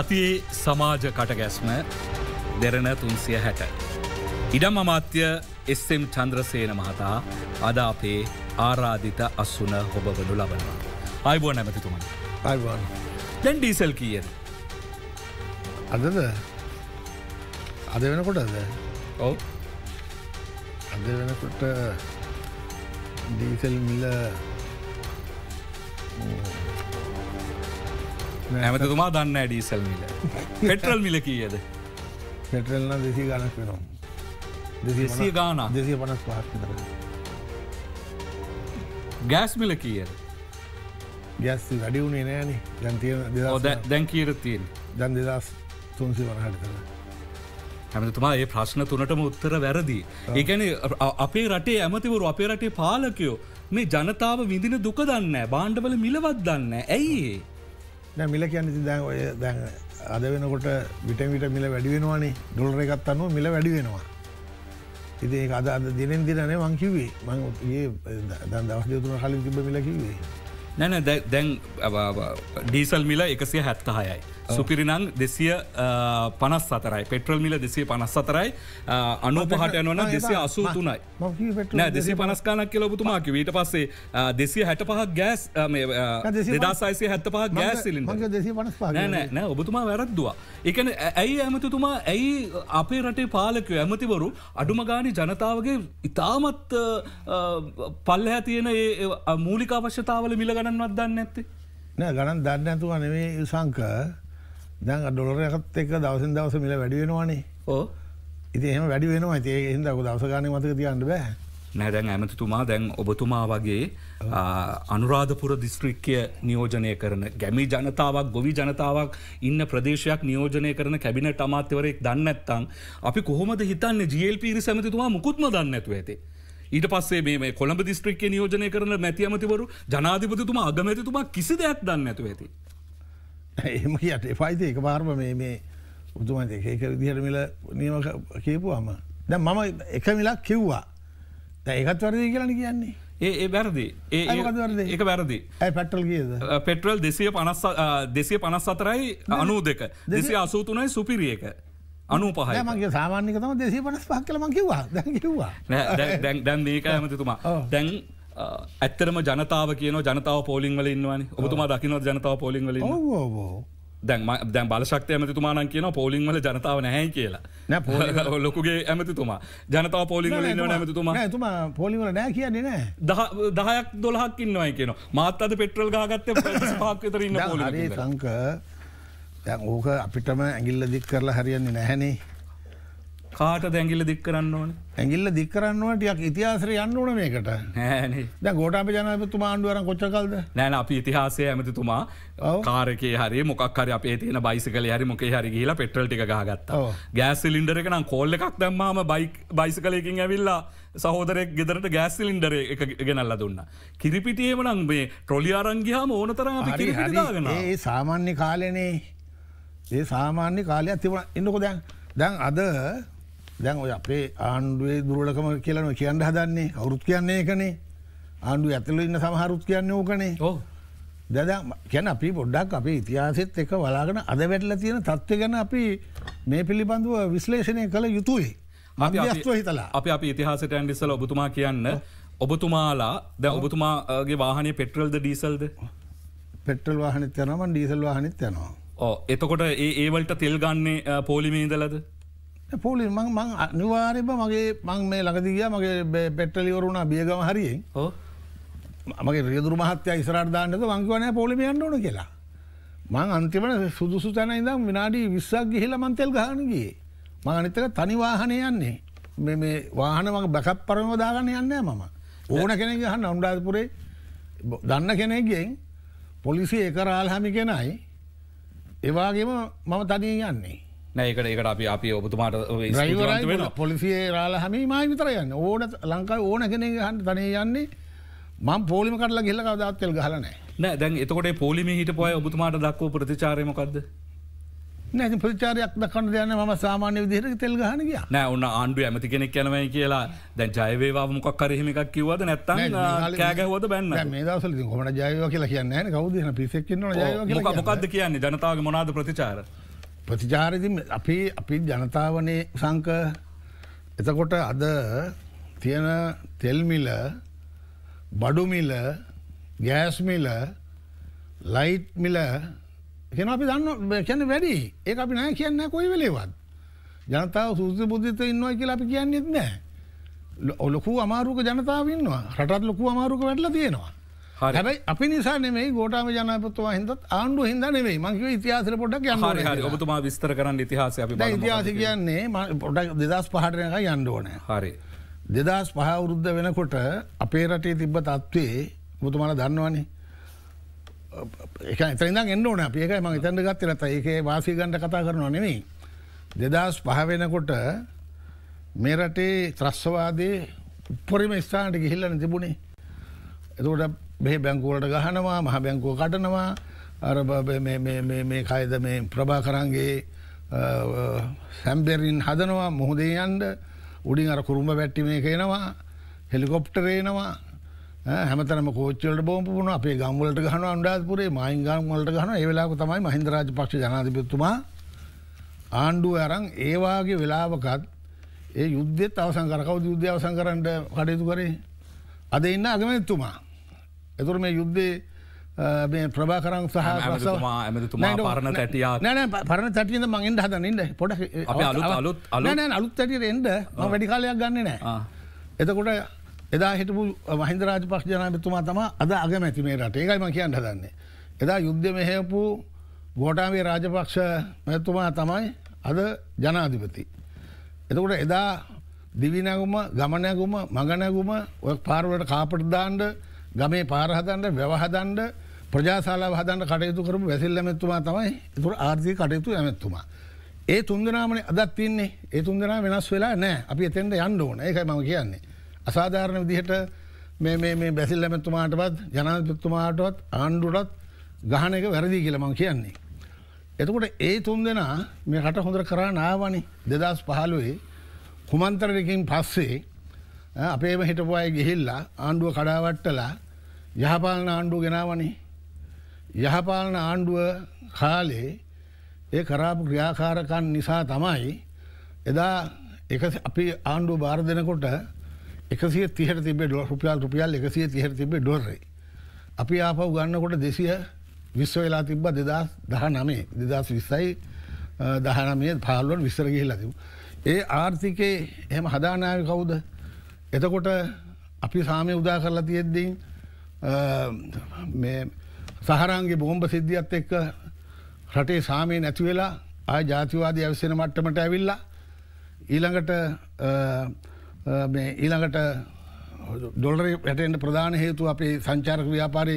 සතියේ සමාජ කටගැස්ම දෙරණ තුන්සිය හැට. ඉඩම් අමාත්‍ය එස්සම් චන්ද්‍රසේන මහතා අද අපේ ආරාධිත අස්සුන හොබවනු ලබනවා. අයිබෝ නැමතිතුමන් අයිවාන් දැන් ඩීසල් කියද. අදද අද වෙනකොට අද ඔව අද වෙනකොට ඩීසල් මිල ඇමතතුමා දන්න ඇඩීසල් මිල පෙටල් මිල කියද පෙටල්න දෙසී ගණක් වෙනවා දෙසිය ගාන දෙසිය පනස් පහක් ගෑස් මිල කියද ගැස් වැඩි වුණේ නෑන ගැන්තිය දැන් කියර තියෙන් දැන් දෙදස් තුන්සි වනහට කරලා හැමතුමා ඒ ප්‍රශ්න තුනටම උත්තර වැරදි. ඒකැන අපේ රටේ ඇමතිවරු අපේ රටේ පාලකයෝ මේ ජනතාව විඳින දුක දන්න බාණ්ඩවල මිලවත් දන්න ඇයි ඒ. නෑ මිල කියන්න දැ ඔය දැන් අද වෙනකොට විටමිට මිල වැඩිවෙනවානේ ඩොල්ර එකත් අනුව මිල වැඩිවෙනවා. ඉතිඒ අද අද දිනෙන් දිනනේ වංකිවේ මං ඒ දන් දවස්යතුන කලින් තිබ මිලකිවේ. නැන දැන් ඩීසල් මිල එකසිය හැත්තහයයි. සුපිරිනං දෙසිය පනස් සතරයි පෙට්‍රල් මිල දෙසිය පනස් සතරයි අනෝ පහට යනවන දෙසිය අසූ තුනයි දෙසේ පනස්කානක් කියල ඔබතුමාකි ඊට පස්සේ දෙසිය හැට පහක් ගෑස් දෙදාසයිසය හැත්ත පහ ගෑස් සිලින් නෑ ඔබතුමා වැරද්දවා එකන ඇයි ඇමතිතුමා ඇයි අපේ රටේ පාලකය ඇමතිවරු අඩුමගානි ජනතාවගේ ඉතාමත් පල්ල ඇතියෙන මූලික අවශ්‍යතාවල මිල ගණන්වත් දන්න ඇත්තේ නෑ ගණන් දන්න ඇතුව නෙවේ සංක දැන් ඩොලරයකත් එක්ක දවසින් දවස මිල වැඩි වෙනවානේ ඕ ඉති එහම වැඩි වෙනවා ඇති හිදක දවසගාන මතක තියන්න බෑ නැදැන් ඇමතිතුමා දැන් ඔබතුමා වගේ අනුරාධපුර දිස්ත්‍රික්කය නියෝජනය කරන ගැමි ජනතාවක් ගොවි ජනතාවක් ඉන්න ප්‍රදේශයක් නියෝජනය කරන කැබිනට අමාත්‍යවරයෙක් දන්නත්තං අපි කොහොමද හිතන්න ජල්පීරි සැමතිතුමා මුකුත්ම දන්නඇතු ඇති. ඊට පස්සේ මේ කොළඹ දිස්ත්‍රික්කය නියෝජනය කරන මැති අමතිවරු ජනාධිපතිතුමා අගමැතිතුමා කිසි දෙයක් දන්න ඇතු ඇති. එම යට එපයිති එක පාර්ම මේ උතුමන් එක විදිහට මිල නියම කියපුවාම දැ මම එක මිලක් කිව්වා දැ ඒකත් වරදය කියලන කියන්නේ ඒ බැරදි ඒ එක බැරදි පැටල් පෙට්‍රල් දෙසිය පනස් දෙසිය පනස් අතරයි අනූ දෙක දෙසි අසූතුනයි සුපිරියක අනු පහය මගේ සාමාන්‍යකතම දෙසි පනස් පහක්කලම කිවවා දැකිවා දැන් දැන් ඒකඇමතිතුමා දැන් ඇත්තරම ජනතාව කියන ජනතාව පෝලිං වල ඉන්නවනි ඔබතුමා දකිනව ජනතාව පෝලිං වල දැන් දැන් බලශක්ත ඇමතිතුමානන් කියන පෝලිං වල ජනතාව නැහැ කියලා ලොකුගේ ඇමතිතුමා ජනතාව පෝලිං වල ඉන්නව ඇමතිතුමා තුම පෝලිවල නෑ කියන්නේ නෑ දහයක් දොලහක් ඉන්නවයි කියන මාත් අද පෙට්‍රල් ගාගත්ත පාක්විතරන්න සංක දැන් ඕක අපිටම ඇගිල්ල දික් කරලා හරියන්නේ නැහැනේ කාට දැගිල්ල දික් කරන්න ඕන ඇගිල්ල දික්කරන්නවටයක් ඉතිහාසර යන්න ඕන මේකට ද ගෝටම ජනපතුමා ආණ්ඩුවර කොච්චකල්ද නෑන අපි ඉතිහාසය ඇමතිතුමා කාරක හරි මොක්කර අපේ තින බයිසිකල හරි මොක හරි කියලා පෙට්‍රල්ටි ගත්ත ගෑස්සිලින්ඩරක නම් කොල්ල එකක් දැම්මාම බයිස කලයකින් ඇවිල්ලා සහෝදරෙක් ගෙදරට ගෑස්සිලින්ඩර එක ගෙනල්ල දුන්න. කිරිපිටියම නම් මේ ටොලි අරංගයාම ඕනතර ඒ සාමාන්‍ය කාලනේ ඒ සාමාන්‍ය කාලයක් තිබුණ එන්නකො දැන් දැන් අද දැන් ඔය අපේ ආණ්ඩුවේ දුරලකම කියලන කියන්න හදන්නේ කවුරුත් කියන්නේ කනේ ආණ්ඩු ඇතුල ඉන්න සමහරුත් කියන්න ඕකනේ දැද කියැන අපි පොඩ්ඩක් අපේ ඉතිහාසෙත් එක වලාගෙන අද වැටල තියෙන තත්ත්ව ගැන අපි මේ පිළිබඳුව විශ්ලේෂණය කළ යුතුයි මස්ව හිතලා අප අපි ඉතිහාසට ඇන්ඩිසල ඔබතුමා කියන්න ඔබතුමාලා ද ඔබතුමාගේ වාහනේ පෙට්‍රල්ද ඩීසල්ද පෙට්‍රල් වාහනත් යනම ඩීසල් වාහනත් යනවා ඕ එතකොට ඒ ඒවලට තෙල් ගන්නේ පෝලිමේදලද පොලි මං මං අනිවාරයම මගේ මං මේ ළඟදිගිය මගේ පෙට්ටලිවරුණ බියගම හරියෙන් මගේ රියදුර මහත්‍ය ඉස්රර්ධාන්නක මංකිවනය පොලිමියන්න ඕන කියලා. මං අන්තිමට සුදුසු තැන ඉදම් විනාඩි විස්සක් ගිහිල මන්තෙල් ගහනගේ. මං අනිතක තනිවාහනය යන්නේ. මේ වාහන මගේ බැකප් පරම දාගන්න යන්න මම. ඕන කෙනෙ ගහන්න අනුඩාධපුරේ දන්න කෙනෙක්ගෙන් පොලිසි ඒකරාල් හමි කෙනයි. එවාගේම මම තනිය යන්නේ. ඒකට ඒකට අපි අපි ඔබතුමාට වෙන පොලිසිේ රාල හම මයි විතර යන්න ඕන ලංකායි ඕන කෙනෙ හන්ට තනය යන්නේ මං පොලිම කරලා ගෙල්ල කවදත්තෙල් ගහලන නෑ දැන් එතකොට පොලිම හිට පොය ඔබතුමාට දක්ව ප්‍රතිචාරයමකක්ද නැති ප්‍රචාරයක් දක්කන්න යන්න ම සාමාන්‍ය විදිර තෙල් ගහනගිය නෑ ඔන්න ආණ්ඩුව ඇමති කෙනෙක් යනවයි කියලා දැන් ජයවේවා මොකක් කරහිමික් කිවද නැත්ත කෑගහවද බැන්න මේ දසල හොට ජයව කියලා කියන්න කවද පිසක් මොකක්ද කියන්නේ ජනතාව මොනාද ප්‍රතිචාර ප්‍රතිචාරදි අපි අපි ජනතාවනේ සංක එතකොට අද තියෙන තෙල්මිල බඩුමිල ගෑස්මිල ලයිට් මිල කෙන අපි දන්න කියන්න වැඩි ඒ අපි නෑ කියන්න කොයි වෙලේවත් ජනතාව සූති බුද්ධිත ඉන්නවා කියලා අපි කියන්නෙත් නෑ ඔලොකු අමාරුක ජනතාවන්නවා රටත් ලොකු අමාරුක වැඩල තියෙනවා හැබයි අපි නිසා නෙමේ ගෝටාම ජනපතුවා හිදත් ආණ්ඩු හිද නෙවේ මංකිව ඉතිහාසර පොඩක් යන්න ඔබතුමා විස්තර කරන්න ඉතිහාස ඉතිහාස කියන්නේ පොඩක් දෙදස් පහටනක යන්ඩෝන හරි. දෙදස් පහවුරුද්ධ වෙනකොට අපේ රටේ තිබ්බ තත්ත්වේ බුතුමාල දන්නවනේ එක එතරිදම් එන්න ඕන අපඒක ම ඉතන්ට ගත්ත ලත ඒකේ වාසී ගණ්ඩ කතා කරනවා නෙවෙයි. දෙදස් පහවෙනකොට මේ රටේ ත්‍රස්වවාදය උපොරිම ස්ථානට ගිහිල්ලන තිබුණේ එතකොට බෙහි බැංකුවලට ගහනවා මහ බැංකුව කටනවා අර මේ කයිද මේ ප්‍රභා කරන්ගේ සැම්පෙරින් හදනවා මුහුදේ යන්ඩ උඩින් අර කුරුම්ඹ පැට්ටිමේ කියනවා හෙලිකොප්ටරේනවා හැමතනම කෝච්චලට බෝම්පුුණ අපේ ගම්වලට ගහන අන්ඩාත්පුරේ මයින් ගම්වලට ගහන ඒවෙලාක තමයි මහින්දරාජ පක්ෂ ජනාතිපත්තුමා ආණ්ඩුව අරං ඒවාගේ වෙලාවකත් ඒ යුද්ධෙත් අවසංකරකව යුද්ධ අවසංකරන්ට කටයුතු කරේ අද ඉන්න අගමැත්තුමා එතුර මේ යුද්ධේ ප්‍රභාකරන් සහ පරණ තැටිය නෑ පරණ තැටියද මගෙන්ට හදනට පොට අලුත් අලුත් තැටියට එන්ඩ වැඩිකාලයක් ගන්න නෑ එතකොට එදා හිටපු මහින්දරාජ පක්ෂ ජනතතුමා තම අද අගමැති මේ රට ඒකයිම කියන්න හදන්නේ එදා යුද්ධ මෙහයපු ගෝටාවේ රාජපක්ෂ මැතුමා තමයි අද ජනාධිපති. එතකොට එදා දිවිනැගුම ගමනැගුම මගනැගුම ඔය පාරුවට කාපට දාන්ඩ ගමේ පාරහදන්ඩ වැවහදන්ඩ ප්‍රජාසාලා හදන්න කටයුතු කරම වැසිල් ඇමැත්තුමා තමයි තුර ආර්ධී කටයුතු ඇමැත්තුමා. ඒ තුන්දනාමන අදත් තින්නේ ඒ තුන්දනා වෙනස් වෙලා නෑ අපි එතෙන්ට යන්න ඕන ඒකයි මම කියන්නේ. අසාධාරණ විදිහට මේ බැසිල් ඇමැත්තුමාටවත් ජනාතතුමාටවත් ආණ්ඩුටත් ගහන එක වැරදි කියලමං කියන්නේ. එතකොට ඒ තුන් දෙනා මේ රට හොඳර කරා නාවනි දෙදස් පහළුවේ කුමන්තරයකින් පස්සේ අපේම හිටපුය ගිහිල්ලා ආණ්ඩුව කඩාවට්ටලා යහපාලන ආණ්ඩුව ගෙනාවනේ. යහපාලන ආණ්ඩුව කාලේ ඒ කරාපු ක්‍රියාකාරකන් නිසා තමයි එදා අපි ආණ්ඩුව බාර දෙනකොට එකසිය තිහර තිබේ ඩො රුපියල් රුපියල් එකසිය තිහර තිබේ ඩොරේ. අපි ආපව ගන්නකොට දෙසිය විශ්ව වෙලා තිබ්බ දෙදස් දහ නමේ දෙදස් විස්සයි දහනමේ පාලුවන් විස්සර ගිහිලා තිබ. ඒ ආර්ථිකයේ එහෙම හදානාව කවුද එතකොට අපි සාමය උදා කරලා තියෙද්දී සහරන්ගේ බොහොම්බ සිද්ධියත් එක්ක රටේ සාමය නැතිවෙලා ආය ජාතිවාදී ඇවිසෙන මට්ටමට ඇවිල්ලා ඊළඟට ඊළඟට ඩොල්ර යටෙන්ට ප්‍රධාන හේතු අපේ සංචාරක ව්‍යාපාරය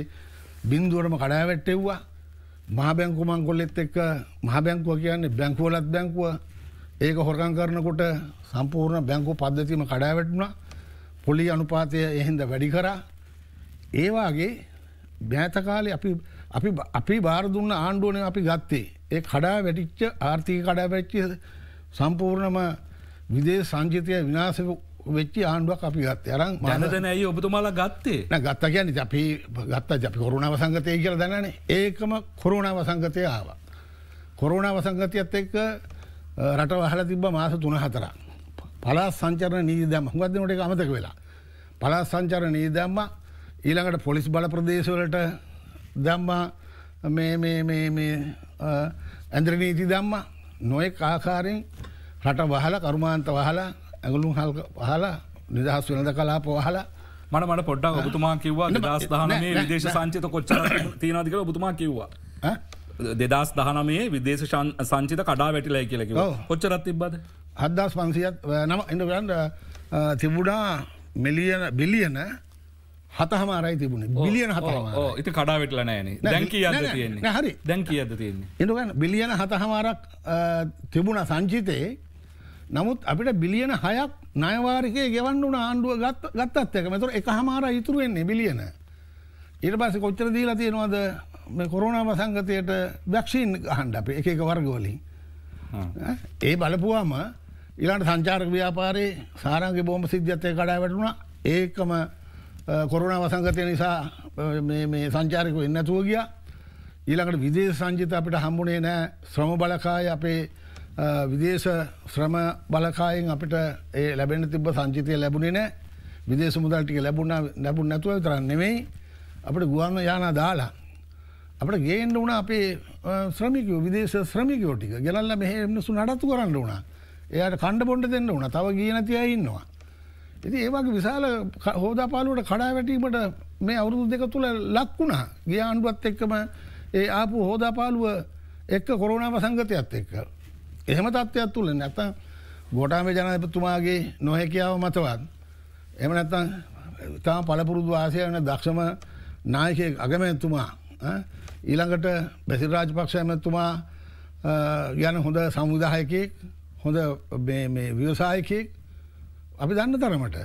බින්දුවටම කඩාවැට්ටෙව්වා මහබැංකු මංකොල්ලෙත් එක්ක මහබැංකුව කියන්නේ බැංකුවලත් බැංකුව ඒක හොරකං කරනකොට සම්පූර්ණ බැංකු පද්ධතිම කඩාවැටුණා පොලි අනුපාතය එහින්ද වැඩි කරා ඒවාගේ බෑතකාලය අපි අපි බාර දුන්න ආණ්ඩුවන අපි ගත්තේ ඒ කඩා වැටිච්ච ආර්ථික කඩා වැච්චි සම්පූර්ණම විදේ සංජිතය විනාස වෙච්චි ආණ්ඩුවක් අපි ගත්ත අරන් මනතන ඇයි ඔබතුමාලා ගත්තේ ගත්ත කියන්න අපි ගත්ත අපි කොරුණාව සංගතය කියල දැනන ඒකම කොරුණාව සංගතය ආවා. කොරුණාව සංගතියත් එක්ක රට වහල තිබ්බ මාස තුන හතරක්. පලා සංචරණ නීති දැම හුගත්නට එක අමතක වෙලා. පලා සංචරණ නී දැම්ම ඊළඟට පොලිස් බල ප්‍රදේශවලට දැම්ම ඇන්ද්‍ර නීති දම්ම නොය කාකාරෙන් රට වහල කරුමාන්ත වහලා ඇගලුම් හල් පහලා නිදහස් වෙනද කලාප වහලා මට මට පොට්ටක් ඔබතුමා කිව්වා දස් දහනේ විදේශ සංචිත කොච්චර තියනදික ඔබතුමා කිව්වා දෙදස් දහනමේ විදේශ සංචිත කඩා වැටිලයි කියලකිව කොච්චරත් තිබ්බද හද්දස් පන්සියත් නම එඩගන්ඩ තිබුණා මිලියන බිලියන හතහම අරයි තිබුණ බිලියන හතම ඉති කඩා වෙටල නෑන දැන් කියන්න හරි දැන් කියද තියන්නේ එඩගන්න බිලියන හතහමාරක් තිබුණ සංචිතයේ නමුත් අපිට බිලියන හයක් නයවාරිකය ගෙවන්නුන ආණ්ඩුව ගත්තත් එක මෙතුර එක හමාර ඉතුරුවෙන්නේ බිලියන. ඉට පස කොච්චර දීලා තියෙනවාද කොරුණාව සංගතයට වැක්ෂීන් හන්ඩ අප එක එක වර්ගවලින්. ඒ බලපුවාම ඊලාට සංචාරක ව්‍යාපාරයේ සාරංගේ බෝම සිද්ධත්තය කඩා වැටුණා ඒකම කොරුණ වසංගතය නිසා මේ සංචාරකව එන්නතුව ගිය ඊළඟට විදේ සංජිත අපිට හම්බුණේ නෑ ශ්‍රම බලකාය අපේ විදේශ ශ්‍රම බලකායෙන් අපිට ඒ ලැබෙන තිබ සංචිතය ලැබුණේ නෑ විදේශ මුදල්ටික ලැබුණ ලැබුණ නැතුව තරන්නෙවෙයි අපට ගුවන්න යානා දාලා අපට ගේන්ඩ වුණ අපේ ශ්‍රමිකෝ විදේශ ශ්‍රමිකෝටික ගෙල්ල මෙහෙ මිනිසු නඩත්තු කරන්න වුණා එයට කණ්ඩ පොඩ දෙන්න වන තව ගිය නැතිය ඉන්නවා. ඇති ඒවාගේ විශාල හෝදාපාලුවට කඩා වැටීමට මේ අවුරුදු දෙක තුළ ලක්වුණා ගිය ආණ්ඩුවත් එක්කම ඒ ආපු හෝදාපාලුව එක්ක කොරුණාව සංගතයත් එක්ක. එහෙම තත්ත්වයක් තුළ නැත ගොටාම ජනපතුමාගේ නොහැකියාව මතවත්. එම නැත්තන් තා පලපුරුදු ආසය වන දක්ෂම නායකය අගමඇතුමා ඊළඟට බැසිරාජ පක්ෂ ඇමැතුමා ගැන හොඳ සමුදායකෙක් හොඳ ව්‍යවසායකයෙක් අපි දන්න තරමට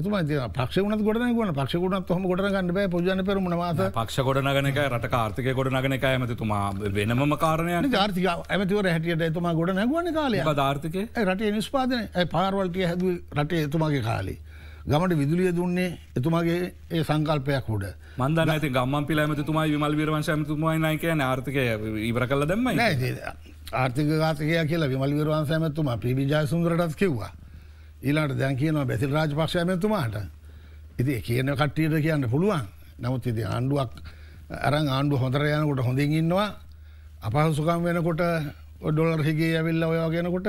එතුම පක්ෂුණත් ගොඩන ගන පක්ෂකුණත් හොම ගොඩ ගන්න බෑ පොජන පෙරමන වාස පක්ෂ ගොඩනගනක රට ආර්ථක ගොඩනගනක ඇමතුමා වෙනම කාරණය ආර්ථක ඇමතිවර හැටියට එතුමා ගොඩ නැගුවන කාලය ධාර්ථක රටේ නිස්පාදන පාරවල්ටය හැද රටේ එතුමාගේ කාලේ. ගමට විදුලිය දුන්නේ එතුමාගේ ඒ සංකල්පයක් හොඩ මන්ද ඇති ගම්ම පිලමතුමයි විමල් විරවංශයමතුමයි නයක ආර්ථක ඉවර කල දෙම ආර්ථික ඝාතකය කියලා විමල් විරවන්සෑමැතුමා පිබි ජයසුන්දරටත් කිව්වා. ඊලාට දැන් කියනවා බැසිල් රාජ පක්ෂයමැතුමාට. ඉති කියන කට්ටියට කියන්න පුළුවන් නමුත් ඉති ආණ්ඩුවක් අරන් ආණ්ඩුව හොඳර යනකොට හොඳින් ඉන්නවා අපහසුකම් වෙනකොට ඩොලර් හිගේ ඇවිල්ල ඔයා ගෙනකොට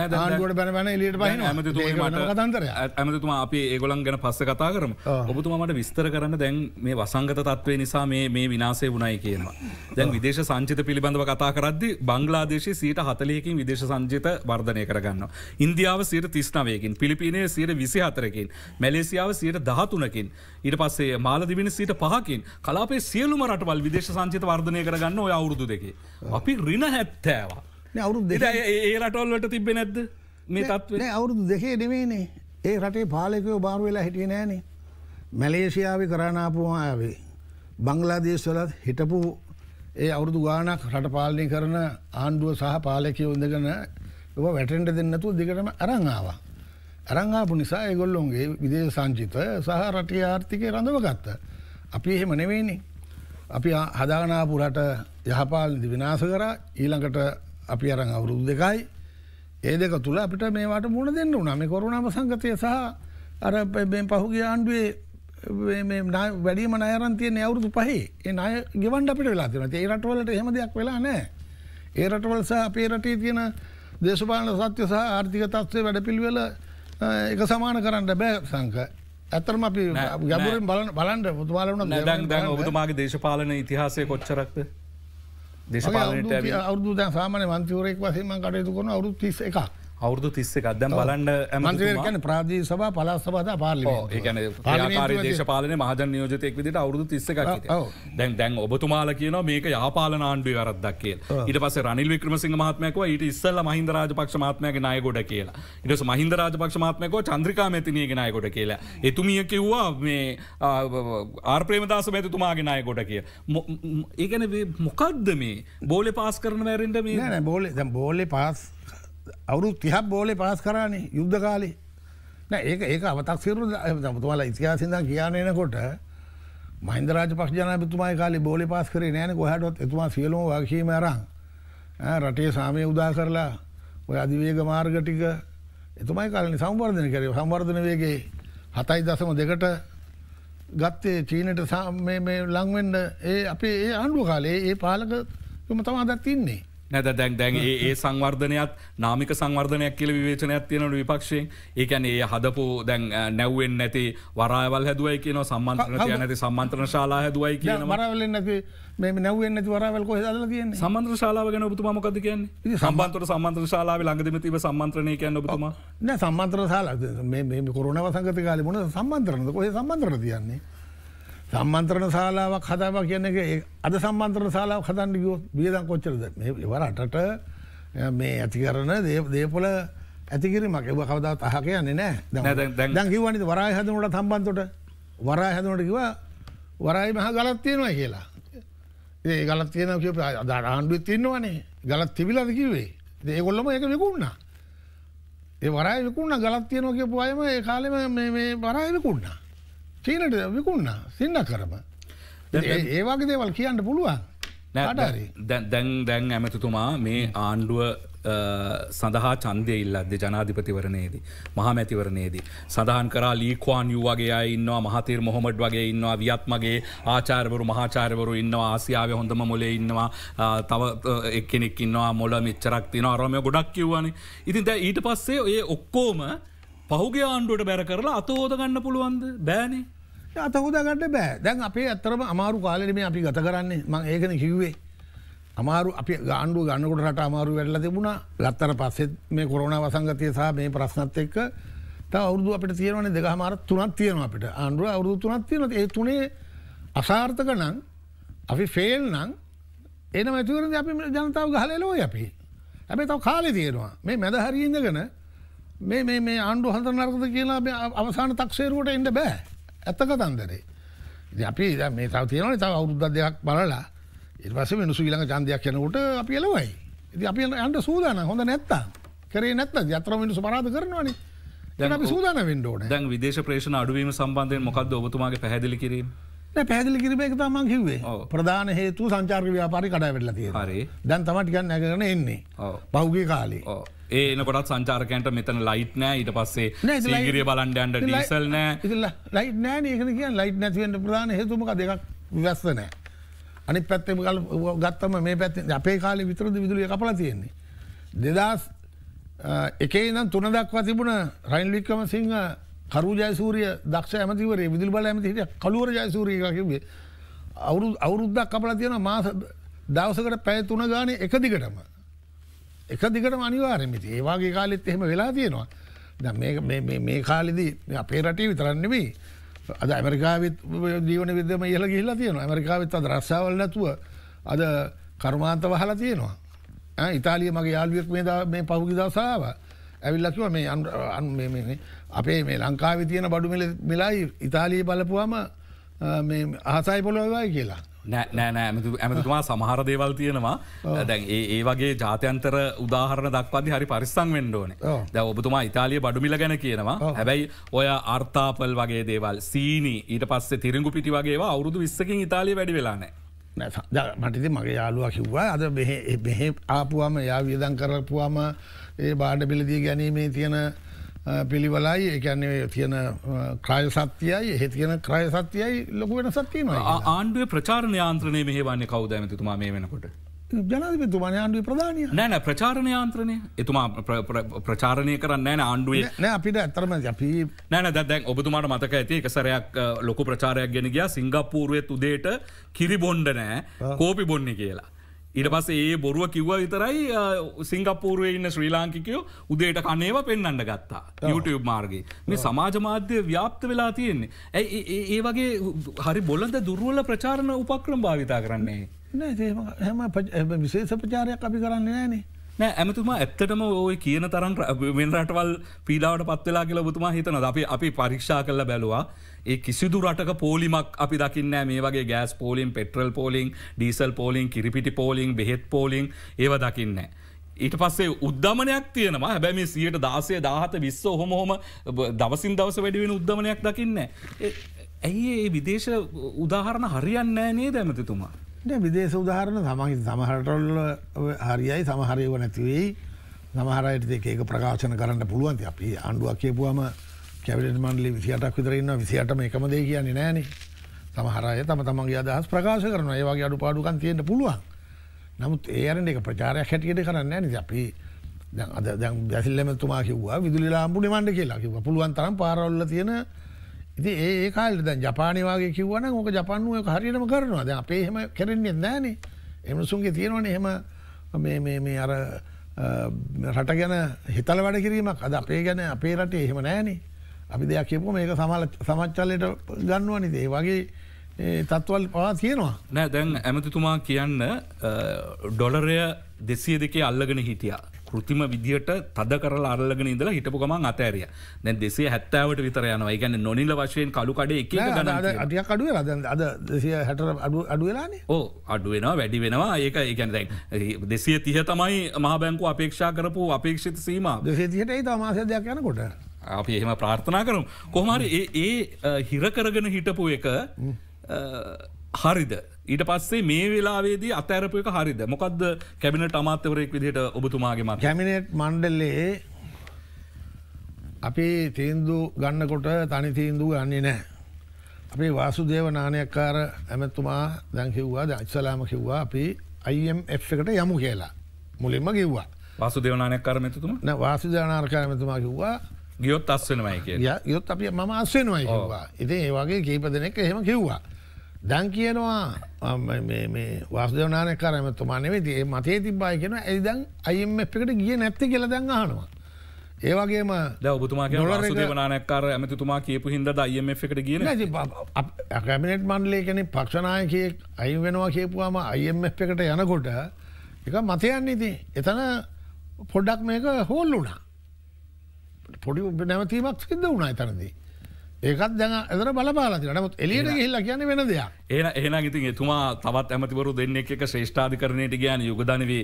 ආණඩුවට බැන බැන එලියට පහින ඇමතිතුමට කතන්තර ඇමතිතුමා අපි ඒගොලන් ගැන පස්ස කතා කරම ඔබතුමාට විස්තර කරන්න දැන් මේ වසංගත තත්වය නිසා මේ මේ විනාසේ වුණයි කියනවා දැන් විදේශ සංචිත පිළිබඳව කතා කරද්දි බංගලාදේශය සීට හතලයකින් විදේශ සංජිත වර්ධනය කරගන්න. ඉන්දියාව සීට තිස්නාවයකින් පිපිනේ සීට විසි හතරකින් මැලේසියාව සීට දහතුනකින් ඊට පස්සේ මාලදිවිනි සීට පහකින් කලාපේ සියලුම රටවල් විදේශ සංචිත වර්ධනය කරගන්න ඔය අවුරුදු දෙකේ. අපි රින හැත්තෑවා. අවුරුදු ඒ රටොල්ලට තිබෙන නැද්ද මේ තත්වේ අවුරුදු දෙකේ නෙමේනේ ඒ රටේ පාලකයෝ බාරු වෙලා හිටිය නෑනේ මැලේසියාව කරනාපුමායාවේ බංගලාදේශවලත් හිටපු ඒ අවුරුදු ගානක් රට පාලනය කරන ආණ්ඩුව සහ පාලකය උඳගන ඔ වැටෙන්ට දෙන්නතු දෙකටම අරංආවා අරංආපු නිසා ඒගොල්ලොන්ගේ විදේ සංචිත සහ රටේ ආර්ථිකය රඳව ගත්ත අපි එහෙම නෙවෙේනේ අපි හදාගනාපු රට යහපාලදි විනාස කර ඊළඟට අපි අරන් අවුරුදු දෙකයි ඒ දෙක තුළ අපිට මේවාට මුණ දෙන්න වුණා මේ කොරුණාව සංගතය සහ අර පහුගේ ආණ්ඩුවේ වැඩීම අයරන් තියන අවුරුදු පහේ ඒ අය ගෙවන්ඩ අපිට වෙලා තින ඒ රටවලට හෙම දෙයක් වෙලා නෑ ඒ රටවල සහ අපේ රටේ තියෙන දේශපාලන සත්‍ය සහ ආර්ථික තත්වය වැඩ පිළිවෙල එක සමාන කරන්න බෑ සංක ඇතරම අපි ගැබුරින් බලන් බලන්ට පුතුමාලන දැන් දැන් ඔබතුමාගේ දේශපාලන ඉතිහාසය කොච්චරක්ද දෙශපාලනයට අවුදු සාමාන මන්තවරෙක් වසම කටයතු කරන අවුත් තිස් එකක් අවුදු තිස්සක අදම් බලන්න ඇමතිකන ප්‍රාදී සබ පලා සබද පාල එකන දේශපාලන මහජ නියෝජතයක් විදිට අවුදු තිස්සක දැන් දැන් ඔබතුමාල කියන මේක යාපාල ආණ්ඩුව අරදක් කිය ඉට පස රනිල් වික්‍රමසිංහ මහත්මයක ඊට ඉස්සල්ල මහින්දරාජ පක්ෂ මහත්මයක නයගොඩ කියලා ඉටස මහින්දරාජ පක්ෂ මහත්මයක චන්ද්‍රිකා මැතිනයක නයකොට කියලා එතුමිය කිව්වා මේ ආර්ප්‍රේමදාස මැතිතුමාගේ නයකොට කිය ඒගැන මොකක්ද මේ බෝල පාස් කරන වැරෙන්ට මේ බෝල බෝලි පාස් අවුරුත් තිහක් බෝලේ පහස් කරන්නේ යුද්ධ කාලේ ඒ ඒක අවතක්සිරු තුමාලා ඉතිහාසිද කියන්නේනකොට මහින්දරාජ පක්ෂජනපතුමයි කාලි බෝලි පස් කර නෑන කොහටත් එතුමා සියලෝ වක්ෂීම අරං රටේ සාමය උදා කරලා ඔය අධිවේග මාර්ගටික එතුමයි කාලනි සම්වර්ධන කරේ සම්වර්ධන වේගේ හතයි දසම දෙකට ගත්තේ චීනට ලංවෙන්ඩ ඒ අපේ ඒ ආණ්ඩුව කාලේ ඒ පාලකම තම අදත් තින්නේ නැත දැන් දැන් ඒ සංවර්ධනයක් නාමික සංවර්ධනයක් කියල විවේචනයක් තියෙනට විපක්ෂයෙන් ඒකැන ඒ හදපු දැන් නැව්වෙන් නැති වරාවල් හැදුවයි කියන සම්බන්ධන නැති සම්න්ත්‍රණ ශාලා හැදුවයි කියන මරවල නැති මේ නැවෙන් නැති වරවල් කොහ දල තියන්නේ සම්න්ත්‍ර ශාලාව ගැන ඔබතුම මොකද කියන්නේ සම්බන්තර සම්න්ත්‍ර ශාලාව ළඟදම තිබ සම්න්ත්‍රණය කියන්න ඔබතුම නෑ සම්න්ත්‍ර ශාලා මේ කොරුණව සංගත කාලමුණ සම්බන්ධරනද කොහ සම්බන්ධර තියන්නේ සම්මන්ත්‍රණ ශාලාවක් හතාව කියන එක අද සම්මන්ත්‍රණ ශාලාව හතන්ට ගියොත් වියදම් කොච්චරද මේ ඉවර අටට මේ ඇති කරන දේපොල ඇතිකිරීමක් එව කවදාවත් අහක යන්නේ නෑ දැන් කිව්වනි වරාය හදනට සම්බන්තොට වරාය හදනට කිව වරායි මහ ගලත් තියෙනවා කියලා ඒ ගලත් තියෙන කිය අදාට ආණ්ඩුවත් තින්නවනේ ගලත් තිබිලද කිවේ දේකොල්ලම එක විකුන්නා ඒ වරාය විකුන්න ගලත් තියනෝ කියපු අයම ඒ කාලෙම මේ වරාය විකුන්නා චීනට විකුණා සින්න කරම ඒවාගේ දේවල් කියන්න පුළුවන් දැන් දැන් ඇමතුතුමා මේ ආණ්ඩුව සඳහා චන්දය ඉල්ලද ජනාධිපතිවරණයේදී මහමැතිවරණයේදී. සඳහන් කරා ලීකවාන් යුවගේ ඉන්නවා මහතර මොහොමඩ් වගේ ඉන්නවා වියත්මගේ ආචාර්වරු මහාචාරවරු ඉන්නවා ආසියාව හොඳම මොලේ ඉන්නවා තව එක්කෙනෙක් ඉන්නවා මොල මිච්චරක් තින අරමය ගොඩක් කිව්වන ඉතින් දැ ඊට පස්සේ ඔය ඔක්කෝම පහුගේ ආණ්ඩුවට බැර කරලා අතහෝද ගන්න පුළුවන්ද බෑනේ අතහෝදාගන්න බෑ දැන් අපේ ඇත්තරම අමාරු කාලෙම අපි ගත කරන්නේ මං ඒකන කිව්වේ. අමාරු අපි ගාණ්ඩු ගන්නකොට රට අමාරු වැඩල තිබුණා ගත්තර පස්සෙත් මේ කොරන වසංගතය සහ මේ ප්‍රශ්නත් එක්ක අවුරදු අපට තියෙනවන දෙක හමාර තුනත් තියෙනවා අපට ආණ්ඩුව අවුරදු තුනත් තියෙන ඒ තුනේ අසාර්ථක නං අපි ෆේල් නං එන මැතිවරද අපි ජනතාව ගහලලෝ අපි හැබැ තව කාලෙ තියෙනවා මේ මැද හරිඉඳගෙන මේ මේ මේ ආණ්ඩු හඳ නරකද කියලා අවසාන තක්ෂේරුවට එන්න බෑ ඇත්ත කතන්දරේ. අපි මේ තව තියෙනවනේ තව අවුරුද්ද දෙකක් බලලා ඊට පස්සේ මිනිස්සු ඊළඟ ඡන්දයක් යනකොට අපි එළවයි. ඉතින් අපි යන්න සූදානම් හොඳ නැත්තම්. කරේ නැත්තම් යතර මිනිස්සු පරාද කරනවනේ. දැන් අපි සූදානම් වෙන්න ඕනේ. දැන් විදේශ ප්‍රේෂණ අඩුවීම සම්බන්ධයෙන් මොකද්ද ඔබතුමාගේ පැහැදිලි කිරීම? පැදිලි කිරිපයක තම කිවේ ප්‍රධාන හේතු සංචාර්ක ව්‍යාපාරි කඩා වෙල්ල හරි දැන් තමට ගන්න කරන එන්නේ පෞ්ගේ කාලේ ඒනකොටත් සංචාර්කයන්ට මෙතන ලයිට් නෑ ඊට පස්සේ ගිරිය බලන්ඩන්ට ඩිසල් නෑ ලයිට් නෑ ඒකන කිය ලයිට් නැතිවෙන්ට ප්‍රධාන හේතුමක දෙකක් විවස්ස නෑ අනි පැත්තම කල් ගත්තම මේ පැත් අපේ කාලි විතරද විදුලිය කපල තියෙන්නේ. දෙදස් එකේ නම් තුන දක්වා තිබුණ රයින්ලික්කම සිංහ කරු ජයසූරිය දක්ෂ ඇමතිවරේ විදිල් බල ඇමති හිට කලුවර ජයසූරිය කිවේ අවුරු අවුරුද්දක් කපල තියෙන මාස දවසකට පැයතුන ගානය එක දිගටම එක දිගට අනිවාරමිති ඒවාගේ කාලෙත් එහෙම වෙලා තියෙනවා මේ කාලෙදී අපේ රටේ විතරන්නෙමී අද ඇමරිකාවිත් දීවන විදම ඉහල ගිහිලා තියෙනවා ඇමරිකාවිත් අද රස්සාවල් නැතුව අද කර්මාන්ත වහලා තියෙනවා ඉතාලිය මගේ යාල්ුවක් මේ පහුගි දසාාව ඇවිල්ලකිව මේ අන් අපේ මේ ලංකාවේ තියෙන බඩු මෙලායි ඉතාලී බලපුවාම ආසයි පොලොවයි කියලා. නෑනෑ ඇමතුමා සමහර දේවල් තියෙනවා දැන් ඒ වගේ ජාතයන්තර උදාහරණ දක්වද හරි පරිස්සං වෙන්ඩෝන දැ ඔබතුමා ඉතාලිය බඩුමිල ගැන කියනවා හැබැයි ඔය අර්තාපල් වගේ දේවල් සීනි ඊට පස්සේ තිරංගු පිටි වගේ අවුරුදු විස්සකින් ඉතාලිය වැඩි වෙලානෑ මටති මගේ යාලුව කිව්වා අද බෙහෙ ආපුුවම යා වියදන් කරපුවාම ඒ බාඩ පිළිදී ගැනීමේ තියෙන පිළිවලයි එකන්නේ තියෙන ක්‍රය සත්‍යයයි එහෙ තියෙන ක්‍රය සත්‍යයයි ලොකුවෙන සත්තිීම ආණ්ඩුව ප්‍රචාරණ යාන්ත්‍රනය මෙහවාන්නේ කවදමතුමා මේ වෙනකොට. ජනාධිපතුමා ආණ්ඩුවේ ප්‍රධානය නෑන ප්‍රචාරණ යාන්ත්‍රණය එතුමා ප්‍රචාරණය කරන්න ෑන ආණ්ඩුවේ නෑ අපිට ඇතරම අපි නෑන දැන් ඔබතුමාට මතක ඇති එකසරයක් ලොකු ප්‍රචාරයක් ගෙන ගිය සිංගප්පූරුවත් උදේට කිරි බොන්්ඩ නෑ කෝපි බොන්න කියලා. ඊට පස ඒ බොරුව කිව්ව විතරයි සිංගපූරුව ඉන්න ශ්‍රී ලාංකිකයෝ උදේට කනේව පෙන්න්නට ගත්තා YouTube මාර්ගගේ මේ සමාජ මාධ්‍ය ව්‍යාප්ත වෙලා තියෙන්නේ ඇයි ඒ වගේ හරි බොලද දුරුවල ප්‍රචාරණ උපක්‍රම භාවිතා කරන්නේ හැම විශේෂ ප්‍රචාරයක් අපි කරන්න නෑනේ නෑ ඇමතුමා ඇත්තටම ඔය කියන තරන් වෙන් රටවල් පීඩාවට පත්වෙලා කියලා බතුමා හිතන අපි අපි පරික්ෂා කරල බැලවා ඒ කිසිදු රටක පෝලිමක් අපි දකින්න මේ වගේ ගෑස් පෝලිම් පෙට්‍රල් පෝලිං ඩීසල් පෝලිං කිරිපිටි පෝලිං බෙහෙත් පෝලිං ඒව දකින්න. ඊට පස්සේ උද්ධමනයක් තියෙනවා හැබැමි සියට දාසය දාහත විස්ස හොම හොම දවසින් දවස වැඩිවෙන උද්ධමනයක් දකින්න. ඇයි ඒ විදේශ උදාහරණ හරියන්න නේ දැමතිතුමා. විදේශ උදාහරණ සමහි සමහරටල්ල හරියයි සමහරයව නැතිවෙයි සමහරයට දෙක ඒක ප්‍රකාශන කරන්න පුළුවන්ති අපි අණ්ඩුවක් කියපුුවම කැවිලට මන්ඩලි විසිටක් විතරන්න විසිටම එකමදේ කියන්නේ නෑනේ තම හරය තම තමන්ගේ අදහස් ප්‍රකාශ කරන ඒවාගේ අඩු පාඩුකන් තියෙන්ට පුළුවන් නමුත් ඒරන එක ප්‍රචාරයක් හැටියට කරන්න නි අපි දැසිල්ලමතුමා කිව්වා විදුලිලාම්පු නිමන්ඩ කියලා කිව පුළුවන් තරම් පාරවල්ල තියෙන ඉති ඒ කාල් ද ජපානවාගේ කිවන ඕක ජපන්ුව හරියටම කරනවා ද අපේ හෙම කරන්නේ දෑන එමසුන්ගේ තියෙනවන එහෙම මේ අර රට ගැන හිතල වැඩ කිරීමක් අද අපේ ගැන අපේ රටේ එහෙම නෑනේ අපි දෙයක් කියපු මේක සමල සමච්චල්ලට ගන්නවනි දේ වගේ තත්වල් පවා තියෙනවා නෑ දැන් ඇමතිතුමා කියන්න ඩොලරය දෙසිය දෙකේ අල්ලගෙන හිටියා කෘතිම විදිහට තද කරල අල්ලගෙන ඉදල හිටපු ගමන් අතෑරිය දැන් දෙසේ හැත්තාවට විතර යනවා ගැන නොනිල වශයෙන් කලුකඩ එක අටිය කඩුව අද දෙසිය හැට අඩුවෙලානේ ඕ අඩුවෙනවා වැඩි වෙනවා ඒක ඒකැන දැන් දෙසිය තිහ තමයි මහබැංකු අපේක්ෂා කරපු අපේක්ෂිත සීම දෙසේ තියට ඒ තමාසය දෙයක් යනකොට අපි එහෙම ප්‍රාර්ථනා කරනු කොහමරි ඒ හිරකරගෙන හිටපු එක හරිද ඊට පස්සේ මේ වෙලාවේදී අතඇරපු එක හරිද මොකක්ද කැබිනට අමාත්‍යවරයෙක් විදිහට ඔබතුමාගේම කැමිනට් මණ්ඩල්ලේ අපි තීන්දු ගන්නකොට තනි තීන්දු ගන්නේ නෑ. අපි වාසුදේව නානයක්කාර ඇමැත්තුමා දැන් කිව්වා දංචසලාම කිව්වා අපි අයිම් එකට යමු කියලා මුලින්ම කිව්වා. වාසුදේවනානයක් කරමතුතුම වාසුදනාර්කාරමතුමා කිව්වා ගියොත් අස්සෙනමයි කිය යුත් අපිය මම අස්සෙනවයි කිවා ඉති ඒවාගේ කීප දෙනෙක් හෙම කිව්වා. දැන් කියනවා වාසදවනානය කරම තුමානෙවෙද ඒ මතේ තිබ්බාය කියෙන ඇයි දැන් අයිම් එකට ගිය නැත්ති කියල දැන් හනවා. ඒවගේම ඔබතුමා නානකර ඇමතුමා කියපු හිද අයම එකට ගිය ඇකමිනට් මණ්ඩලේකන පක්ෂනායකයෙක් අයි වෙනවා කියපුවාම අයම් එකට යනකොට එක මතයන්න ඉති එතන පොඩ්ඩක් මේක හෝල් වුණා. පොඩි නැවතීමක් සිද්ධ වුණා තරදී. ඒකත් දැන ඇදර බලපාලති නමුත් එලියට හිල්ල කියන වෙන දෙයක්. ඒන ඒන ඉතින් එතුමා තවත් ඇමතිවරු දෙන්න එක ශ්‍රේෂ්ඨාධිකරණයට ගයන යුගධනවී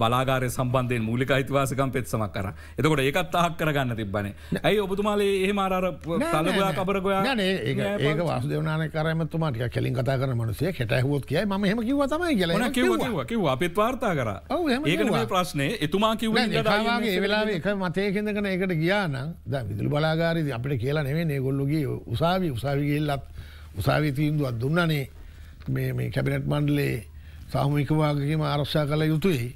බලාගාර සම්බන්ධයෙන් මූලික අයිතිවාසකම් පෙත්සමක් කර එතකොට ඒකත් අහක් කරගන්න තිබන ඇයි ඔබතුමාලේ ඒ මාරර තලගොයා කබරගොයා ඒ වාසදවන කරමතුමාට කෙලින් කතා කර මනුසේ කෙටහුවත් කියයි ම හම කිව තමයි ගල කිව අපිත් වාර්තා කර ඒ ප්‍රශ්නය එතුමා කිව වෙලා එක මතයකෙදකන ඒකට ගියානම් ද විදුල බලාගාරද අපට කියලා නෙවේ ගොල්ලුගේ උසාවි උසාවිගල්ලත්. උසාවී තීන්දුවත් දුන්නනේ මේ කැබිනට් මණ්ඩලේ සාහමිකවාගේම ආරක්ෂා කළ යුතුයි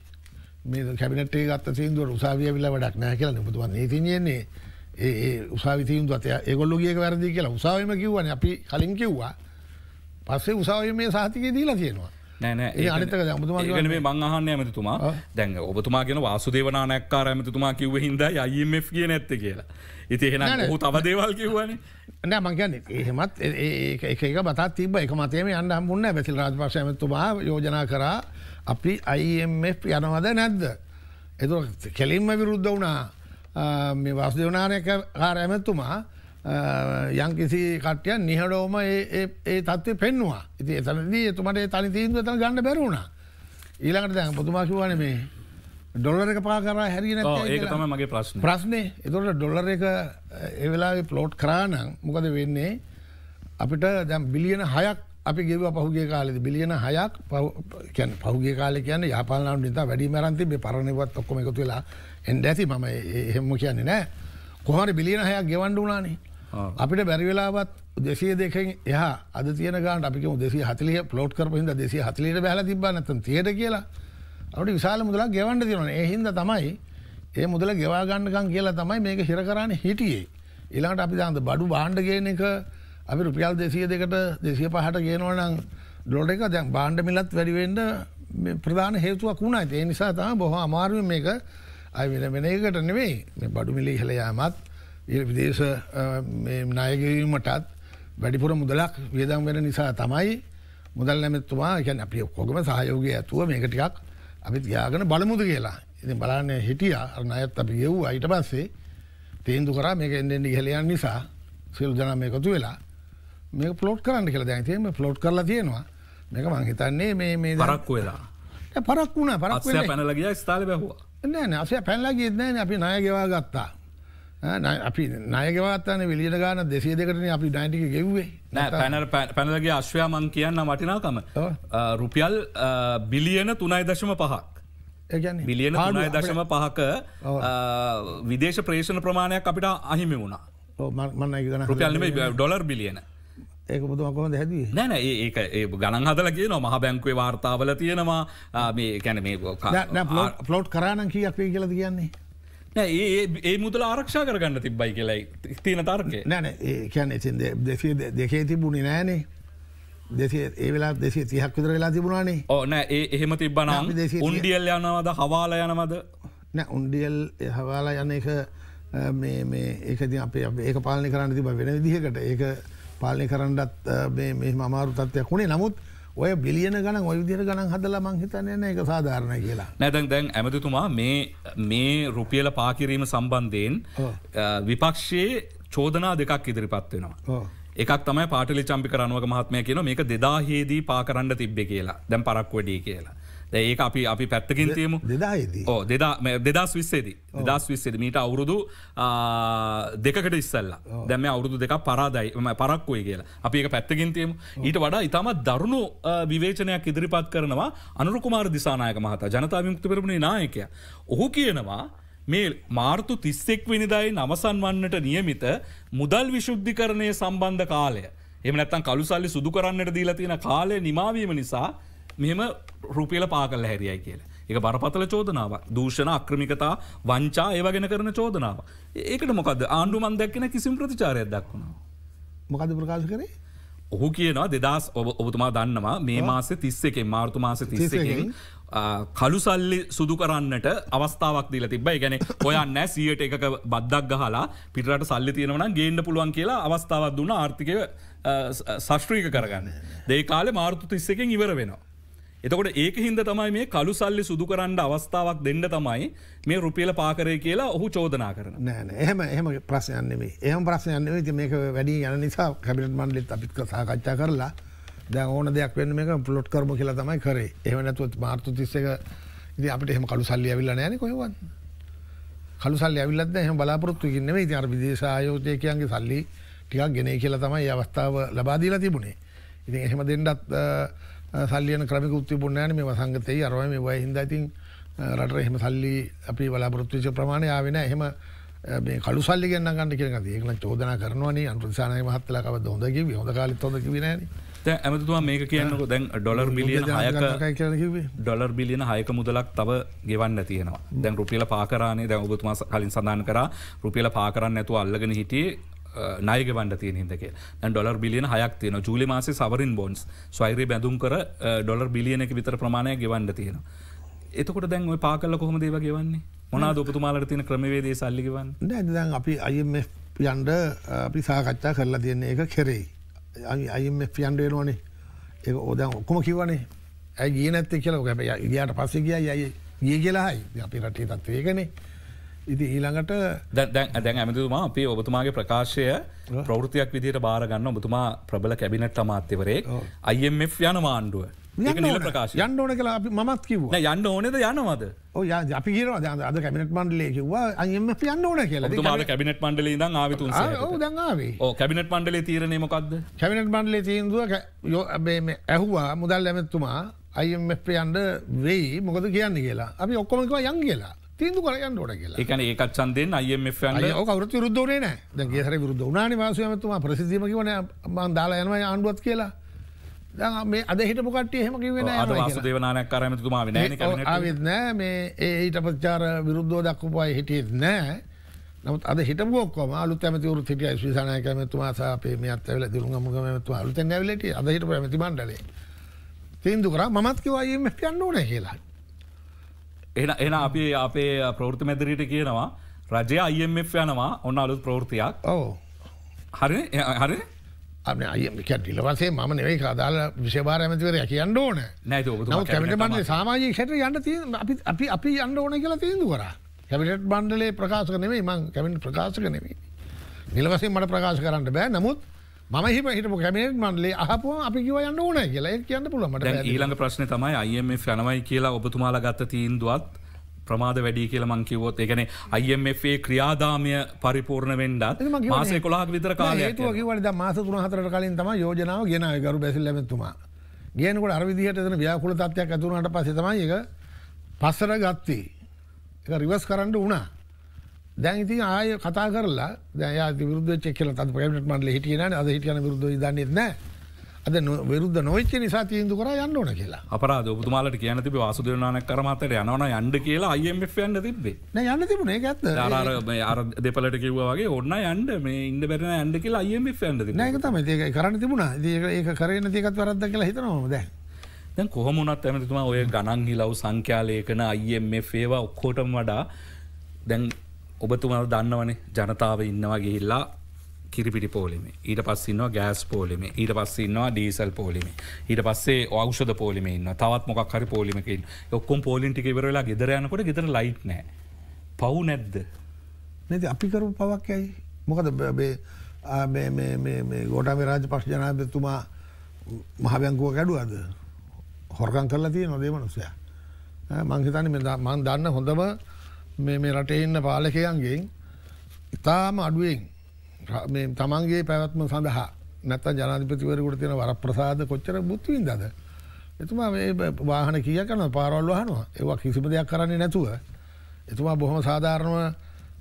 මේ කැබිනටේ ගත්ත තීන්දුවට උසාවිය විල්ල වැඩක් නෑ කියලා නිපුතුවන් ඒ තියන්නේ ඒ උසාවි තීන්දුවත් ඒගොල්ලු ගියක වැරදි කියලා උසාවම කිව්වන අපි කලින් කිව්වා පස්සේ උසාවය මේ සාතිකය දීලා තියෙනවා ඒ මේ බංහන්න ඇමතිතුමා දැන් ඔබතුමාගෙන වාසුදේවනානැක්කාර ඇමතිතුමා කිව්ව හිද යයිF කිය නැත්ත කියලා ඉතිහෙන හු තව දේවල් කිවන නෑ මංගන්න එහෙමත් එක බතා තිබ එක මතේම අන්න හම්බුන්න බැසිල් රාජපක්ෂමතුමා යෝජනා කරා අපි අයිF යනවද නැද්ද. එතු කෙලින්ම විරුද්ධ වුණා මේ වස්දනානයක කාරඇමැත්තුමා යංකිසි කට්‍යයන් නිහඩෝම ඒ තත්ත්වය පෙන්වා ඉති එතනදී එතුමට තනි තීන්ව තන ගන්න බැරුණා ඊළඟට දැන් පොතුමාශවාන මේ ඩොල්ලරක පාකරා හැරින ඒක තම මගේ ප්‍රශ්න ප්‍රශ්නය එතුොට ඩොල්ලර එක එවෙලා පලෝට් කරානං මොකද වෙන්නේ අපිට දැම් බිලියන හයක් අපි ගෙව පහුගේ කාලෙද බිලියන හයක් කැන් පහුගේ කාල කියන යාපාලනාව නිතා වැඩි මරන්ති මේ පරණවත් ඔක්කොම එකතු වෙලා එන්ඩ ඇති මම එහෙම කියන්නේ නෑ කොහරි බිලියන හයක් ගෙවන්ඩ වනානේ අපිට බැරිවෙලාවත් දෙසිය දෙකෙන් එහ අද තියන ගාන් අපික දෙසි හතලිය පලෝට් කරපහිද දෙසි හතලියට බැල තිබන්නත තියට කියලා අට විශාල මුදලක් ගෙවන්ඩ තිරන ඒහින්ද තමයි ඒ මුදල ගෙවා ගණ්ඩකන් කියලා තමයි මේක හිරකරන්න හිටියේ. ඉලාට අපි දන්ද බඩු බාණ්ඩ කියන එක අපි රුපියල් දෙසිය දෙකට දෙසිය පහට ගේනවනම් ඩොලට එක දැන් බාණ්ඩ මිලත් වැඩිවෙන්ඩ ප්‍රධාන හේතුවක් වුණා ඒ නිසා තම බොහෝ අමාරුවෙන් මේක අය වෙන වෙන එකට නෙවෙයි මේ බඩු මිලි ඉහළ යාමත් විදේශ නායගවීමටත් වැඩිපුර මුදලක් වියදම් වෙන නිසා තමයි මුදල් නැමැත්තුමා ගැන අපි ඔක්කොගම සහයෝගය ඇතුව මේක ටිකක් අපිත් ගයාගෙන බලමුද කියලා ඉතින් බලන්න හිටිය අරනයත් අපි ගෙව් අයිට පස්සේ තේන්දු කරා මේක එන්නෙන්ඩි හෙලයන් නිසා සියලු ජන මේ කොතු වෙලා මේක පලෝට් කරන්න කියලා දැන්තේම ෆලෝට් කරලා තියෙනවා මේක මංහිතන්නේ මේ මේ දරක්කු වෙලා පරක් වුණ පරක් පැනලගිය ස්ථාල බැහවා නෑ අසය පැල්ලා ගෙත්නෑ අපි නයගෙවා ගත්තා අපි නයගවත්තන විලියට ගාන දෙසේ දෙකටන අපි ඩයිටික ගෙව්වේ නෑ පැනර පැනලගේ අශ්වයා මං කියන්න මටිනාකම රුපියල් බිලියන තුනයි දශම පහක් බිලියන තුනයි දශම පහක විදේශ ප්‍රේෂණ ප්‍රමාණයක් අපිට අහිමි වුණා මන්න රුපියල්ම ඩොලර් බිලියන ඒක පුතුමකොම හැද නැන ඒක ගණන් හදල කියන මහ බැංකුවේ වාර්තාවල තියෙනවා මේ කැන මේ පලෝට් කරාණන් කිය අපේ කියලද කියන්නේ ඒ මුදල ආරක්ෂා කරගන්න තිබ්බයි කියලයි තියන තර්ගය නැන කියන්න එතින් දෙසේ දෙකේ තිබුණි නෑනේ දෙසේ ඒවෙලා දෙසේ තිහක් විතර වෙලා තිබුණනේ ඕන ඒ එහෙම තිබ්බන උන්ඩියල් යනවද හවාල යනවද නෑ උන්ඩියල් හවාලා යන එක ඒකති අපේ ඒක පාලනය කරන්න තිබ වෙන විදිහකට ඒක පාලනය කරන්නත් මේ මමාරු තත්වයක් වුණේ නමුත් ඔය බිලියන ගන ඔයවිදිර ගන හදල මංහිතනයන එක සාධාරණය කියලා නැදැන් දැන් ඇමතිතුමා මේ රුපියල පාකිරීම සම්බන්ධයෙන් විපක්ෂයේ චෝදනා දෙකක් ඉදිරිපත් වෙනවා. එකක් තමයි පාටලි චම්පි කරනුව මහත්මය කියන මේක දෙදාහේදී පාකරන්න තිබ්බෙ කියලා දැම් පරක් වැඩී කියලා. ඒක අපි අපි පැත්තකින් තියමු දෙදස් විස්සේදී දෙදස් විස්සේද මීට අවුරුදු දෙකට ඉස්සල්ලා දැම අවුරුදු දෙක පරාදයිම පරක්වුවේ කියලා අපි ඒක පැත්තකින් තියමු ඊට වඩා ඉතාමත් දරුණු විවේචනයක් ඉදිරිපත් කරනවා අනුරුකුමාර දිසානායක මහතා ජනතාව මුක්ති පෙරමුණේ නායකය ඔහු කියනවා මේ මාර්තු තිස්සෙක් විනිදයි නවසන් වන්නට නියමිත මුදල් විශුද්ධිකරණය සම්බන්ධ කාලය එම නැත්තන් කලු සල්ලි සුදු කරන්නට දීලා තියෙන කාලය නිමාවීම නිසා මෙම රුපියල පාකල් හැරියයි කියලා. එක බරපතල චෝදනාව දූෂණ අක්‍රමිකතා වංචා ඒවගෙන කරන චෝදනාව. ඒකට මොකද ආණ්ඩුමන් දැක්කෙන කිසිම් ප්‍රතිචාරයක් දක්වුණා. මොකද ප්‍රකාශ කරේ ඔහු කියනවා දෙදස් ඔබ ඔබතුමා දන්නවා මේ මාසේ තිස්සකෙන් මාර්තු මාස තිස්සකෙන් කළු සල්ලි සුදු කරන්නට අවස්ථාවක් දීල තිබයි ගැන ඔයන්න සියට එක බද්දක් ගහලා පිටට සල්ලි තියෙනවන ගේන්න පුළුවන් කියලා අවස්ථාවක් දුන්න ආර්ථිකය සශ්්‍රීක කරගන්න. දෙකාල මාර්තු තිස්සකෙන් ඉවර වෙනවා. එතකොට ඒක හින්ද තමයි මේ කළු සල්ලි සුදු කරන්න අවස්ථාවක් දෙන්න තමයි මේ රුපියල පාකරය කියලා ඔහු චෝදනා කරන නෑන එහම එහම ප්‍රශ්යන්නෙේ එහම ප්‍රශ්යන්නෙේ ති මේක වැඩි යන නිසා කැබිට මන්ඩලිත් අපිත් සාකච්ඡා කරලා දැ ඕන දෙයක් වෙන මේ පලොට් කරම කියලා තමයි කරේ එහමනැතුවත් මාර්තු තිස්සක ඉති අපට එහම කළු සල්ලි ඇවිල්ල නෑන කොහවන් කළු සල්ල ඇවිල්ලද එහම බලාපොරොත්තු ඉන්නව ඉති අර විදේශ ආයෝතයකයන්ගේ සල්ලි ටිකක් ගෙන කියලා තමයි අවස්ථාව ලබාදීලා තිබුණේ ඉති එහෙම දෙන්නත් සල්ලියන ක්‍රමික උත්තිබුණනෑන මේ වසංගතය අරවය මේ වය හිදයිතින් රට එහෙම සල්ලි අපි බලාපොරොත්තුවිච ප්‍රමාණය ආවෙන එහෙම මේ කළු සල්ලි ගන්න ගන්න කියන ඒකන චෝදනා කරනවනේ අන්ුසානය මහත්තලකව හොඳකි හොඳ කාලි හොඳකි නෑන ඇමතුවා මේක කියන්නක දැන් ඩොර් බිලියන හයක ඩොර් බිලියන හයක මුදලක් තව ගෙවන්න තියෙනවා දැන් රුපියල පාකරනේ දැන් ඔබතුමා කලින් සඳන් කර රුපියල පාකරන්න ඇතු අල්ලගෙන හිටියේ නයග වන්ඩ තිය හිදක ඩොර් බිලියන හයක් තියෙන ජූලි මාස සවරින් බොන්ස් ස්වයිරය බැඳුම් කර ඩොර් බිලියනක විතර ප්‍රමාණය ගෙවන්ඩ තියෙන. එතකොට දැන් ඔය පාකල්ල කොහොම දේව ගෙවන්නේ මොනා දුපතුමාලට තින ක්‍රමවේදේ සල්ලිගවන්න දැන් අපි අයම යන්ඩ අපි සාකච්ඡා කරලා තියන්නේ එක කෙරෙයි. අයිම ෆියන්ඩේනුවනේ ඒ ඕදැන් ඔක්කොම කිවනේ ඇ ගීනැත්ත කියලක ැ ඉදියාට පස්සෙ කිය යයි ගිය කියලායි අපි රටේ තත්වේකනේ ඉති ඊළඟට දැන් ඇමතුමා අපි ඔබතුමාගේ ප්‍රකාශය ප්‍රෘතියක් විදිට බාරගන්න ඔබතුමා ප්‍රබල කැබිනට් අමාත්‍යවරේ අයිම් යන මාණ්ඩුව ප්‍රකාශ යන්ඩෝන කලා මත් කිව යන්න ඕනද යනවද ඔය අපි කියර අද කැබිනට මන්ඩලේ කිවවා අයම යන්න ඕන කියලා කැබිනට මන්ඩල ද ආවිතු කැබිනට මන්ඩලේ තීරණය මොකක්ද කැබිනට මන්ඩලේ තීන්දුව ඇහුවා මුදල් ඇමැත්තුමා අයම් යන්ඩ වෙයි මොකද කියන්න කියලා අපි ඔක්කොමකවා යන් කියලා තිීදු කර යන්න ොට කියලා එකන ඒකත් සන්දෙන් අයම කවරත් විරුද්ධනේ නෑ දැගේ හර විරුද්ධ වනාන වාසයමතුම ප්‍රසිද්ධීමකි වන බන් දාලා යනම අන්ුවත් කියලා මේ අද හිට පොකට හෙම කිවෙන දේවනානයක් කරමතුමා ආවිත් නෑ මේ ඒට පච්චාර විරුද්ධෝ දක්කුපයි හිටියත් නෑ නමුත් අද හිට ොක්කම අලු ඇමතිවරු හිටිය ශවිසානය කමතුමාසාපේ මේ අත්තවල දිරුම් ගමතු අලුත ඇවලට අද හිට පැමති මන්ඩලේ තිීන්දු කර මත්කිවයීම පියන්න ඕන කියලා එන එන අපි අපේ ප්‍රෘති මැදිරීට කියනවා රජය අයම්F යනවා ඔන්න අලුත් ප්‍රෘතියක් ඕ හරි හරි අන අයමික ටිලවසේ ම නෙවේ කදාල විශෂභාර ඇමතිවරය කියන්න ඕන නැ කැමට බන්න සාමාජයේ ෂට යන්න තිය අපි අපි අන්න ඕන කියලා තියදු කර කැමිට බන්්ඩලේ ප්‍රකාශ නෙවේ මං කැමිට ප්‍රකාශ කනෙවේ නිලවසේ මට ප්‍රකාශ කරන්න බෑ නමුත් මම හිම හිටපු කැමිනට මන්ලේ අහපුුව අපි කිව යන්න ඕන කියලා කියන්න පුළමට ඊළඟ ප්‍රශ්න තමයි අයම යනවයි කියලා ඔබතුමාලා ගත්ත තීන්දුවත් ප්‍රමාද වැඩි කියල මං කිවොත් එකන අයිMFේ ක්‍රියාදාමය පරිපූර්ණ වෙන්ඩත් මාසේ කොලාක් විතර කාලය වද මාස තුන හතර කලින් තම යෝජනාව ගෙන ගරු බැසිල්ලමතුමා ගනකට අරවිදිහට එන ව්‍යාකුල තත්වයක් ඇතුනට පසතමයික පස්සර ගත්තේ එක රිවස් කරන්න වනා දැන් ඉතින් ආය කතා කරලා දැන් යා විරුද්ධ වෙච්ච කියලා තද කැබිනට් මණ්ඩලේ හිටියේ නැහැ අද හිටියන විරුද්ධයි දන්නේ නැහැ. අද විරුද්ධ නොවෙච්ච නිසා තීන්දුව කරා යන්න ඕන කියලා. අපරාධ ඔබතුමාලට කියන්න තිබේ වාසුදේව නානක කරමාතට යනවනම් යන්න කියලා IMF යන්න තිබ්බේ. නෑ යන්න තිබුණේ ඒක ඇත්ත. අර අර දෙපළට කිව්වා වගේ ඔන්න යන්න මේ ඉන්න බැරි නෑ යන්න කියලා IMF යන්න තිබුණා. නෑ ඒක තමයි ඒක කරන්න තිබුණා. ඉතින් ඒක කරේ නැති එකත් වැරද්දක් කියලා හිතනවා දැන්. දැන් කොහොමුණත් ඇමතිතුමා ඔය ගණන් හිලව් සංඛ්‍යාලේකන අයිම් මේවා ඔක්කෝටම වඩා දැන් ඔබතුමල් දන්නවනේ ජනතාව ඉන්නවා ගිහිල්ලා කිරිපිටි පෝලිමේ ඊට පස්සින්නවා ගෑස් පෝලිමේ ඊට පස්සඉන්නවා ඩීසල් පෝලිමේ ඊට පස්සේ අවෂද පෝලිමේ ඉන්න තවත් මොක් හරි පෝලිමකින් ඔක්කොම් පෝලින්ටි ඉවරලා ගෙදරයනකොට ගෙතර ලයිට් නෑ පව් නැද්ද නැති අපිකරු පවක් ඇයි මොකද බේ ගොටම රාජ පක්ෂ ජනාතතුමා මහබැංකුව කැඩුවද හොරකන් කරලා තිය නොදේ මනුසය මංහිතන මන් දන්න හොඳම මේ රටේ ඉන්න පාලකයන්ගෙන් ඉතාම අඩුවෙන් තමන්ගේ පැවැත්ම සඳහා නැත ජනාධිපතිවරකුට තියෙන වර ප්‍රසාද කොච්චර බුත්තුවින්දද. එතුමා මේ වාහන කිය කන පාරල්ල හනවා ඒවා කිසිම දෙයක් කරන්නේ නැතුව. එතුමා බොහොම සාධාරණව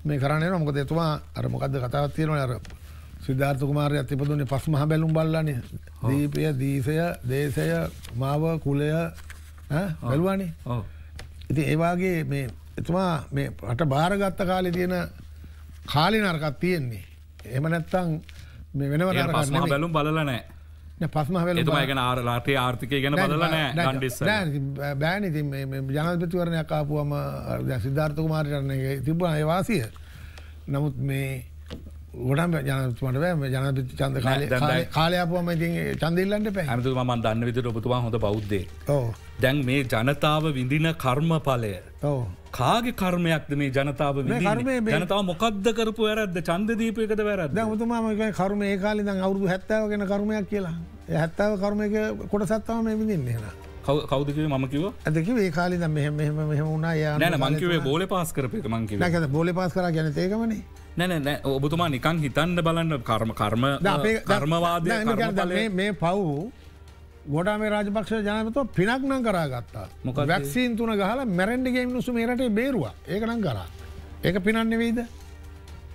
මේ කරන්න නොමක එතුමා අර මොකද කතාවත් තියෙන අර සිද්ධාර්ථ කුමාරය ඇතිපදුන්නේ පස්මහ බැලුම් බල්ලන්නේ දීපය දීසය දේශය මාව කුලය බැලුවනේ ඉති ඒවාගේ මේ එතුමා මේ රට භාරගත්ත කාලි තියෙන කාලි නරකත් තියෙන්නේ. එම නැත්තං වෙනව බැලුම් බලනෑ. පස්ම ආරලාටේ ආර්ථික ගැන බලන බෑන ජනපතිවරණයක් ආපුුවම සිද්ධාර්ථක මාර්ජරණය තිබ අයවාසිය නමුත් මේ ගොඩම් ජනතුමට බෑ ජනපති චන්ද කාලයපුම ඉති චන්දල්ලට පැහතුම මන් දන්න විදිට ඔපතුවා හොඳ බෞද්ධ දැන් මේ ජනතාව විඳින කර්ම පලය කාගේ කර්මයක්ද මේ ජනතාව ජනතාව මොකක්ද කරපු වැරද චන්දදීපයකට වැරද තුමාම කරුම ඒ කාලි දං අවුරු හැත්තාව ගෙන කරුමයක් කියලා හැත්තාව කරුමයක කොට සත්තාව මේ විදින්නේ කවදකිව ම කිව ඇදකි ඒ කාලි ද මෙහම මෙහම මෙහම වුණා ය න මංකිවේ බෝල පස් කරපය මංකි ඇ බෝල පස් කර ගැන ඒකමන නැන ඔබතුමා නිකන් හිතන්න බලන්න කර්ම කර්ම කර්මවාද මේ පව් ගොඩා මේ රාජපක්ෂ ජනතව පිනක් නම් කරා ගත්තා මොක වැක්සිීන් තුන ගහලා මැරෙන්ඩිගේ මිනිසු මේරට බේරවා ඒක නම් කරා ඒක පිනන්න වෙයිද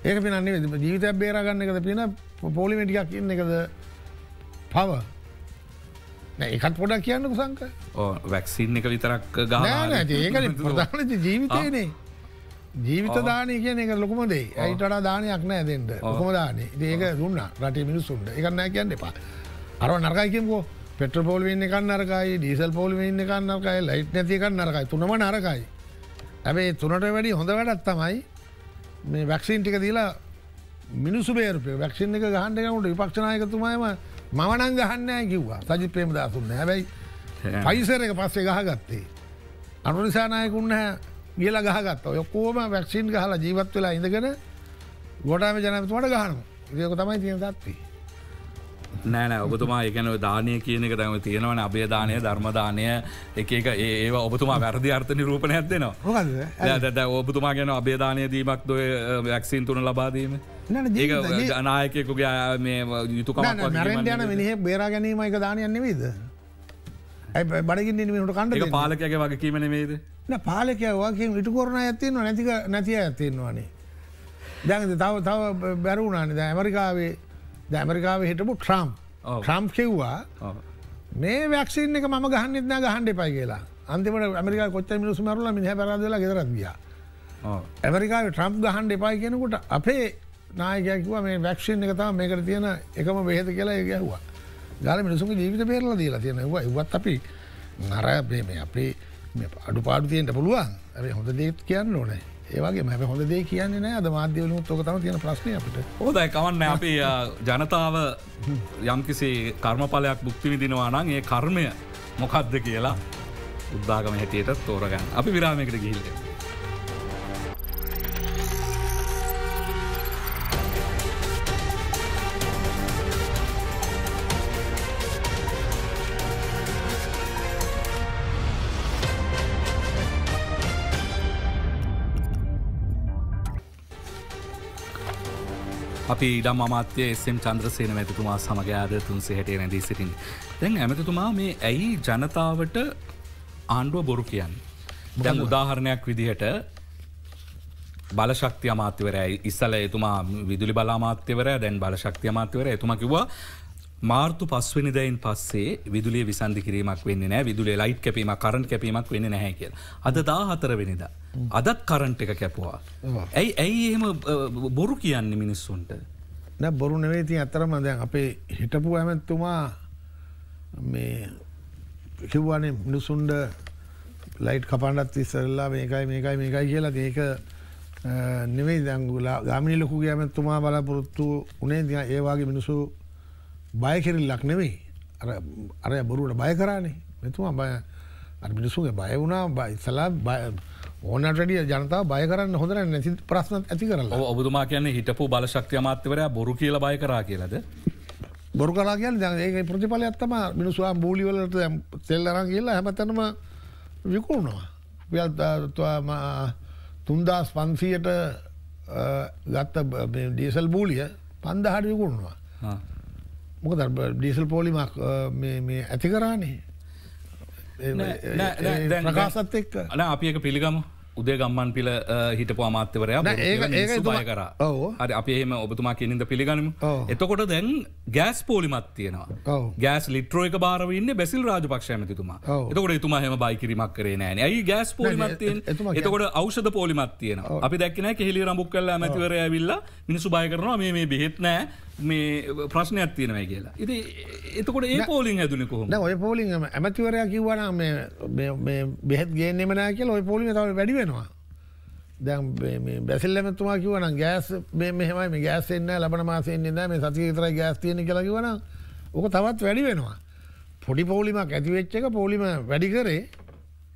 ඒක පිනන්නේ වෙ ජීවිතය බේරගන්න එකද පින පොලිමිටිකක් ඉන්න එකද පව එකත් පොඩක් කියන්න කුසංක වැක්සින් එක විතරක් ගහන ඒක ප්‍රධාන ජීවිතයනේ ජීවිත දානය කියන එක ලොකුමදේ ඇයිටට දානයක් නෑ දෙට ලොකම දානේ ඒක දුන්න රටේ මිනිස්සුන්ට එකන්න කියන්න එපා අර නර්ගයිකෙම්කෝ පෙට පෝල්වෙන්න එකන්න අරකයි ඩීසල් පෝල්වෙන්න එකන්න අරකයි ලයිට් නැතිකන්න අරකයි තුනම නරකයි ඇබේ තුනට වැඩි හොඳ වැඩත් තමයි මේ වැක්සින් ටික දීලා මිනිසු බේරපය වැක්ෂන් එක ගහන්ඩකමට විපක්ෂනායකතුමයිම මවනං ගහන්නෑ කිව්වා සජි ප්‍රේම දසුන්න හැබැයි පයිසර එක පස්සේ ගහගත්තේ අනුනිසානායකුන්න කියලා ගහගත්ත ඔයකෝම වැක්සින් ගහලා ජීවත් වෙලා ඉඳගෙන ගොඩාම ජනතුමට ගහනු ඒක තමයි තියෙන තත්වේ නෑ නෑ ඔබතුමා එකන දානය කියන එක තම තියෙනවන අබේ දානය ධර්මදානය එක එක ඒ ඔබතුමා වැරදි අර්ථ නිරූපණයක් දෙනවා ඇ ඔබතුමා ගැන අබේධානය දීමක් දොය වැක්සින් තුන ලබාදීම ඒ අනායකෙකුගේ මේ යුතුකම යන මිනිහ බේරා ගැනීම එක දානයන්න වේද ඇ බඩගින් නිමට කණ්ඩ පාලකයක වගේ කීමනවේද පාලකයවාගේ ඉටු කරන ඇතින්ව නැතික නැතිය ඇතින්වානේ දැ තව තව බැරවුණනේ ඇමරිකාවේ දැමරිකාව හිටපු ට්‍රම් ට්‍රම් කිව්වා මේ වැක්සින් එක ම ගහන්න න ගහන්ඩ පයි කියලා අන්තිමට ඇමරිකා කොච්ච මිනිස් මරල මිහ පරදලා ගෙදරත්ගිය ඇමරිකාව ට්‍රම් ගහන්ඩ එපයි කෙනකුට අපේ නායකැකිව මේ වැක්ෂන් එකතා මේකට තියෙන එකම බෙහෙත කියලා ගැහවා ගල මිනිසුන් ජීවිත පේරල දීලා තියෙනවා ඉවත් අපි නරය මේ අපේ අඩු පාඩු තියෙන්ට පුළුවන් ඇ හොඳ දේත් කියන්න ඕනෑ ඒවගේ මැ හොඳදේ කියන්නේ නෑ අද මාධ්‍යවලුත් ොක තම තියෙන ප්‍රශ්නයකට හොදයි කවන්න අපි ජනතාව යම්කිසි කර්මඵලයක් බුක්ති විදිනවා නම් ඒ කර්මය මොකක්ද කියලා උද්දාගම හැටියට තෝරගන්න අපි විරාමයකට ගිහිල්ලේ අපි ඉඩම් අමාත්‍ය එස්ම් චන්ද්‍රසේන මැතිතුමා සමගයාද තුන්සේ හැටේ නැදී සිටින්. දැන් ඇමතිතුමා මේ ඇයි ජනතාවට ආණ්ඩුව බොරු කියන්. දැන් උදාහරණයක් විදිහට බලශක්ති අමාත්‍යවරයි ඉස්සල එතුමා විදුලි බලාමාත්‍යවර දැන් බලශක්ති අමාත්‍යවර එතුම කිවා මාර්තු පස්වනිදයින් පස්සේ විදුලිය විසන්ධි කිරීමක් වෙන්නේ නෑ විදුලිය ලයිට් කැපීම කරන් කැපීමක් වෙන්න නැහැ කියල්. අද දා හතරවෙනිදා. අදත් කරන්ට් එක කැපවා. ඇයි ඇයි එහෙම බොරු කියන්න මිනිස්සුන්ට. නැ බොරු නෙවේ ති අතරම දැන් අපේ හිටපු ඇමැත්තුමා මේ කිව්වනේ මිනිසුන්ඩ ලයිට් කපන්ඩත් ඉස්සරල්ලා මේකයි මේකයි මේකයි කියලා ඒක නෙවෙයි දැංගුලා ගාමිනි ලොකුගේ ඇමැත්තුමා බලාපොරොත්තු උනේ දි ඒවාගේ මිනිසු බයකිරල්ලක් නෙවෙයි අරය බොරුට බය කරන්නේ මෙතුමා බය මිනිසුගේ බය වුණා ඉස්සලා ඕනට වැඩිය ජනතාව බය කරන්න හොඳර නැති ප්‍රශ්න ඇති කරලා ඔබතුමා කියන්නේ හිටපු බලශක්තිය මාත්‍යවරයා බොරු කියල බය කරා කියලද. බොරු කරා කියල ඒ ප්‍රතිඵල ඇත්තම මිනිස්වා බූලිවලට තෙල්ලරන් කියලා හැමතැනම විකුණුණවා. ව්‍යත්තුවාම තුන්දස් පන්සීයට ගත්ත ඩීසල් බූලිය පන්දහට විකුණුණවා. මොක ඩීසල් පෝලිමක් ඇති කරානේ. ප්‍රකාසත් එක්ක අලා අපියක පිළිගමු උදේ ගම්මන් පිල හිටපු අමාත්‍යවරයා ඒකර හරි අපේම ඔබතුමා කියනින්ද පිළිගනිම එතකොට දැන් ගෑස් පෝලිමත් තියෙනවා ගෑස් ලිට්‍රෝක බාරවන්න බැසිල් රාජපක්ෂයමතිතුමා එතකොට එතුමා හම බයිකිරීමක් කරේ නෑන ඇයි ගෑස් පොලිමත්තියෙන් එතකොට අවෂද පොලිමත් තියෙන අපි දැක්න කෙහිලි රම්බුක් කල්ල ඇතිවරය විල්ල මිනිසු බය කරනවා මේ බෙහෙත් නෑ මේ ප්‍රශ්නයක් තියෙනවයි කියලා. ඉති එතකොට ඒ පෝලිින් ඇතුන කොහොම ඔය පෝලිින් ඇමතිවරයා කිව්වන බෙහත් ගේනෙමනා කියල ඔය පෝලිම තව වැඩි වෙනවා. දැන් බැසිල් ඇමතුමා කිවන ගෑස් මෙහෙමයි ගෑස්සෙන්න්න ලබන මාසෙන්න්න මේ සති තර ගෑස්තියන කියලා කිවන ඕක තවත් වැඩි වෙනවා. පොඩි පෝලිමක් ඇතිවෙච්ච එක පෝලිම වැඩි කරේ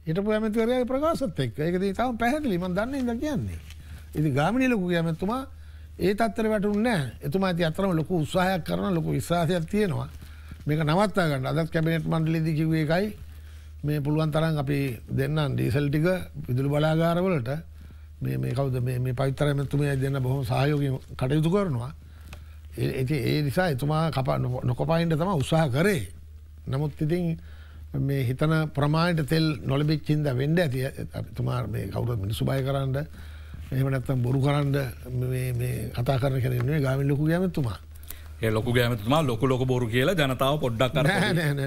හිටපු ඇමතිවරයා ප්‍රකාශත් එක් එකද තම පැහැදිලිම දන්න ඉද කියන්නේ. ඉති ගාමිනිලකු ඇමැත්තුමා ඒ තත්තර වැටුන්නෑ එතුමා ඇති අතරම ලොකු උත්සාහයක් කරන ලොකු විශවාසයක් තියෙනවා මේක නවත්තා ගන්න අදත් කැබිනට් මණ්ඩලිදි කිවේ එකයි මේ පුළුවන් තරන් අපි දෙන්නන් ඩීසල් ටික විදුළු බලාගාරවලට මේ කවද මේ පවිතර මැතුමේ දෙන්න බොහොම සහයෝග කටයුතු කරනවා ඇති ඒ නිසා එතුමා කප නොකොපයින්ට තම උත්සාහ කරේ නමුත් ඉතින් මේ හිතන ප්‍රමාණයට තෙල් නොලබිච්චින්ද වෙන්ඩ ඇති තුමා මේ කවුරත් මිනිසු බය කරන්න එහම නැත්තම් බොරු කරන්ඩ කතා කරන කරන්නේ ගාමින් ලොකු ගැමතුමා ඒ ලොකු ගෑමතුමා ලොක ලොක බොරු කියලා ජනතාව පොඩ්ඩක් කර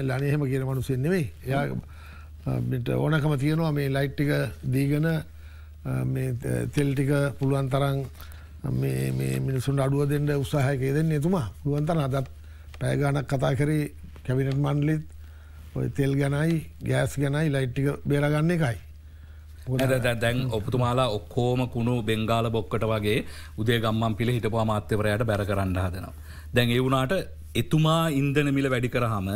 ලනහෙම කියෙන මනුසෙන්නෙවෙයි යාට ඕනකම තියෙනවා මේ ලයිට්ටික දීගන තෙල්ටික පුළුවන් තරන් මිනිසුන් අඩුව දෙෙන්ට උත්සාහයකය දෙන්න එතුමා පුළුවන්තන අදත් පැයගානක් කතා කරේ කැවිනට මන්ලිත් ඔය තෙල් ගැනයි ගෑස් ගැනයි ලයිට්ටික බේරගන්න එකයි ඇ දැන් ඔපතුමාලා ඔක්කෝම කුණු බෙංගාල බොක්කට වගේ උදේ ගම්මන් පිළ හිටපවා මාත්‍යවරයට බැර කරන්න හදනවා. දැන් එවුනාට එතුමා ඉන්දන මිල වැඩි කරහම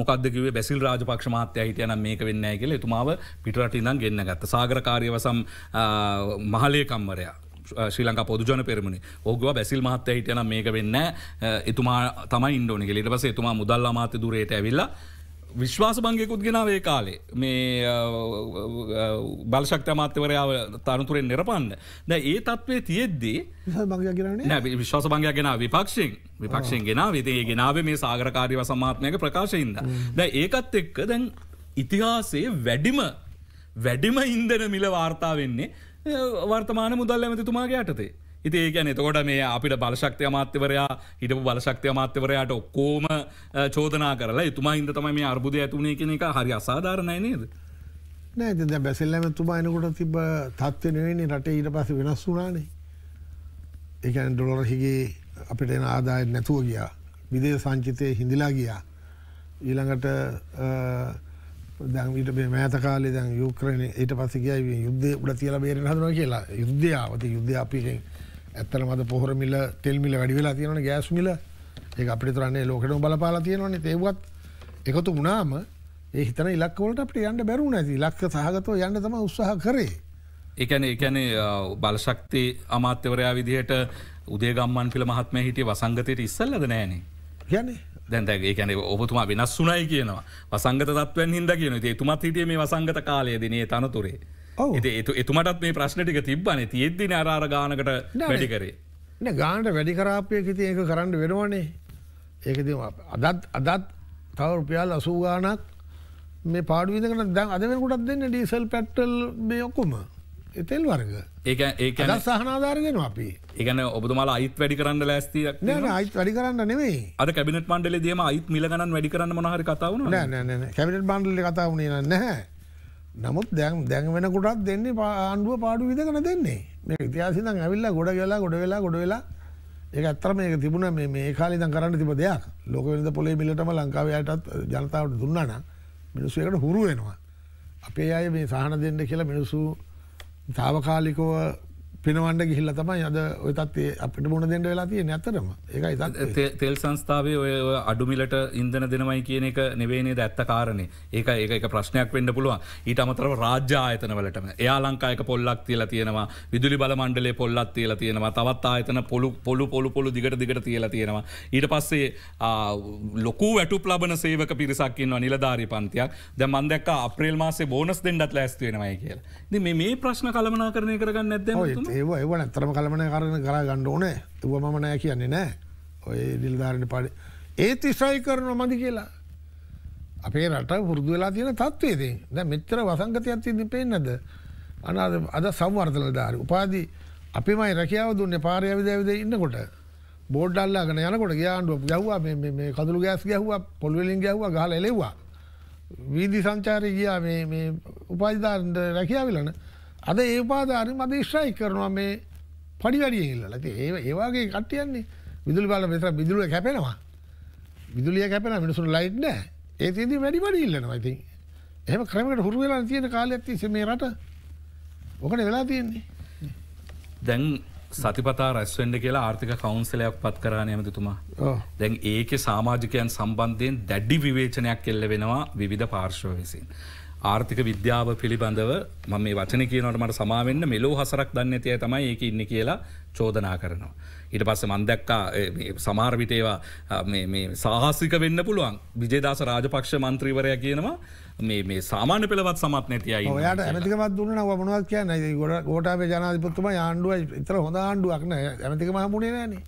මොකදකව බැසිල් රාජපක්ෂ මහත්‍ය හිටයන මේක වෙන්න කියල එතුමාව පිටරට ඉඳන් ගන්න ගත්ත සාගරකාරයවසම් මහලයකම්වරයා. ශ්‍රී ලංකා පොදුජන පෙරමුණ ඕගව බැසිල් මහත්ත හිටයන මේක වෙන්න එතුමා තම ඉන්ඩෝනිගෙ ලිට පස එතුමා මුදල්ලා මාත දුරයට ඇවිල්ලා විශ්වාස බංගයකුත් ගෙනාවේ කාලේ මේ බලශක්ත අමාත්‍යවරයාව තනතුරෙන් නිරපන්න දැ ඒ තත්වේ තියෙද්දී විශ්වාස බංගයක් ගෙන විපක්ෂෙන් විපක්ෂෙන් ගෙන විතේ ගෙනාවේ මේ සාගරකාරීව සමාත්මයක ප්‍රකාශයින්ද. දැ ඒකත් එක්ක දැන් ඉතිහාසේ වැඩිම වැඩිම ඉන්දන මිල වාර්තා වෙන්නේ වර්තමාන මුදල් ඇමතිතුමාගේ යටතේ. ඉතිඒ ගැන තකොට මේ අපිට බලශක්තිය මාත්‍යවරයා හිටපු බලශක්තිය මාත්‍යවරයාට ඔක්කෝම චෝදනා කරලා එතුමා ඉද තමයි මේ අර්බුදය ඇතුුණේ කෙනෙ එක හරි අසාධාරණය නේද. නෑ බැසල්ලම තුමායනකොට තිබ තත්වනවෙන්නේ රට ඊට පස වෙනස් වුනානේ. ඒකන ඩොලොර හිගේ අපිට එන ආදාය නැතුව ගියා. විදේ සංචිතය හිඳලා ගියා. ඊළඟට දැන්ට මෑත කාල දැන් යුක්‍රණ ඊට පසගේ යුද්ධ උඩ තියල බේරෙන හදන කියලා යුද්ධාවත යුද්ධ අපිකෙන් ඇත්තල මද පොහොර මිල තෙල් මිල වැඩි වෙලා තියෙනවන ගෑස් මිල ඒ අපි තරන්නේ ලෝකටම බලපාලා තියෙනවන තේවත් එකතු වුණාම ඒ හිතන ඉලක්වලට අපට යන්න බැරු නැති ලක්ක සහගතව යන්න තම උත්සාහ කරේ. එකන එකන බලශක්ති අමාත්‍යවරයා විදිහට උදේගම්මන් පිළ මහත්ම හිටිය වසංගතයට ඉස්සල්ලද නෑනේ යනේ දැන්තැගේ කැනෙ ඔබතුමා වෙනස් වුනයි කියනවා වසංගත තත්වය හිද කියන ඒ තුමත් හිටිය මේ වසංගත කාලයේදනේ තනතුරේ ඒතු එතුමටත් මේ ප්‍රශ්නටික තිබ්බන තියෙද්දින අරාර ගානකට වැඩිකරේ ගානට වැඩිකරාපය කිති ඒක කරන්න වෙනවනේ ඒකද අදත් අදත් තව රුපියල් අසූගානක් මේ පාඩුවිදකට දැන් අදවෙනකුටත් දෙන්න ඩීසල් පැට්ටල් මේ ඔක්කුම එතෙල් වර්ග ඒ ඒ සහනාධාරගෙන අපි ඒගන ඔබතුමල අයිත් වැඩි කරන්න ලෑස්ති අයිත් වැඩි කරන්න නෙවේ අද කැබිනට පන්ඩල දීම අයිත් මිලගන්න වැඩි කරන්න මනහරි කතාවන කැබිට බන්ඩල කතාවනේ නැහැ නමුත් දැන් දැන් වෙනකොටත් දෙන්නේ ආණ්ඩුව පාඩු විදගෙන දෙන්නේ මේ ඉතිහාසිතන් ඇවිල්ලා ගොඩ කියලා ගොඩ වෙලා ගොඩ වෙලා ඒක ඇත්තටම මේක තිබුණ මේ මේ කාලේ ඉඳන් කරන්න තිබ්බ දෙයක් ලෝක වෙනද පොලේ මිලටම ලංකාවේ අයටත් ජනතාවට දුන්නා නම් මිනිස්සු ඒකට හුරු වෙනවා අපේ අය මේ සහන දෙන්න කියලා මිනිස්සු తాවකාලිකව පිනවන්ඩ ගිහිල්ල තමයි අද ඔතත්ේ අපිට මුණ දෙට වෙලා තිය නැතරම ඒකයි තෙල් සංස්ථාවේ ඔය අඩුමිලට ඉන්දන දෙනමයි කියන එක නෙවේනේ ඇත්ත කාරණය ඒක ඒ එක ප්‍රශ්නයක් වෙන්ඩ පුළුව ඊට අමතරව රාජ්‍යායතන වලටම එයා ලංකායක පොල්ලක් තියලා තියෙනවා විදුලි බල මණ්ඩලේ පොල්ලක් තියලා තියෙනවා තවත් ආයතන පොළු පොළු පොළු පොළු දිගට දිගට තියලා තියෙනවා ඊට පස්සේ ලොකු වැටු ලබන සේවක පිරිසක්කින්නවා නිලධාරි පන්තියක් ද මන්දක් අප්‍රේල් මාසේ බෝනස් දෙන්නත් ලැස්තුවෙනවයි කියලා මේ ප්‍රශ්න කළමනා කරණය කරගන්න නැද ඒව ඒව නැත්තරම කළමනය කරන කර ගණ්ඩ ඕනේ එව මම නෑ කියන්නේ නෑ ඔය නිල්ධාරණ පාඩි ඒත් ඉස්්‍රයි කරනවා මදි කියලා අපේ රට පුරුදු වෙලා තියෙන තත්වේද ද මෙච්චර වසංගතයක් තිදි පේනද අන අද සම්වර්ධල ධාරි උපාදී අපිමයි රැකියාව දුන්න පාරයවිදවිද ඉන්නකොට බෝඩ්ඩල්ලාගෙන යනකොට ගයාන්ඩුව ගැව්වා මේ කදුළු ගෑස් ගැහවා පොල්වෙලින් ගැහවා ගහල එලෙවා වීදි සංචාරය ගියා උපාධධාරන්ට රැකියාවිලන අද ඒපාදාරි මද ශ්‍රයි කරනවා මේ පඩිවැඩියහිල්ල ඇති ඒ ඒවාගේ කටයන්නේ විදුලි බල මෙතර විදුලුව කැපෙනවා විදුලිය කැපෙන මිනිසුන් ලයිට් නෑ ඒතිදී වැඩි වැඩිල්ලනවා ඉතින් එහම ක්‍රමට හුරු වෙලා තියෙන කාලයක්ති සමේ රට ඕකට වෙලා තියෙන්නේ දැන් සතිපතා රැස්වෙන්ඩ කියලා ආර්ථික කවුන්සලයක් පත් කරන ඇමතිතුමා දැන් ඒක සාමාජිකයන් සම්බන්ධයෙන් දැඩ්ඩි විවේචනයක් කෙල්ල වෙනවා විධ පාර්ශ්ව විසින්. ආර්ථික විද්‍යාව පිළිබඳව ම මේ වචන කියනට මට සමාවෙන්න මෙලෝ හසරක් දන්න ඇතිය තමයි ඒක ඉන්න කියලා චෝදනා කරනවා. ඊට පස්ස මන්දැක්කා සමාර්විටේවා සාහසික වෙන්න පුළුවන් විජේදස රාජපක්ෂ මන්ත්‍රීවරය කියනවා මේ සාමාන්‍ය පෙළවත් සමත් නැතියි ඔයාට ඇමතිකමත් දුන්න වමනුවත් කියන්න ගොඩ ගෝටාපේ ජනාධපත්තුම ආණ්ඩුව ඉතර හොඳ ආණ්ඩුවක්න ඇමතිකම හමුණේ නෑනේ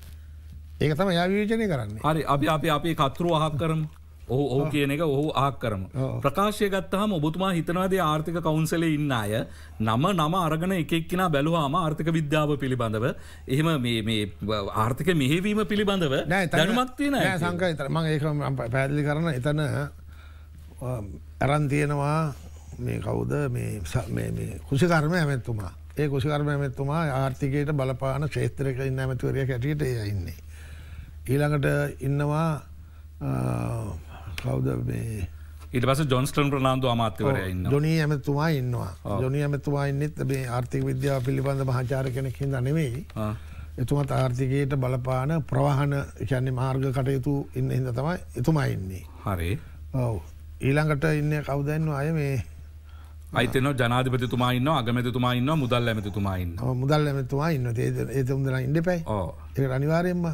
ඒක තම යා විවේචනය කරන්න හරි අපි අපි අපි කතුරු අහක් කරම ඔහු ඔහු කියන එක ඔහු ආක් කරම. ප්‍රකාශය ගත්තහම ඔබතුමා හිතනවාදේ ආර්ථික කවුන්සලේ ඉන්න අය නම නම අරගෙන එකෙක්කින බැලුවාම ආර්ථික විද්‍යාව පිළිබඳව එහෙම මේ ආර්ථික මෙහෙවීම පිළිබඳව දැනුමක්තියන සංකය තරම ඒකම පැදිලි කරන එතන ඇරන් තියෙනවා මේ කවුද කුසිකර්ම ඇමැත්තුමා ඒ කුසිකර්ම ඇමැත්තුමා ආර්ථිකයට බලපාන ශේත්‍රක ඉන්න ඇමැතුවරයක් ඇටියට එයඉන්නේ. ඊළඟට ඉන්නවා කවද මේ ඉට පස ජොන්ස්ටන් ප්‍රනාාන්තු අමාත්‍යවරයන්න ජොනී ඇමතුමා ඉන්නවා ජොනී ඇමතුවා ඉන්නෙත් මේ ආර්ථික විද්‍යා පිළිබඳ මහචාර කෙනෙකින් නෙවෙයි එතුමත් ආර්ථිකයට බලපාන ප්‍රවාහන කියන්නේ මාර්ග කටයුතු ඉන්න හිද තමයි එතුමා ඉන්නේ. හරි ඔව ඊළඟට ඉන්න කවදන්න අය මේ අයිතන ජනාධපතිතුමායින්න අගමැතුමායින්න මුදල් ඇමතුමායින්න මුදල් ඇමතුමා ඉන්න ඒතුම් දෙලා ඉඩ පැයි ඒ අනිවාරයෙන්ම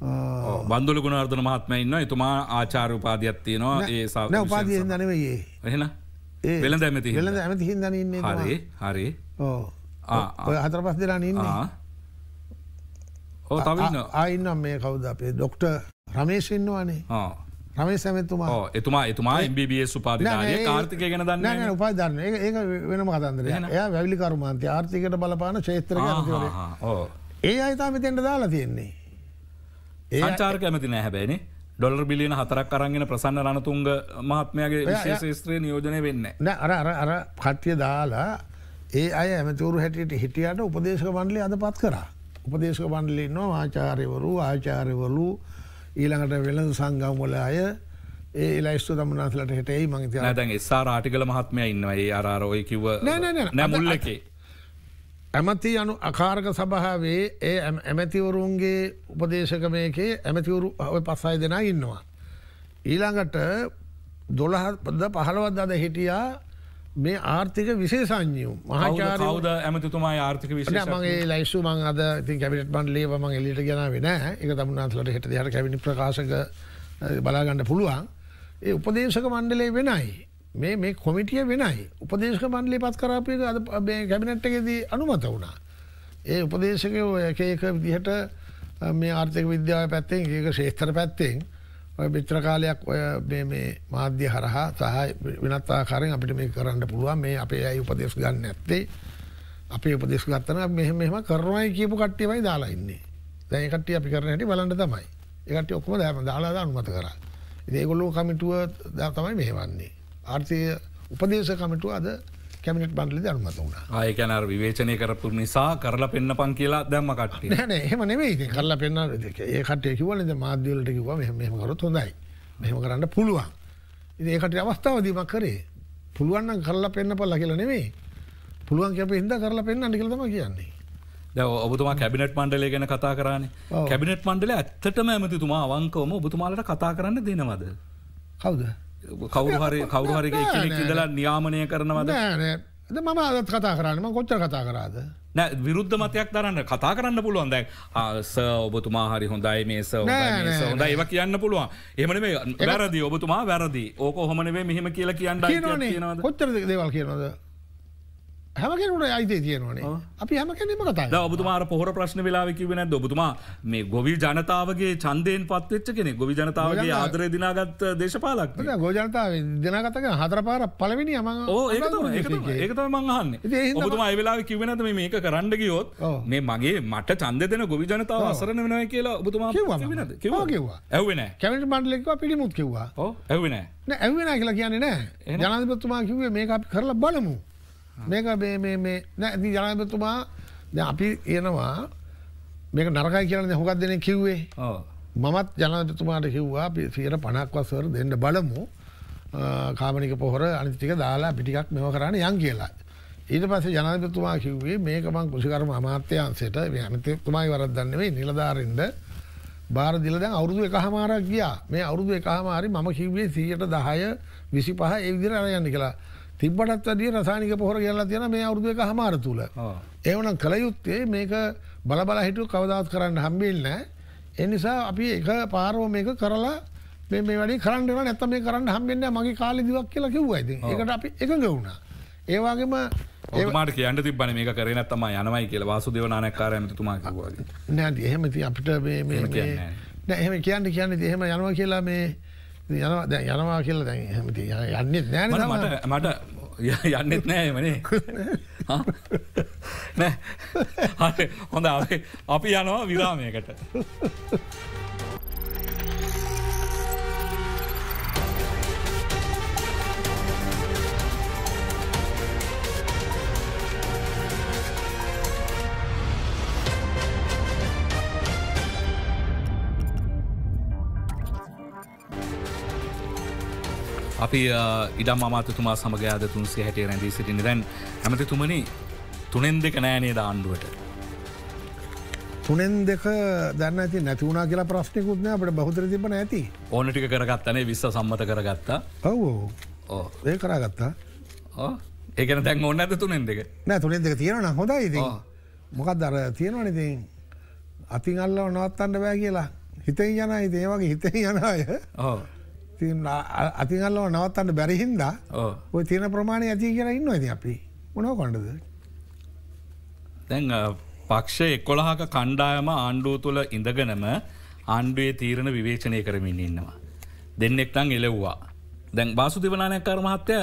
බන්දුල ගුණාර්ධන මහත්ම ඉන්න එතුමා ආචාර උපාධයක්ත්තියනවා ඒ සා උපාදය දනවයේ එහෙන වෙළඳ ඇමති වෙළඳ ඇමති හිදන්න හරි හරි ඔය හතර පස් දෙලා ඉන්න ඕ තම ආයින්නම් මේ කවුද අපේ ඩොක්ට රමේශෙන්වානේ රමේ සැමතුමා එතුමා එතුමා MBBS උපාධ කාර්තික ගෙන දන්න උපාධන්න ඒ වෙනම කතන්දර එය වැවිලිකරුමන්තය ආර්ථිකට බලපාන ශේත්‍ර ඒ අයිතා මෙතෙන්ට දාලා තියෙන්නේ සංචාර කැමති නෑ හැබැයිනේ ඩොල් බිලියන හතරක් අරගෙන ප්‍රසන්න රණතුන්ග මහත්මයාගේ විශේෂේත්‍රය නියෝජනය වෙන්න න අර අර කට්්‍ය දාලා ඒ අය ඇමතුරු හැටියට හිටියට උපදේශක බණ්ඩලි අද පත් කර උපදේශක බණ්ඩලින්නවා ආචාරයවරු ආචාරයවලු ඊළඟට වෙළඳ සංගම්වල අය ඒ ලයිස්තු තමනාසලට හිටේ මගේ ත සා රාටිකල මහත්මය ඉන්නවා ඒ අරෝය කිව නැ මුල්ලකේ ඇමති යනු අකාරක සභාවේ ඒ ඇමැතිවරුන්ගේ උපදේශක මේකේ ඇමැතිවරු ඔය පස්සයි දෙනා ඉන්නවා. ඊළඟට දොළහද පහළවත් අද හිටියා මේ ආර්ථික විශේෂඥයුම් මහාචාර ද ඇමතුමා ආර්ථික විශෂ මගේ ලයිස්සු මං අද ති කැබිට පන් ලේ මං එලිට ගෙනාව වෙන එක තමුණනාතුලට හෙට හට කැබිණි ප්‍රකාශක බලාගන්න පුළුවන් ඒ උපදේශක මණ්ඩලේ වෙනයි. මේ මේ කොමිටිය වෙනයි උපදේශක මණ්ඩලේ පත් කරාපයක අද කැබිනට්ටකෙදී අනුමත වුණා. ඒ උපදේශකයෝ එක එක විදිහට මේ ආර්ථික විද්‍යාව පැත්තෙන් ඒක ශේෂ්ත්‍ර පැත්තෙන් ඔය මිත්‍ර කාලයක් ඔය මේ මේ මාධ්‍ය හරහා සහ වෙනත් ආකාරයෙන් අපිට මේක කරන්න පුළුවන් මේ අපේ අය උපදේශ ගන්න නැත්තේ අපේ උපදේශ ගත්තම අපි මෙහෙම මෙහෙම කරනවායි කියපු කට්ටියමයි දාලා ඉන්නේ. දැන් ඒ කට්ටිය අපි කරන හැටි බලන්න තමයි. ඒ කට්ටිය ඔක්කොම දාලා දාලා අනුමත කරා. ඉතින් ඒගොල්ලෝ කමිටුව තමයි මෙහෙවන්නේ. ආර්ථය උපදේශ කමිටුව අද කැමිට බන්ලි අනුමත වුණ ආයකැන විවේචනය කරපු නිසා කරලා පෙන්න්න පන් කියලා දැම්ම කට න එහම නෙවෙයි කරලා පෙන්න්න ඒකට කිවලද මාධ්‍යවලට කිව මෙම කරත් හොඳයි මෙහම කරන්න පුළුවන් ඒකට අවස්ථාව දීමක් කරේ පුළුවන්න කරලා පෙන්න්න පල්ල කියලා නෙවෙේ පුළුවන් කැප හිද කරලා පෙන්න්න අනිකලතම කියන්නේ ඔබතුමා කැබිනට් මණ්ඩලය ගැන කතා කරන්නේ කැබිනට් මණ්ඩල ඇත්තටම ඇමතිතුමා අවංකවම ඔබතුමාලට කතා කරන්න දෙනවද කවද කවරු හරි කවරු හරි එකෙක් ඉඳලා නියාමනය කරනවද නෑ ද මම අදත් කතා කරන්නම කොච්චර කතා කරාද නෑ විරුද්ධ මතයක් දරන්න කතා කරන්න පුළුවන් දැන් ආස ඔබතුමා හරි හොඳයි මේස හොඳ ඒව කියන්න පුළුවන් එමන මේ වැරදි ඔබතුමා වැරදි ඕක හොමනේ මෙහෙම කියලා කියන්න කොච්චර දේවල් කියනද හැමකට අයිතේ තියනවන අපි හැමකැනීම කතා ඔබතුමා පොහොර ප්‍රශ්න වෙලාවකිව නැද ඔබතුමා මේ ගොවි ජනතාවගේ චන්දයෙන් පත්වෙච්ච කෙනෙ ගොවි ජනතාවගේ ආදර දිනාගත් දේශපාලක් ගෝජනතාව දෙනාගතක හතර පාර පලවෙනි ම ඒකත මංහන්න ඔබතුමා වෙලා කිවෙනද මේක කරන්නගයොත් මේ මගේ මට චන්ද දෙන ගොවි ජනතාව අසරන වෙනය කියලා ඔබතුමා කිවා කිවා ඇවෙන කැමට මටලෙක්ව පිළිමුත් කිව්වා ඇවෙන ඇවෙන කියලා කියන්නේ නෑ ජනතපතුමා කිවේ මේ අපි කරලා බලමු මේක නෑ ජනතතුමා අපි යනවා මේක නරකයි කියලන හොකක් දෙන කිව්වේ මමත් ජනතතුමාට කිව්වා සියට පනක්වසර දෙන්න බලමු කාමනික පොහොර අනිතික දාලා පිටිකක් මෙම කරන්න යන් කියලා. ඊට පස්සේ ජනතතුමා කිව්වේ මේක මං කෘෂිකර්ම අමාත්‍යංශයට මේ අනිතතුමයි වරද්දන්නේ නිලධාරින්ද බාර දිල දැන් අවුරුදු එකහමාරක් ගියා. මේ අවුරුදු එකහමාරි මම කිව්වේ 100ට 10 25 ඒ විදිහට අර යන්න කියලා. තිබ්බටත් වැඩිය රසානික පොහොර කියලා තියෙන මේ අවුරුදු එක හමාර තුල. ඒවනම් කල යුත්තේ මේක බලබල හිටු කවදාත් කරන්න හම්බෙන්නේ නැහැ. ඒ නිසා අපි එක පාරව මේක කරලා මේ මේ වැඩේ කරන්න වෙනවා නැත්නම් මේ කරන්න හම්බෙන්නේ නැහැ මගේ කාලේ දිවක් කියලා කිව්වා ඉතින්. ඒකට අපි එකඟ වුණා. ඒ වගේම ඔතුමාට කියන්න තිබන මේ කරන තම යනමයි කියලා වාසුදේව නානකාර ඇමතුමා කිව්වා. නෑ එහෙම ඉතින් අපිට මේ මේ නෑ එහෙම කියන්න කියන්නේ එහෙම යනවා කියලා මේ යනවා දැ යනවා කියල දැන් යන්නෙත් නෑ මට මට යන්නෙත් නෑ මනේ නෑ හොඳ අපි යනවා විරාමයකට. අපි ඉඩම් අමාතතුමා සමගයාද තුන්සේ හැටේ රැඳී සිටිනි දැන් ඇමති තුමනි තුනෙන් දෙක නෑනේ දාණ්ඩුවට. තුනෙන් දෙක දැන්න ඇති නැතිවුණ කියලා ප්‍රශ්නිකුත්නය අපට බහුතර තිබන ඇති ඕනටික කරගත්තනේ විශ්ස සම්මත කරගත්තා ඔවෝ ඒ කරගත්තා ඒකන දැන් ඔන්න ඇත තුනෙන් දෙක නෑ තුනෙන් දෙක තියෙන හොඳයි ඉති මොකක් දර තියෙනවා නතින් අතින් අල්ල නවත්තන්න බෑ කියලා හිතෙන් යනයි ඒේවගේ හිතෙන් යනය ඕ. අතිගල්ලව නවත්තන්න බැරිහින්දා ඔය තියෙන ප්‍රමාණය ඇති කියලා ඉන්න ඇති අපි මොනව කොඩද දැන් පක්ෂ එකොළහක කණ්ඩායම ආණ්ඩුව තුළ ඉඳගනම ආණ්ඩුවේ තීරණ විවේචනය කරමින් ඉන්නවා. දෙන්නෙක්ටං එලෙව්වා. දැන් බාසු තිවනානයක්කර මහත්තය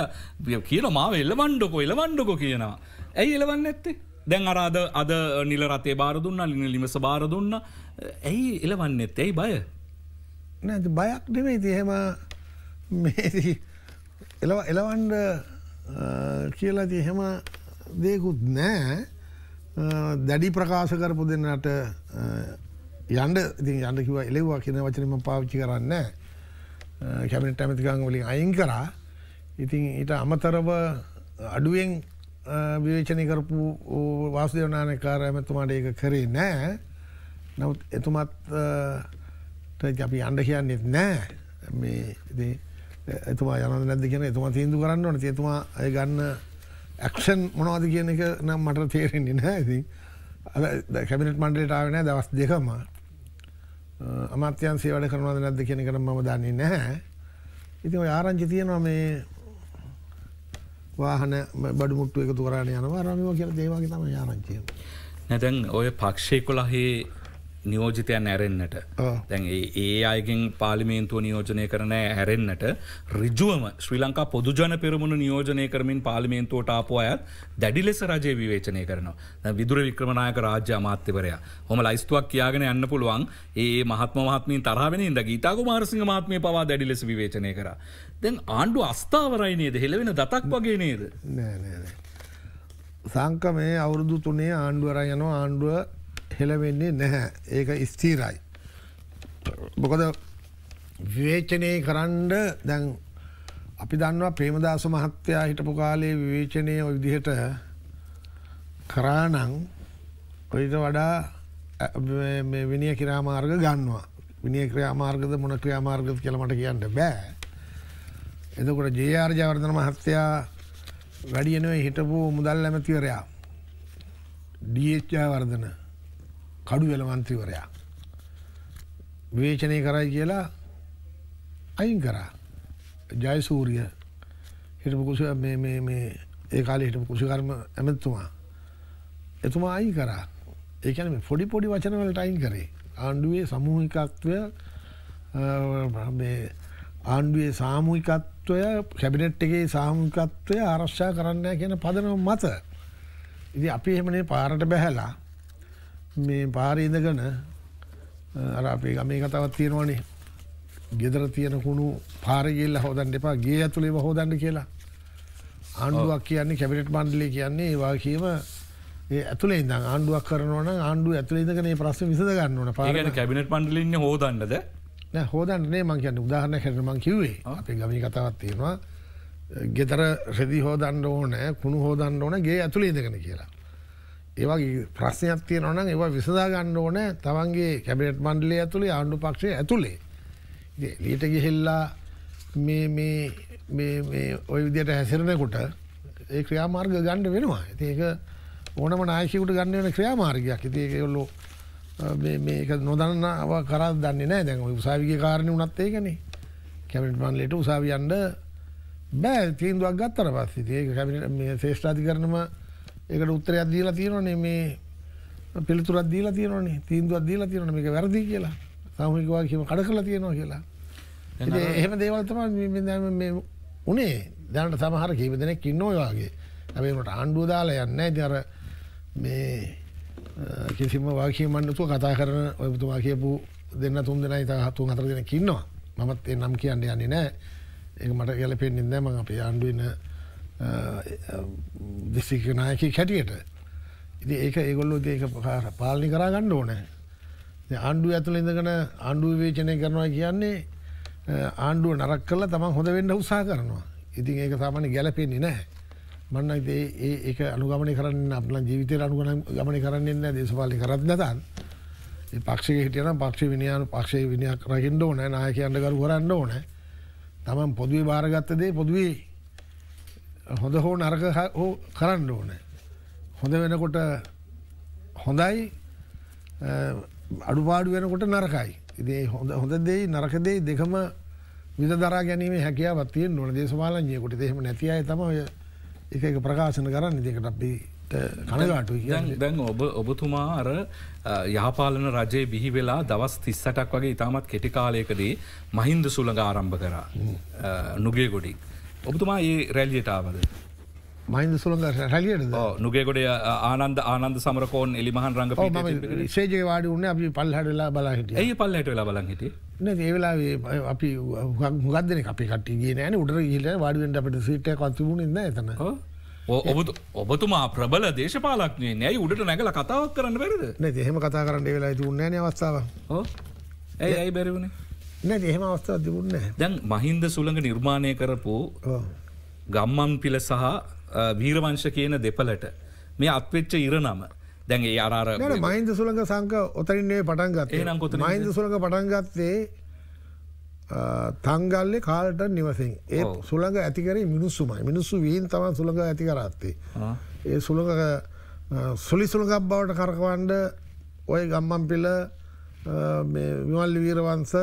කියන මාව එල්ල වණ්ඩකො එල වණ්ඩකො කියනවා. ඇයි එලවන්න ඇත්තේ. දැන් අරාද අද නිල රතේ බාර දුන්න ලිනිලිමස බාර දුන්න ඇයි එලවන්න ඇත් ඇයි බය. නැති බයක් නෙමේ තිහෙම එලවන්ඩ කියලා තිහෙම දෙකුත් නෑ දැඩි ප්‍රකාශ කරපු දෙන්නට යන්ඩ ඉති යන්න කිව එලෙවා කියන වචනම පාවිච්චි කරන්න කැමිට ඇමතිකං වලින් අයින් කරා ඉතින් ඊට අමතරව අඩුවෙන් විවේචනය කරපු වාසදවනානකාර ඇමතුමාට ඒක කරේ නෑ නමුත් එතුමත් අපි අන්ඩ කියන්නෙත් නෑ මේ එතුමා යන නැද කියන එතුමා තීන්දු කරන්න ඕන තිතුමා ඇය ගන්න ඇක්ෂන් මොනවාද කියන එක නම් මට තේරෙන්නේ නෑ ඇති අ කැමිනිට මණ්ඩලටාවන දවස් දෙකම අමාත්‍යන්සේ වැඩ කරනවාද නැද්ද කියන කරන ම දන්නේ නැහැ ඉතින් ආරංචි තියෙනවා මේ වාහන බඩු මුට්ටුව එක තුරණ යනවා රමිම කියල දේවාගේ තම ආරංචිය නැතැන් ඔය පක්ෂය කොළහේ නියෝජිතයන් ඇරෙන්න්නට දැන් ඒ අයගෙන් පාලිමේන්තුව නියෝජනය කරන ඇරෙන්න්නට රිජුවම ශ්‍රී ලංකා පොදුජන පෙරමුණු නියෝජනය කරමින් පාලිමේන්තුවට ආපු අයත් දැඩි ලෙස රජය විවේචනය කරනවා විදුර වික්‍රමණයක රාජ්‍ය අමාත්‍යවරයා හොම ලයිස්තුවක් කියාගෙන යන්න පුළුවන් ඒ මහත්ම මහත්මින් තරාවෙන ඉද ගීතාක මාරසිංහ මහත්මය පවා දැඩි ලෙස විවේචනය කර දැන් ආණ්ඩු අස්ථාවරයි නේද හෙළවෙන දතක් වගේ නේද සංක මේ අවුරුදු තුනේ ආණ්ඩුවර යන ආණ්ඩුව හෙළවෙන්නේ නැහැ ඒක ස්තීරයි. බොකොද විවේචනය කරන්ඩ දැන් අපි දන්නවා ප්‍රේමදාස මහත්තයා හිටපු කාලයේ විවේචනය ඔය විදිහට කරානං ඔයිට වඩා විනිය කිරාමාර්ග ගන්නවා විනිය ක්‍රියාමාර්ගද මොන ක්‍රියාමාර්ගද කියලමට කියන්න බෑ. එතකොට ජයාර් ජවර්ධන මහත්තයා වැඩියනුව හිටපු මුදල් ඇමතිවරයා ඩීච්චා වර්ධන කඩුවෙල මන්ත්‍රීවරයා විවේචනය කරයි කියලා අයින් කරා ජයසූරිය හිටපු කුස ඒ කාලේ හිටපු කුසිකර්ම ඇමැත්තුමා එතුමා අයින් කරා ඒකන මේ පොඩි පොඩි වචනවලට අයින් කරේ ආණ්ඩුවේ සමූහිකත්වය ආණ්ඩුවේ සාමූහිකත්වය කැබිනට් එකේ සාමූහිකත්වය ආරක්ෂා කරන්න කියන පදනම මත ඉතින් අපි එහෙමනේ පාරට බැහැලා මේ පාරේ ඉඳගෙන අර අපේ ගමේ කතාවක් තියෙනවනේ. ගෙදර තියෙන කුණු පාරේ ගිහලා හොදන්න එපා. ගේ ඇතුලේම හොදන්න කියලා. ආණ්ඩුවක් කියන්නේ කැබිනට් මණ්ඩලය කියන්නේ ඒ වගේම ඒ ඇතුලේ ඉඳන් ආණ්ඩුවක් කරනවා නම් ආණ්ඩුව ඇතුලේ ඉඳගෙන මේ ප්‍රශ්නේ විසඳ ගන්න ඕන. ඒ කියන්නේ කැබිනට් මණ්ඩලෙ ඉන්නේ හොදන්නද? නෑ හොදන්න නේ මං කියන්නේ උදාහරණයක් හැටියට මං කිව්වේ. අපේ ගමේ කතාවක් තියෙනවා. ගෙදර රෙදි හෝදන්න ඕන කුණු හෝදන්න ඕන ගේ ඇතුළේ ඉඳගෙන කියලා. ඒවගේ ප්‍රශ්නයක් තියෙනවන ඒවා විසදාගන්න ඕන තමන්ගේ කැබිනට් මණ්ඩලේ ඇතුළේ ආණ්ඩු පක්ෂය ඇතුළේ ලීට ගිහිල්ලා ඔය විදියට හැසිරෙනකුට ඒ ක්‍රියාමාර්ග ගණ්ඩ වෙනවා ඒක ඕනම නායකකුට ගන්න වෙන ක්‍රියාමාර්ගයක් ඒකයොල්ලො මේක නොදන්න අව කරත් දන්නේ නෑ දැන් උසාවිගේ කාරණය උනත් ඒකන කැමිට මන්ලට උසාවියන්ඩ බෑ තීන්දුවක් ගත්තර පස්සේ ඒක කැමිට ශේෂ්ඨාති කරනවා ඒකට උත්තරයක් දීලා තියෙනනේ මේ පිළිතුරක් දීලා තියෙනනේ තීන්දුවක් දීලා තියෙනනේ මේක වැරදි කියලා සාමූහික වාක්‍යම කඩ කරලා තියෙනවා කියලා. ඉතින් එහෙම දේවල් තමයි මේ දැන් මේ උනේ දැනට සමහර කීප දෙනෙක් ඉන්න ඔය වගේ. හැබැයි උන්ට ආණ්ඩුව දාලා යන්නේ නැහැ. අර මේ කිසිම වාක්‍යයක් නැතුව කතා කරන ඔයතුමා කියපු දෙන්න තුන් දෙනයි තව තුන් හතර දෙනෙක් ඉන්නවා. මමත් ඒ නම් කියන්න යන්නේ නැහැ. ඒක මට ගැලපෙන්නේ නැහැ මම අපේ ආණ්ඩුවේ දෙසිකනායකෙක් හැටියට ඉති ඒක ඒගොල්ලෝ ඒක පාලනි කරා ගන්න ඕනෑ ආණ්ඩුව ඇතුළ ඉඳගෙන ආණ්ඩුව වේචනය කරනවා කියන්නේ ආණ්ඩුව නරක් කල තමන් හොඳ වෙන්න උත්සා කරනවා ඉතින් ඒක සාමාන්‍ය ගැලපෙන්නේ නැහැ මන්න ඒ ඒක අනුගමනය කරන්න අපල ජීවිතය අනුගන ගමනි කරන්නන්න දේශපාලි කරත් නතන් පක්ෂේ හිටියන පක්ෂ විනියාන පක්ෂේ විනියක් රකිින්ඩ ඕනෑ නායක අන්ඩකරු කරන්න ඕනෑ තමන් පොදුවේ භාරගත්තදේ පොදුවේ හොඳ හෝ නරක හෝ කරන්න ඕන හොඳ වෙනකොට හොඳයි අඩුපාඩු වෙනකොට නරකයි ඉදේ හොඳ හොඳ දෙයි නරක දෙයි දෙකම විද දරා ගැනීම හැකියාවත් තියෙන ඕන දේශපාලනඥයෙකුට එහෙම නැති අය තමයි ඔය එක එක ප්‍රකාශන කරන්නේ දෙකට අපි කනගාටු දැන් ඔබ ඔබතුමා අර යහපාලන රජයේ බිහි වෙලා දවස් තිස්සටක් වගේ ඉතාමත් කෙටිකාලයකදී මහින්ද සුළඟ ආරම්භ කරා නුගේ ගොඩික්. ඔබතුමා ඒ රැල්ලියටාවද. මයින්ද සුළඟ රැලියට නුගෙකොඩ ආනන්ද ආනන්ද සමරකෝන් එලිමහන් රඟ ශේජය වාඩි වන්න අපි පල්හටලා බලා හිට ඒ පල්ලට වෙලා බලන් හිට ඒවෙලා අපි හගදන අපි කටේ නෑන උඩර ගීල වාඩුවෙන්ට අපට සිට කත්තිබුණ ඉන්න එතන ඔබ ඔබතුමා ප්‍රබල දේශපාලක්නේ නැයි උඩට නැගල කතාවක් කරන්න බැරද නැ එහෙම කතා කරන්න වෙලා තුන්නන අවස්ථාව ඇයි ඇයි බැරිවුණේ නැති එහෙම අවස්ථාව තිබුණ නැහැ. දැන් මහින්ද සුළඟ නිර්මාණය කරපු ගම්මන් පිළ සහ වීරවංශ කියන දෙපළට මේ අත්වෙච්ච ඉරනම දැන් ඒ අරාර මහින්ද සුළඟ සංක ඔතරින්නේ පටන් ගත්තේ නම් කොත මහින්ද සුළඟ පටන් ගත්තේ තංගල්ලෙ කාලට නිවසින් ඒ සුළඟ ඇතිකර මිනිස්සුමයි මිනිස්සු වීන් තම සුළඟ ඇති කරත්තේ. ඒ සුළඟ සුලි සුළඟක් බවට කරකවන්ඩ ඔය ගම්මන් පිළ විමල් වීරවංස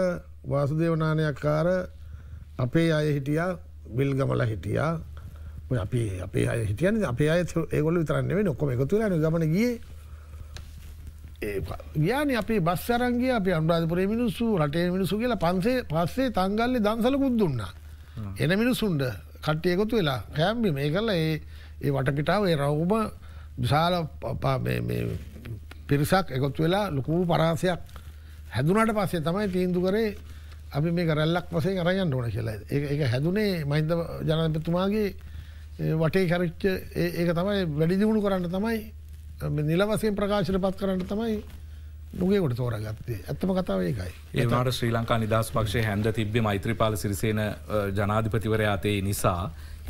වාසුදේවනානයක්කාර අපේ අය හිටියා බිල් ගමල හිටියා අපි අපේ අය හිටියන අපේ අය ඒගොල විතරන්න වෙන ඔක්කොම එකතු ගමන ගිය ගාන අපි බස්සරන්ගේ අප අම්රාධපුරේ මිනිස්සු රටේ මිනිසු කියලා පන්සේ පස්සේ තංගල්ලි දන්සලකුත් දුන්නා. එන මිනිසුන්ඩ කට්ටයකොතු වෙලා කෑම්බි මේ කල්ල ඒ ඒ වටපිටාව ඒ රවුම විශාල පිරිසක් එකතු වෙලා ලොකූ පරාසයක් හැදුනට පස්සේ තමයි තීන්දු කරේ අපි මේ කරල්ලක් වසේ කරයන්න ඕන කියලා ඒ හැදුනේ මහින්ද ජනතපතුමාගේ වටේ කරච්ච ඒක තමයි වැඩිදිවුණු කරන්න තමයි නිලවසයෙන් ප්‍රකාශයට පත් කරන්න තමයි නුගේකොට තෝරගත්තේ ඇත්තම කතාව ඒකයි. ඒවාට ශ්‍රී ලංකා නිදස් පක්ෂය හැන්ද තිබ්බේ මෛත්‍රපාල සිරිසේන ජනාධිපතිවරයාතේ නිසා.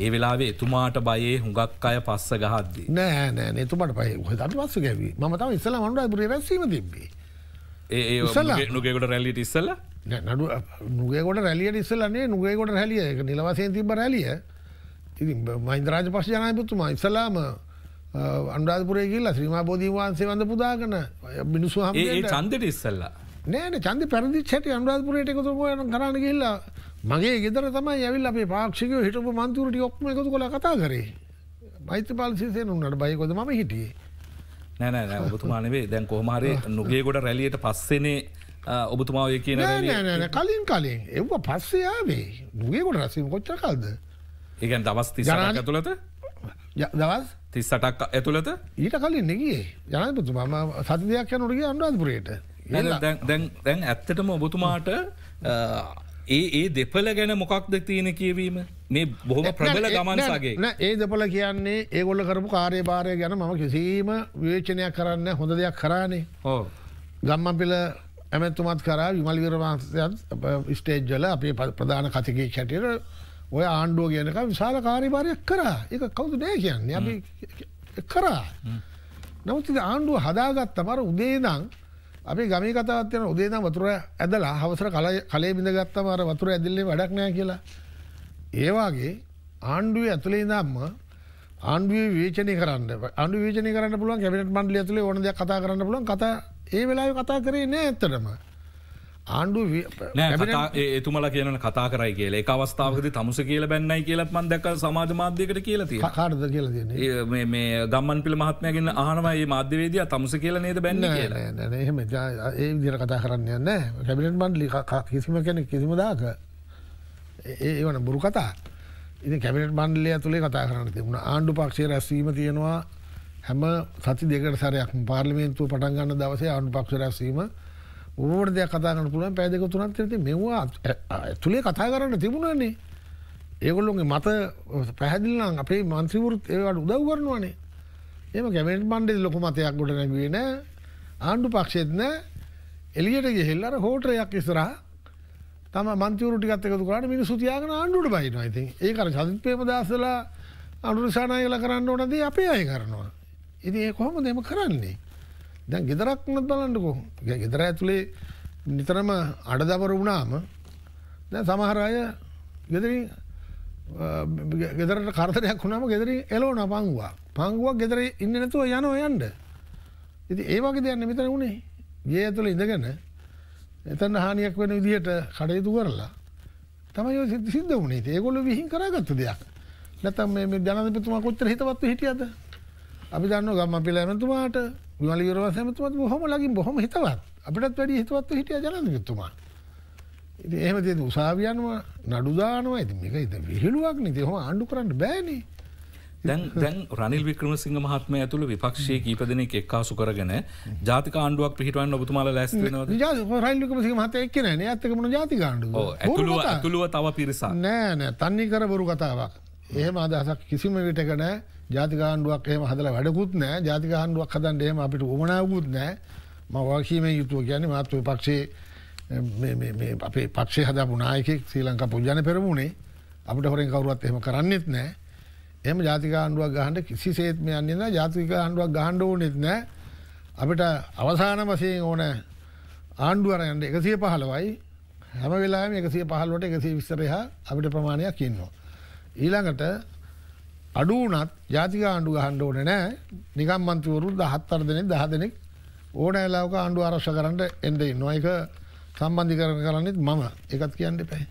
ඒ වෙලාවේ එතුමාට බයේ හුඟක් අය පස්ස ගහද්දී. නෑ නෑ එතුමට පය හොදට පස්ස ගැවී මතාව ඉස්සල මනුඩ බරේ රැසීම තිබ්බේ. ඒ ඒ නුගෙකොට රැල්ලිට ඉස්සලා නඩු නුගේකොට රැලිය ඉස්සලන්නේ නුගේකොට හැලිය එක නිලවසයෙන් තිබ රැලිය ඉති මයින්දරාජ පශ ජනයපුතුමා ඉස්සලාම අන්ඩාධපුරේ කියල්ලා ශ්‍රීමා බෝධී වහන්සේ වඳ පුදාගන මිනිස්සු හම චන්දට ඉස්සල්ලා නෑන චන්ද පැරදි චට අන්ඩාධපුරයට එකතු කරන්න කියල්ලා මගේ ගෙදර තමයි ඇවිල් අපේ පාක්ෂික හිටපු මන්තුරට ඔක්ම එකතු කොලා කතා කරේ මෛත්‍රපාල සිසේ උන්නට බයිකොද ම හිටියේ නෑනෑ ඔබතුමානවේ දැන් කෝමාරය නුගේකොට රැලියට පස්සෙනේ ඔබතුමාය කියන නෑනෑන කලින් කලින් එව්ව පස්සයාවේ දුවකොට රසිම කොච්ච කල්ද ඒකන් දවස් තිසරක තුළත දවස් තිස්සටක් ඇතුළත ඊට කලින් නෙගේ ජනපතු මම සති දෙයක් යනුටගේ අන්ඩාධපුරයට දැන් ඇත්තටම ඔබතුමාට ඒ ඒ දෙපල ගැන මොකක්ද තියෙන කියවීම මේ බොහොම ප්‍රබල ගමන්සාගේ ඒ දෙපල කියන්නේ ඒගොල්ල කරපු කාරය භාරය ගැන මම කිසිීම විවේචනයක් කරන්න හොඳ දෙයක් කරන්නේ හෝ ගම්මපිල ඇමැත්තුමත් කරා විමල් විරමාන්සයත් ස්ටේජ්ජල අපේ ප්‍රධාන කතිකේ කැටියට ඔය ආණ්ඩුව කියනක විශාල කාරිභාරයක් කරා එක කවුතු නෑ කියන්න අපි කරා නමුත් ආණ්ඩුව හදාගත් තමර උදේදං අපි ගමි කතවත්යන උදේදම් වතුර ඇදලා හවසර කලේ බිඳගත්තම අර වතුර ඇදිල්ලේ වැඩක් නෑ කියලා ඒවාගේ ආණ්ඩුව ඇතුළේ දම්ම ආණ්ඩුව වේචනය කරන්න අන්ඩු වේචනය කරන්න පුළුවන් කැබිට මන්ඩල ඇතුලේ ඕනද කතා කරන්න පුලන් කතා ඒ වෙලාව කතා කරේ නෑ ඇත්තටම. ආණ්ඩු එතුමල කියන කතා කරයි කියල එක අවස්ථාවකද තමුස කියල බැන්නයි කියලත් මන් දැක සමාජ මාධ්‍යකට කියලති කාරද කියල මේ ගම්මන් පිළ මහත්මයගෙන ආනවයි මාධ්‍යවේදය තමුස කියල නේද බැන්න එහෙම ඒ දිර කතා කරන්න යන්න කැබිලට බන්්ලි කිසිම කෙන කිසිමදාක ඒ වන බුරු කතා ඉති කැබිට බන්ඩලය තුළේ කතා කරන්න තිබුණ ආණ්ඩු පක්ෂය රැස්වීම තියෙනවා හැම සති දෙකට සරයක් පාර්ලිමේන්තුව පටන් ගන්න දවසේ ආණ්ඩු පක්ෂ රැස්වීම ඕවට දෙයක් කතා කරන්න පුළුවන් පැය දෙක තුනක් තිරති මෙවුවා ඇතුලේ කතා කරන්න තිබුණානේ ඒගොල්ලොන්ගේ මත පැහැදිලි නම් අපේ මන්ත්‍රීවරුත් ඒවට උදව් කරනවානේ එහෙම කැබිනට් මණ්ඩලේ ලොකු මතයක් ගොඩ නැගුවේ නෑ ආණ්ඩු පක්ෂෙත් නෑ එළියට ගිහිල්ලා අර හෝටලයක් ඉස්සරහා තම මන්තිවරු ටිකත් එකතු කරන්න මිනිස්සු තියාගෙන ආණ්ඩුවට බහිනවා ඉතින් ඒක අර සජිත් ප්‍රේමදාසලා අනුර සානායලා කරන්න ඕන දේ අපේ අය කරනවා ඉති ඒ කොහොම දෙම කරන්නේ දැන් ගෙදරක් වනත් බලන්නකො ගෙදර ඇතුළේ නිතරම අඩදබර වුණාම දැ සමහරය ගෙදරින් ගෙදරට කරතරයක් වුණාම ගෙදරින් එලෝන පංගවා පංගුවක් ගෙදර ඉන්න නැතුව යන යන්ඩ ඉති ඒවාගේ දෙයන්න මෙතර වුණේ ගේ ඇතුළ ඉඳගන්න එතන්න හානියක් වෙන විදිහට කඩයුතු කරලා තමයි සිද්ධ වුණේ ඒකොල විහින් කරගත්තු දෙයක් නැතම් මේ ජනතපතුමා කොච්චර හිතවත්ව හිටියද අපි දන්න ගම්ම පිල ඇමතුමාට විමලිගරව සැමතුමත් බොහොම ලගින් බොහොම හිතවත් අපිටත් වැඩි හිතවත්ව හිටිය ජනතිකතුමා එහෙම තියද උසාවියන්ව නඩුදානවා ඇති මේක ඉත විහිළුවක් නති හොම ආණ්ඩු කරන්න බෑන දැන් දැන් රනිල් වික්‍රම සිංහ මහත්ම ඇතුළ විපක්ෂය කීප දෙනෙක් එක්කාසු කරගෙන ජාතික ආණ්ඩුවක් පිහිටවන්න ඔබතුමාල ලැස් රල්ලිකම සිහ මත එක්කන න ඇතකමන ජාති ආණ්ඩුව ඇතුළුව ඇතුළුව තව පිරිසා නෑ නෑ තන්නේ කර බොරු කතාවක් එහෙම අදහසක් කිසිම විටකනෑ ජාතිකාණ්ඩුවක් එහම හදල වැඩකුත් නෑ ජාතිකාණ්ඩුවක් හදන් එහෙම අපිට උමනාවකුත් නෑ ම වාකීමෙන් යුතුව කියන්නේ මාත්ව පක්ෂේ අපේ පක්ෂේ හද පුනායකෙක් ශ්‍රී ලංකා පුජන පෙරමුණේ අපිට හොරෙන් කවරුවත් එහෙම කරන්නෙත් නෑ එම ජාතිකාණ්ඩුවක් ගහන්ට කිසි සේත්ම යන්නන්න ජාතිකාණ්ඩුවක් ගහන්ඩ ඕනෙත් නෑ අපිට අවසාන වසයෙන් ඕන ආණ්ඩුවරයන්ට එකසිය පහලවයි හැම වෙලාම එකසිය පහලුවට එකසිේ විස්තරයා අපිට ප්‍රමාණයක් ඉන්නවා. ඊළඟට අඩුවනත් ජාතික ආණ්ඩු හන්ඩ ඕන නෑ නිකම් මන්තිවරු දහත්තර දෙනෙ දහ දෙනෙක් ඕන ඇලාවක ආණ්ඩු ආරශ කරන්නට එන්ඩයි නොයක සම්බන්ධි කරන කරන්නෙත් මම එකත් කියන්න පැයි.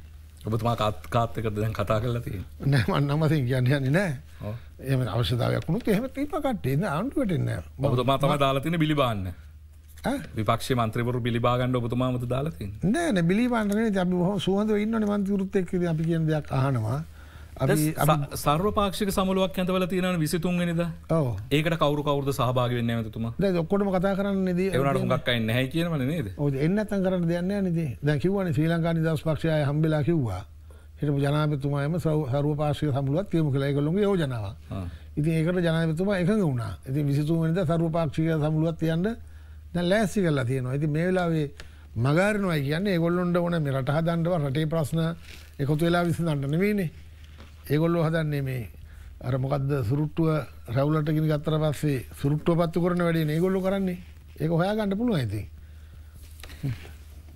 ඔබතුමා කාත්කාත්තක දැන් කතා කරලති නෑ නමතින් කියන්නන්නේ නෑ එම අවශ්‍යතාවයක්ුණු එහෙම තීපකටේ ආණ්ඩුවටන්න ඔබතුමා තම දාලතින බිලිබාන්න විපක්ෂ මන්ත්‍රවරු බිලිබාගන්න ඔබතුමාමත දාලති නෑන බිලිබාන්න ම සුවඳ ඉන්න මන්තිවරුත්තෙක් අපි කියන දෙයක් ආනවා සර්වපාක්ෂික සමුලුවක් ඇතවල තියෙන විසිතුන් නිද ඒකට කවරු කවරුද සහභාග වෙන්න ඇතුම ඔක්කොටම කතා කරන්න ද ට හොක් න්න හැ කියන නේද එන්නත්තන් කරන්න දෙන්න නද දැ කිවන ශ්‍රී ලංකා නිදස් පක්ෂය හම්බෙලා කිව්වා හිටම ජනාපතුමායම සරව පාශය සමුලුවත් කියම කළ එකගොලුගේ යෝජනාව ඉතින් ඒකට ජනාපතුමා එකඟ වුණා ඇති විසිතුන්නිද සරවපාක්ෂික සමුලුවත් යන්ට දැ ලෑස්සි කරලා තියෙනවා ඇති මේ වෙලාවේ මගාරනවයි කියන්නේ ගොල්ලොන්ට ඕන මේ රටහ දන්නව රටේ ප්‍රශ්න එකතු වෙලා විසඳන්න නෙවෙයිනේ ඒගොල්ලෝ හදන්නේ මේ අර මොකක්ද සුරුට්ටුව රැවුලට ගෙන ගත්තර පස්සේ සුරුට්ටුව පත්තු කරන වැඩේ ඒගොල්ලෝ කරන්නේ ඒක හොයා ගන්න පුළුවන් ඉතින්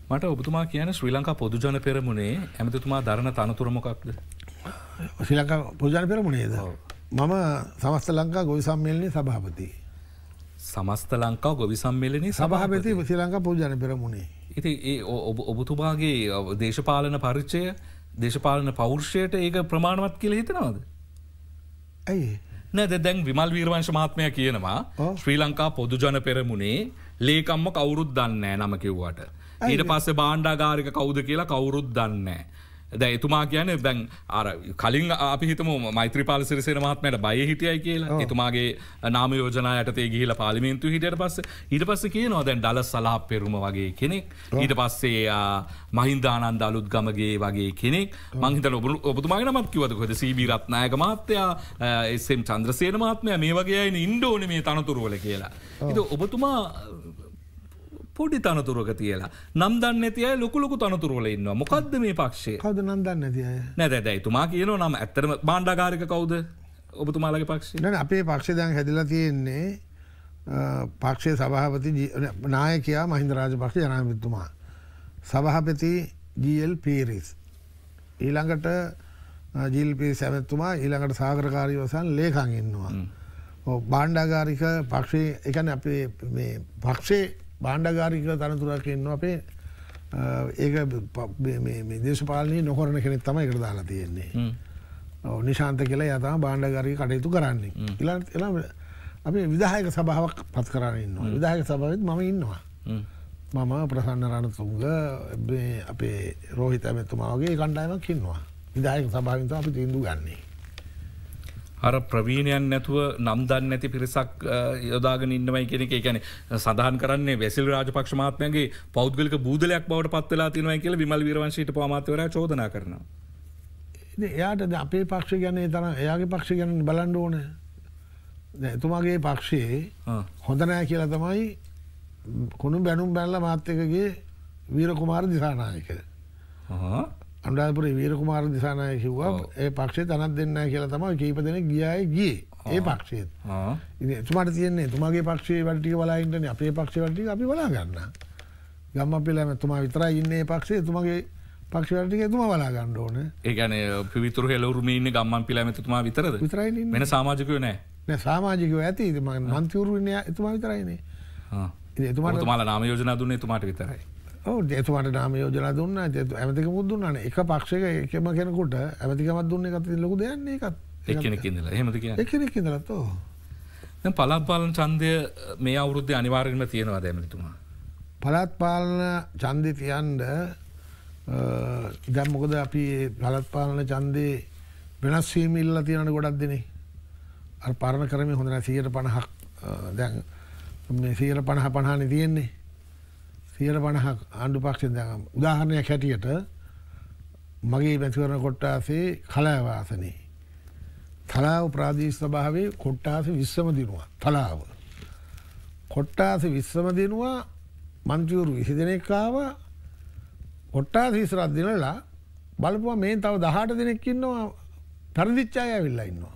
මට ඔබතුමා කියන ශ්‍රී ලංකා පොදුජන පෙරමුණේ ඇමතිතුමා දරන තනතුර මොකක්ද ශ්‍රී ලංකා පොදුජන පෙරමුණේද මම සමස්ත ලංකා ගොවි සම්මේලනයේ සභාපති සමස්ත ලංකා ගොවි සම්මේලනයේ සභාපති ශ්‍රී ලංකා පොදුජන පෙරමුණේ ඉතින් ඒ ඔබතුමාගේ දේශපාලන පරිච්චය දේශපාලන පෞරුෂයට ඒක ප්‍රමාණවත් කියල හිතනවාද. ඇයි. නැද දැන් විමල් වීර්වංශ මහත්මය කියනවා ශ්‍රී ලංකා පොදුජන පෙරමුණේ ලේකම්ම කවුරුත් දන්නෑ නම කිව්වට. ඊට පස්සේ බාණ්ඩාගාරික කෞුද කියලා කවුරුත් දන්නෑ. දැ එතුමා කියන දැන් අර කලින් අපිහිතම මෛත්‍රපාල සිරිසෙන මහත්මයට බය හිටියයි කියලා එතුමාගේ නාම යෝජනා යටතේ ගිහිල පාලිමේන්තු හිටියට පස්ස ඊට පස්ස කියනවා දැන් ඩල සලා පෙරුම වගේ කෙනෙක් ඊට පස්සේ මහින්දානන් දලුත් ගමගේ වගේ කෙනෙක් මංහිත ඔබු ඔබතුමාගේ නමත් කිවතකොද සීබීරත්නායක මහත්තයා එස්සම් චන්ද්‍රසේන මහත්මය මේ වගේ ඉන්ඩෝන මේ තනතුරුවල කියලා. එ ඔබතුමා පොඩි තනතුරක තියලා නම් දන්න තිය ලොකුලොකු තනතුරල ඉන්න මොකක්ද මේ පක්ෂේ කද නම් දන්න තිය නැ දැයිතුමා කියන නම් ඇත්තරම බාණ්ඩාගාරික කවුද ඔබතුමාලගේ පක්ෂ න අපේ පක්ෂ දැන් හැදිලා තියෙන්නේ පක්ෂය සභහපති නායකයා මහින්ද රාජපක්ෂ ජනාවිත්තුමා. සභහපති ජල් පීරිස්. ඊළඟට ජිල්පී සැමැත්තුමා ඊළඟට සාග්‍රකාරී වසන් ලේකං ඉන්නවා. බාණ්ඩාගාරික පක්ෂේ එකන අපේ පක්ෂේ බාණ්ඩගාරික තනතුරක් එන්නවා අපේ ඒ දේශපාලනය නොකරන කෙනෙක් තම එකට දාලා තියෙන්නේ නිශාන්ත කියලා යතම බාණ්ඩගරි කටයුතු කරන්නේ ඉලා එලා අපේ විදාහයක සභාවක් පත් කරන්න න්න විදාහක සභාවත් මම ඉන්නවා මම ප්‍රසන්න රණතුංග අපේ රෝහිත ඇමැතුමාගේ කණ්ඩායමක් ඉන්නවා විදාහක සභාවිත අපි තිීන්දු ගන්නේ අර ප්‍රවීණයන් නැතුව නම්දන්න නැති පිරිසක් යොදාගෙන ඉන්නවයි කෙනෙක එකැන සඳහන් කරන්නේ වෙසිල් රාජපක්ෂ මාත්මයගේ පෞද්ගලික බූදලයක් බවට පත්වෙලා තිනවයි කියල විමල් විරවංශීට පමාතවර චෝදනා කරන. එයාට අපේ පක්ෂ ගැනේ තන එයාගේ පක්ෂ ගැන බලන්ඩ ඕන එතුමාගේ පක්ෂයේ හොඳනෑ කියලා තමයි කොනු බැනුම් බැල්ල මාත්‍යකගේ වීරකුමාර දිසානායක අනුරාධපුරේ වීරකුමාර දිසානායක කිව්වා ඒ පක්ෂේ තනක් දෙන්නේ නැහැ කියලා තමයි කීප දෙනෙක් ගියායේ ගියේ. ඒ පක්ෂයේත්. ඉතින් එතුමාට තියෙන්නේ එතුමාගේ පක්ෂයේ වැඩ ටික බලා ඉන්නනේ අපේ පක්ෂයේ වැඩ ටික අපි බලා ගන්න. ගම්මපිලා එතුමා විතරයි ඉන්නේ මේ පක්ෂේ එතුමාගේ පක්ෂ වැඩ ටික එතුමා බලා ගන්න ඕනේ. ඒ කියන්නේ පිවිතුරු හෙළවුරුමේ ඉන්නේ ගම්මපිලා එතුමා විතරද? විතරයි ඉන්නේ. වෙන සමාජිකයෝ නැහැ. නෑ සමාජිකයෝ ඇති. ඉතින් මන්ත්‍රීවරු ඉන්නේ එතුමා විතරයිනේ. හා. ඉතින් එතුමාට තුමාලා නාම යෝජනා දුන්නේ එතුමාට විතරයි. දේතුමට නාම යෝජනා දුන්න ඇමතික මුදුන්නන එක පක්ෂක එකම කෙනකුට ඇමතිකමත් දුන්න එකති ලොකු දෙයන්නේ එකත් එකෙනෙක් ඉඳලා එහෙමතික එකෙනෙක් ඉඳලත්තෝ පලත්පාලන චන්දය මේ අවුරුද්ධ අනිවාරෙන්ම තියෙනවා දැමලිතුමා පලත්පාලන චන්දය තියන්ඩ දැම්මකොද අපි පලත්පාලන චන්දේ වෙනස්වීම ඉල්ලා තියෙනට ගොඩක් දෙනේ පරණ කරම හොඳන සියට පණහක් දැන් සියට පණහ පණහානි තියෙන්නේ සියල පණහ ආණ්ඩුපක්ෂෙන් දඟම් උදාහරණයක් හැටියට මගේ මැතිවරණ කොට්ටාසේ කලාවාසනේ. තලාව ප්‍රාදේශ සභාවේ කොට්ටාස විශ්වම දිනවා තලාව. කොට්ටාස විශ්වම දෙනවා මන්තිවරු විසි දෙනෙක්කාව කොට්ටා සිසරත් දෙනලා බලපුවා මේ තව දහට දෙනෙක්කින්නවා පැරදිච්චාය වෙල්ලා ඉන්නවා.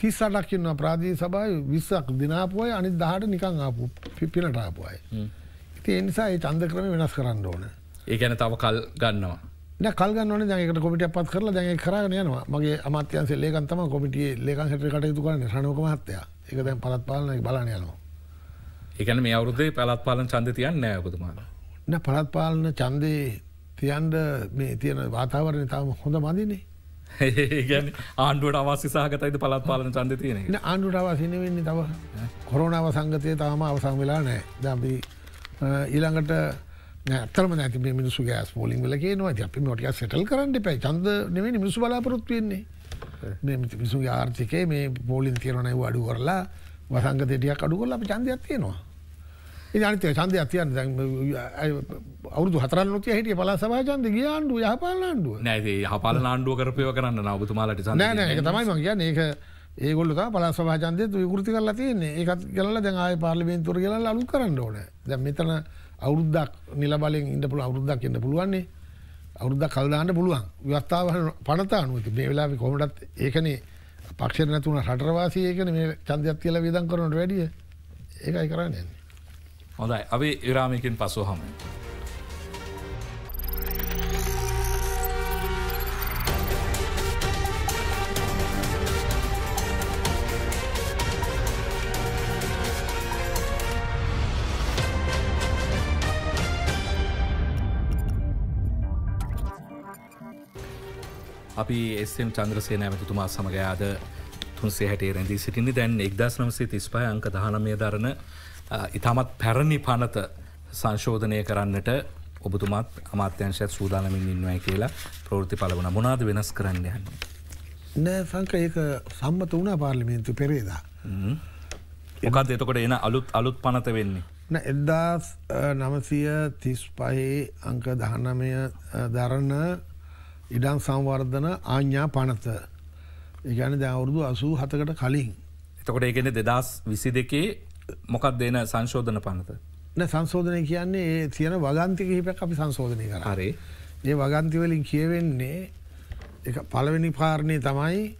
තිස් අටක්කින්නවා ප්‍රාදී සභාව විස්සක් දිනාපුුවයි අනි දහට නිකං ආපු පිපිනටාපුයි. ඒ නිසා ඒ චන්ද ක්‍රම වෙනස් කරන්න ඕන ඒ ගැන තව කල් ගන්නවා කල්ගන්න දැකට කොමිට පත් කරලා දැ කරන යනවා මගේ අමාත්‍යන්ස ලේකන්තම කොමිටිය ලේකන් හට කටයුතු කරන රනක මහත්තය එක දැන් පලත් පාලන බලන යනවා එකන මේ අවුරුදේ පලත් පාලන චන්ද තියන්න නෑකතුමාද න පලත් පාලන චන්දේ තියන්ඩ මේ තියන වාතාවරණ තම හොඳ මදිනේ ඒගැන ආණ්ඩුවට අවස්්‍යසාහකතයිද පලත් පාලන චන්ද තියන ආණ්ඩුට අවසිනවෙන්නේ තව කොරෝනාව සංගතය තාම අවසං වෙලා නෑ දැබී ඊළඟට නැතරම නැති මිනිසු ගෑස් පෝලිින් වල කියනවා අපි මොටිය සටල් කරන්න පැයි චන්ද නෙවෙනි මිනිසු බලාපොරොත්තු වෙන්නේ මිනිසු ආර්ථිකය මේ පෝලින් තියරනැව අඩු කරලා වසංග දෙටියක් අඩු කරලා අපි චන්දයක් තියෙනවා. ඉනිතය චන්දය අතියන් අවුදු හතරන් නොතිය හිටිය පලා සභාචන්ද ගිය ආණ්ඩුව යහපාල ආණ්ඩුව නැති හපාල ආණ්ඩුව කරපයව කරන්න නවතුමාලට තමයි මගේ ඒක ඒගොල්ලක පල සමාජන්දය විකෘති කරලා තියන්නේ ඒකත් කරලා දැන්ආය පාර්ලිමේන්තුර කියලා අලු කරන්න ඕන දැ මෙතන අවුරුද්දක් නිලබලින් ඉන්න පුළ අවුරුද්දක් එන්න පුළුවන්නේ අවුරුද්ද කල්දාන්න පුළුවන් ව්‍යස්ථාව පනතා අනුවති මේ වෙලා කොමටත් ඒකන පක්ෂ නැතුන හටරවාසය ඒකන මේ චන්දයක් කියලා විදන් කරනට වැඩිය ඒකයි කරන්න යන්නේ හොඳයි අපි ඉරාමිකින් පසුහම. අපි එස්ම් චන්ද්‍රසය නෑමතුතුමා සමඟයාද තුන්සේ හැටේ රැඳී සිටිනි දැන් එක්දස් නම්සේ තිස්පය අංක දහනමය දරන ඉතාමත් පැරණි පනත සංශෝධනය කරන්නට ඔබතුමත් අමාත්‍යංශයත් සූදානමින් ඉන්නවයි කියලා ප්‍රෘති පලවන මොනාද වෙනස් කරන්න යන්න. නෑ සංක ඒක සම්මත වුණ පාර්ලිමේන්තු පෙරේදා. එකත් එතකොට එන අලුත් අලුත් පනත වෙන්නේ. එදදාස් නමසය තිස් පහේ අංක දහනමය දරන ඉඩම් සංවර්ධන ආඥ්ඥා පනත. ඒගැන දැවුරුදු අසූ හතකට කලින්. එතකොට ඒගෙන දෙදස් විසි දෙකේ මොකක් දෙන සංශෝධන පනත. සංශෝධනය කියන්නේ ඒ තියෙන වගන්ති කිහිපයක් අපි සංශෝධනය කර හරේ ඒ වගන්තිවලින් කියවෙන්නේ පලවෙනි පාරණය තමයි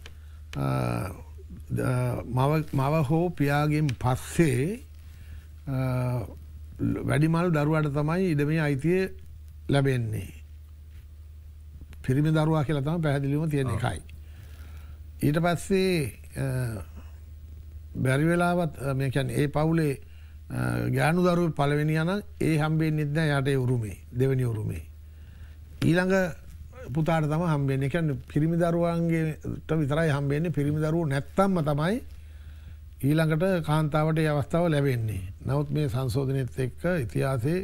මව හෝ පියාගෙන් පස්සේ වැඩිමල් දරුවට තමයි ඉඩ මේ අයිතිය ලැබෙන්නේ. පිරිමි දරුවා කියලා තම පැහැදිලිම තියෙන එකයි. ඊට පස්සේ බැරිවෙලාවත් මේකැන් ඒ පවුලේ ගෑනු දරු පලවෙනියන ඒ හම්බේ නිත්න යට උරුමේ දෙවැනි උරුමේ. ඊළඟ පුතාට තම හම්බෙන් එකැන් පිරිමි දරුවන්ගේට විතරයි හම්බෙන්නේ පිරිමි දරුව නැත්තම්ම තමයි ඊළඟට කාන්තාවට අවස්ථාව ලැබෙන්නේ. නවත් මේ සංශෝධනයත් එක්ක ඉතිහාසේ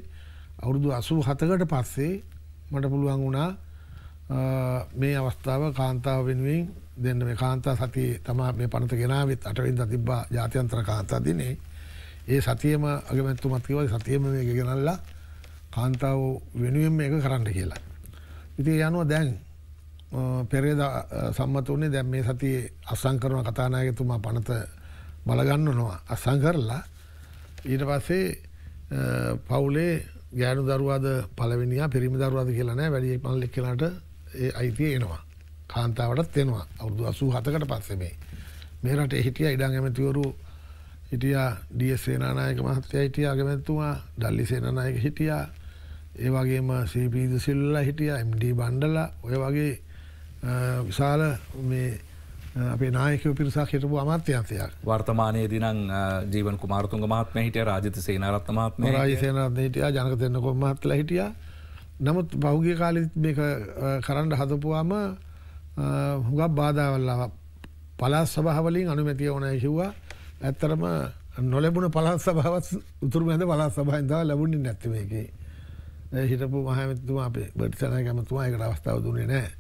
අවුරුදු අසූ හතකට පස්සේ මට පුළුවන් වුණා මේ අවස්ථාව කාන්තාව වෙනුවෙන් දෙන්න මේ කාන්තා සතිය තමා මේ පනත ගෙනාවත් අටවින්ද තිබ්බා ජාතියන්ත්‍ර කාන්තා දිනේ ඒ සතියම අගමැත්තුමත්කිවල සතියම මේ ගෙනල්ලා කාන්තාව වෙනුවෙන් මේක කරන්න කියලා. ඉති යනුව දැන් පෙරේද සම්මත වනේ දැම් මේ සතියේ අස්සං කරන කතානායකතුමා පනත බලගන්න නොවා අස්සං කරලා ඊට පස්සේ පවුලේ ගෑනු දරුවාද පලවෙනිිය පිරිමි දරුවාද කියලනෑ වැඩිය පල්ලෙක් කියලාට ඒ අයිතිය එනවා කාන්තාවටත් එෙනවා අවුදු අසූ හතකට පස්සේ මේ මේ රට හිටිය ඉඩං ඇමතිවරු හිටියා ඩිය සේනානායක මහත්තය හිටිය අගමැත්තුවා ඩල්ලි සේනනායක හිටියා ඒ වගේම සීපීද සිල්ලා හිටිය MD බණ්ඩල ඔය වගේ විශාල මේ අපේ නායක පිරිසක් හිටපු අමාත්‍යන්තයක් වර්තමානයේ දිනම් ජීවන කුමාරතුන්ග මහත්ම හිටිය රාජත සේනාරත්ත මහත්ම රජ සේනාරත්න හිටිය ජනක දෙන්න කොම්මහත්ල හිටියා නමුත් පහුගිය කාලෙත් මේක කරන්න හදපුවාම හුඟක් බාධාවල් ආවා. පළාත් සභාවලින් අනුමැතිය ඕනෑ කිව්වා. ඇත්තරම නොලැබුණ පළාත් සභාවත් උතුරු මැද පළාත් සභාවෙන් තමයි ලැබුණේ නැත්තේ මේකේ. හිටපු මහමැතිතුමා අපේ බර්තිසනාය කැමතුමා ඒකට අවස්ථාව දුන්නේ නැහැ.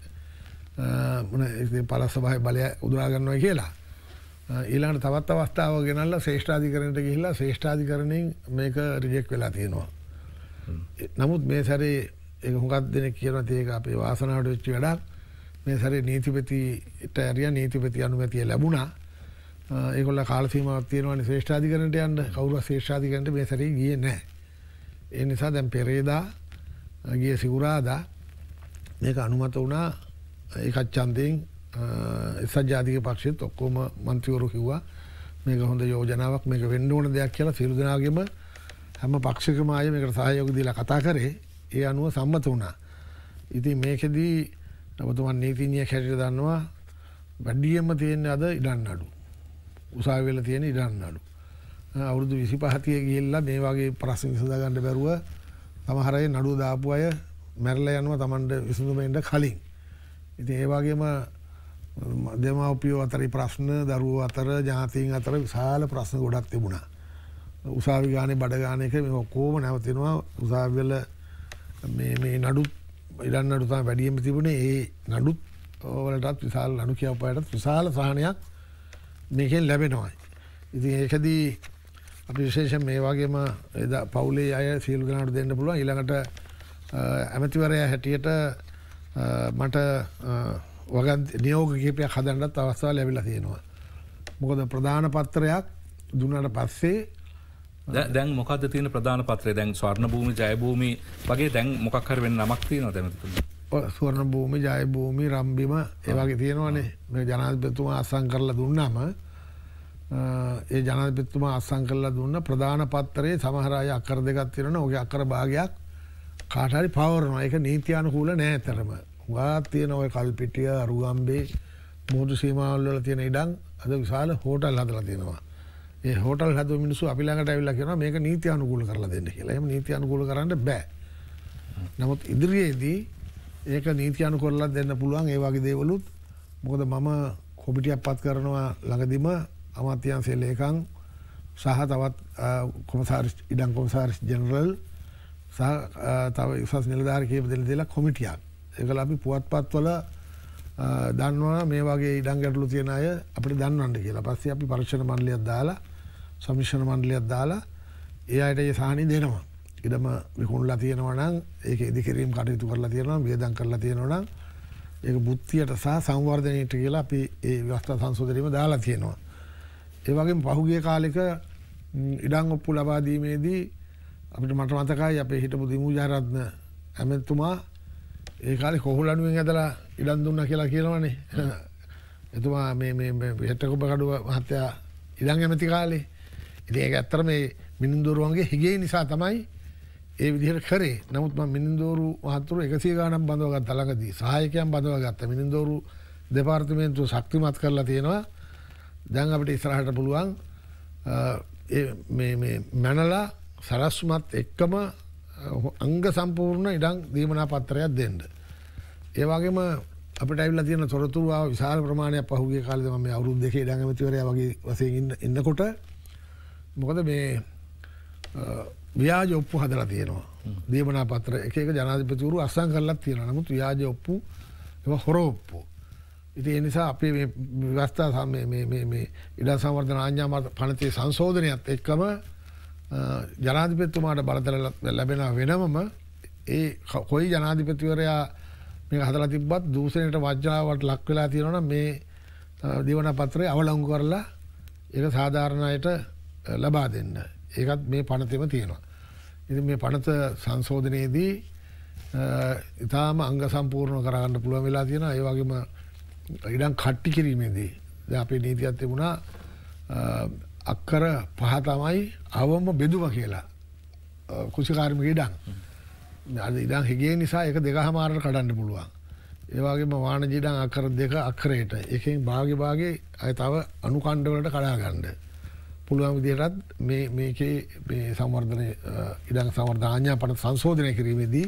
මොන ඉතින් පළාත් සභාවේ බලය උදුරා ගන්නවා කියලා. ඊළඟට තවත් අවස්ථාවක් ගෙනල්ලා ශ්‍රේෂ්ඨාධිකරණයට ගිහිල්ලා ශ්‍රේෂ්ඨාධිකරණයෙන් මේක රිජෙක්ට් වෙලා තියෙනවා. නමුත් මේ සැරේ ඒ හොකක් දෙන කියන ඒක අපේ වාසනාවට වෙච්චි වැඩක් මේ සැරේ නීතිපතිට ඇරිය නීතිපති අනුමැතිය ලැබුණා ඒකොල්ල කාලසීමාවක් තියෙනවනේ ශ්‍රේෂ්ඨාධිකරණයට යන්න කවුරු ශ්‍රේෂ්ඨාධිකරණයට මේ සැරේ ගියේ නැහැ. ඒ නිසා දැන් පෙරේදා ගිය සිකුරාදා මේක අනුමත වුණා ඒකත් ඡන්දයෙන් එසත් ජාතික පක්ෂෙත් ඔක්කොම මන්ත්‍රීවරු කිව්වා මේක හොඳ යෝජනාවක් මේක වෙන්න ඕන දෙයක් කියලා සියලු දෙනාගේම හැම පක්ෂිකම ආයේ මේකට සහයෝගය දීලා කතා කරේ ඒ අනුව සම්මත වුණා. ඉතින් මේකෙදී ඔබතුමන් නීතිඥයෙක් හැටියට දන්නවා වැඩියෙන්ම තියෙන අද ඉඩම් නඩු. උසාවි වෙලා තියෙන ඉඩම් නඩු. අවුරුදු 25 ගිහිල්ලා මේ වගේ ප්‍රශ්න විසඳා ගන්න බැරුව සමහර අය නඩුව දාපු අය මැරලා යනවා Tamanට විසඳුම එන්න කලින්. ඉතින් ඒ වගේම දෙමව්පියෝ අතරේ ප්‍රශ්න දරුවෝ අතර ජාතීන් අතර විශාල ප්‍රශ්න ගොඩක් තිබුණා. උසාවි ගානේ බඩ ගාන එක මේ ඔක්කොම නැවතිනවා උසාවි වල මේ නඩුත් ඉඩන් අඩුතා වැඩියම තිබුණේ ඒ නඩුත් ඕවලටත් විශාල් අඩු කියවපයටත් විශාල සහනයක් මේකෙන් ලැබෙනවායි. ඉතින් ඒකදී අපි විශේෂෙන් මේ වගේම එද පවුලේ අය සියලු දෙනාට දෙන්න පුළුවන් ඊළඟට ඇමතිවරයා හැටියට මට වගන් නියෝග කීපයක් හදන්නත් අවස්ථාව ලැබිලා තියෙනවා. මොකද ප්‍රධාන පත්‍රයක් දුන්නට පස්සේ දැන් මොකද තියෙන ප්‍රධාන පත්‍රය දැන් ස්වර්ණ භූමි ජයභූමි වගේ දැන් මොකක්හරවෙන්න නමක්තිය නො තැමතිතුන්න. ස්වර්ණ භූමි ජයභූමි රම්බිම ඒවගේ තියෙනවනේ මේ ජනාධපතුමා අසං කරලා දුන්නම ඒ ජනතපිත්තුමා අස්සං කරලා දුන්න ප්‍රධාන පත්තරේ සමහරය අකර දෙකත් තිරෙන ඔගේ අකර භාගයක් කාටරි පවරන එක නීතියනුකූල නෑ තරම වාත් තියෙන ඔය කල්පිටිය අරුගම්බේ මුහුදු සීමවල්ල තියෙන ඉඩන් අද විශාල හෝටල් හදල තියෙනවා. ඒ හෝටල් හැදුව මිනිස්සු අපි ළඟට ඇවිල්ලා කියනවා මේක නීති අනුකූල කරලා දෙන්න කියලා. එහෙම නීති අනුකූල කරන්න බෑ. නමුත් ඉදිරියේදී ඒක නීති අනුකූලලා දෙන්න පුළුවන් ඒ වගේ දේවලුත් මොකද මම කොමිටියක් පත් කරනවා ළඟදිම අමාත්‍යාංශයේ ලේකම් සහ තවත් කොමසාරිස් ඉඩම් කොමසාරිස් ජෙනරල් සහ තව උසස් නිලධාරී කීප දෙනෙක් දෙලා කොමිටියක්. ඒකල අපි පුවත්පත්වල දන්නවා මේ වගේ ඉඩම් ගැටලු තියෙන අය අපිට දන්වන්න කියලා. පස්සේ අපි පරීක්ෂණ මණ්ඩලයක් දාලා සමිෂණ මණ්ඩලියත් දාලා ඒ අයට ඒ සාහනි දෙනවා. ඉඩම විකුණලා තියෙනවනම් ඒක ඉදිකිරීම් කටයුතු කරලා තියෙනවා වියදම් කරලා තියෙනවනම් ඒක බුද්ධියට සහ සංවර්ධනයට කියලා අපි ඒ ව්‍යවස්ථා සංශෝධනයේම දාලා තියෙනවා. ඒ වගේම පහුගිය කාලෙක ඉඩම් ඔප්පු ලබා දීමේදී අපිට මට මතකයි අපේ හිටපු දිමුජාරත්න ඇමතුමා ඒ කාලේ කොහොලණුවෙන් ඇදලා ඉඩම් දුන්නා කියලා කියනවනේ. එතුමා මේ මේ හෙටකොබ කඩුව මහත්තයා ඉඩම් ඇමති කාලේ ඉති ඒ ඇත්තර මේ මිනින්දෝරුවන්ගේ හිගේ නිසා තමයි ඒ විදිහට කරේ නමුත් මිනින්දෝරු මහතුර එකසේ ගානම් බඳවගත් තලකදී සහයකයන් බඳවගත්ත මිනින්දෝරු දෙපාර්තිමේන්තු ශක්තිමත් කරලා තියෙනවා දැන් අපට ඉස්රහට පුළුවන් මැනලා සරස්මත් එක්කම අංග සම්පූර්ණ ඉඩං දීමනා පත්තරයක් දෙන්න. ඒවාගේම අපට ඇවිල්ලා තියෙන තොරතුරවා විශාල ප්‍රමාණයක් පහුගේ කාලෙද මම අවුරුදු දෙකේ ඉඩංගමතිවරයා වගේ වශයෙන් ඉන්නකොට මොකද මේ ව්‍යාජ ඔප්පු හදලා තියෙනවා දේමනා පත්‍ර එක ජනාධිපතිවරු අස්සං කරලත් තියෙන නමුත් ව්‍යාජ ඔප්පු එ හොරෝප්පු ඉති එනිසා අපේ ව්‍යවස්ථා සම ඉඩා සවර්ධන ආඥාමත පනතය සංශෝධනයත් එක්කම ජනාධිපත්තුමාට බලතර ලැබෙන වෙනමම ඒ කොයි ජනාධිපතිවරයා මේ හදලා තිබත් දූසනයට වජ්ජාවට ලක් වෙලා තියෙනවන මේ දෙවන පත්‍රය අවලංගු කරලා ඒ සාධාරණයට ලබා දෙන්න. ඒකත් මේ පනතෙම තියෙනවා. ඉති මේ පනත සංශෝධනයේදී ඉතාම අංග සම්පූර්ණ කරගන්න පුළුව වෙලා තියෙන ඒවගේම ඉඩම් කට්ටි කිරීමේදී ද අපේ නීතියත් තිබුණා අක්කර පහතමයි අවම බෙදුම කියලා කුසිකාර්මික ඉඩම් අද ඉඩම් හිගේ නිසා එක දෙක හමාරට කඩන්න පුළුවන් ඒවාගේම වානජීඩම් අක්කර දෙක අක්කරයට එකෙන් භාග භාගේ අය තව අනුකණ්ඩවලට කඩාගණ්ඩ පුළුවන් විදිහටත් මේකේ සංවර්ධනය ඉඩං සවර්ධාඥා පට සංශෝධනය කිරීමේදී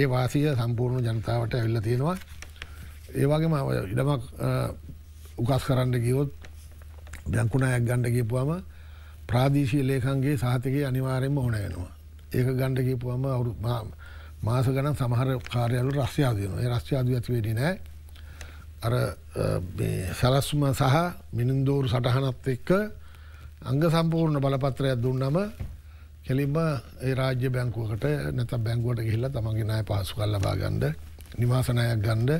ඒ වාසිය සම්පූර්ණ ජනතාවට ඇවිල්ල තියෙනවා. ඒවාගේම ඉඩමක් උගස් කරන්න ගියොත් දැකුණයක් ගණ්ඩ කියපුවාම ප්‍රාදේශී ලේකන්ගේ සහතිකය අනිවාරයෙන්ම ඕන වෙනවා. ඒක ගණ්ඩ කියපුවාම අවුරු මාස ගණන් සමහර කාරයලු රස්්‍යයාදයන රස්්‍යාද ඇතිවේඩි නෑ අර සැලස්ම සහ මිනින්දෝරු සටහනත් එක්ක අංග සම්පූර්ණ බලපත්‍රයක් දුන්නම කෙලින්ම ඒ රාජ්‍ය බැංකුවකට නැත බැංගුවට ගිහිල්ලා තමන්ගේ ණය පාසු කරලා ලබා ගන්න නිවාස ණයක් ගන්න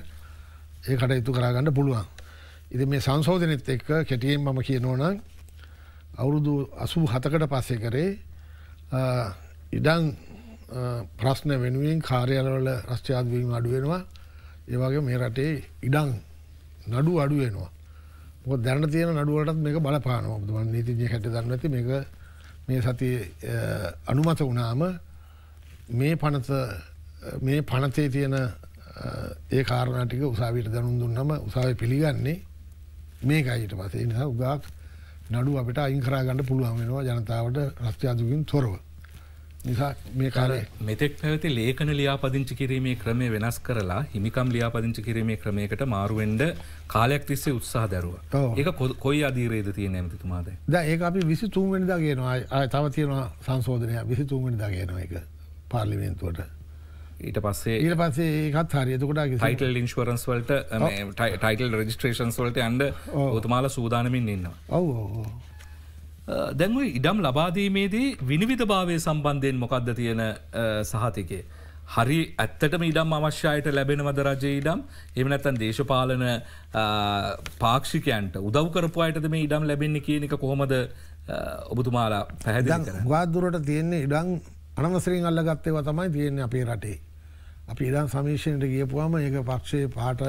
ඒ කටයුතු කරා ගන්න පුළුවන්. ඉතින් මේ සංශෝධනෙත් එක්ක කෙටියෙන් මම කියනවා නම් අවුරුදු 87කට පස්සේ කරේ ඉඩම් ප්‍රශ්න වෙනුවෙන් කාර්යාලවල රස්තියාදු වීම අඩු වෙනවා. ඒ වගේ මේ රටේ ඉඩම් නඩු අඩු වෙනවා. මොකද දැනට තියෙන නඩුවටත් මේක බලපානවා. මොකද මම නීතිඥයෙක් හැටියට දන්නේ නැති මේක මේ සතියේ අනුමත වුණාම මේ පනත මේ පනතේ තියෙන ඒ කාරණා ටික උසාවියට දැනුම් දුන්නම උසාවිය පිළිගන්නේ මේකයි ඊට පස්සේ. ඒ නිසා උගාක් නඩු අපිට අයින් කරා ගන්න පුළුවන් වෙනවා ජනතාවට රස්තියාදුකින් තොරව. නිසා මේ කාලේ මෙතෙක් පැවති ලේඛන ලියාපදිංචි කිරීමේ ක්‍රමය වෙනස් කරලා හිමිකම් ලියාපදිංචි කිරීමේ ක්‍රමයකට මාරුවෙන්ඩ කාලයක් තිස්සේ උත්සාහ දරුව ඒක කොයි අදීරේද තියෙන ඇමතිතුමාද ද ඒ අපි විසි තුන්වෙනි දගේනවා අය තව තියෙනවා සංශෝධනය විසි තුන්වෙනි දගේනවා එක පාර්ලිමෙන්තුවට ඊට පස්සේ ඊට පස්සේ ඒකත් හරියතකොට ටයිටල් ඉන්ශවරන්ස් වලට ටයිටල් රජිස්ට්‍රේෂන්ස් වලට අන්ඩ ඔතුමාල සූදානමින් ඉන්නවා ඔව දැන්ව ඉඩම් ලබාදීමේදී විනිවිධ භාවය සම්බන්ධයෙන් මොකක්ද තියෙන සහතිකේ. හරි ඇත්තටම ඉඩම් අවශ්‍යයට ලැබෙනවද රජ ඉඩම් එමනැත්තන් දේශපාලන පාක්ෂිකයන්ට උදව්කරපු අයටද මේ ඉඩම් ලැබෙන්නේ කියනක කොහොමද ඔබතුමාලා පැහැදි ගාදුරට තියෙන්නේ ඉඩං අනවසරින් අල්ලගත්තේව තමයි තියෙන්නේ අපේ රටේ. අපි ඉඩම් සමීක්ෂණයට ගියපුවාම ඒක පක්ෂයේ පාට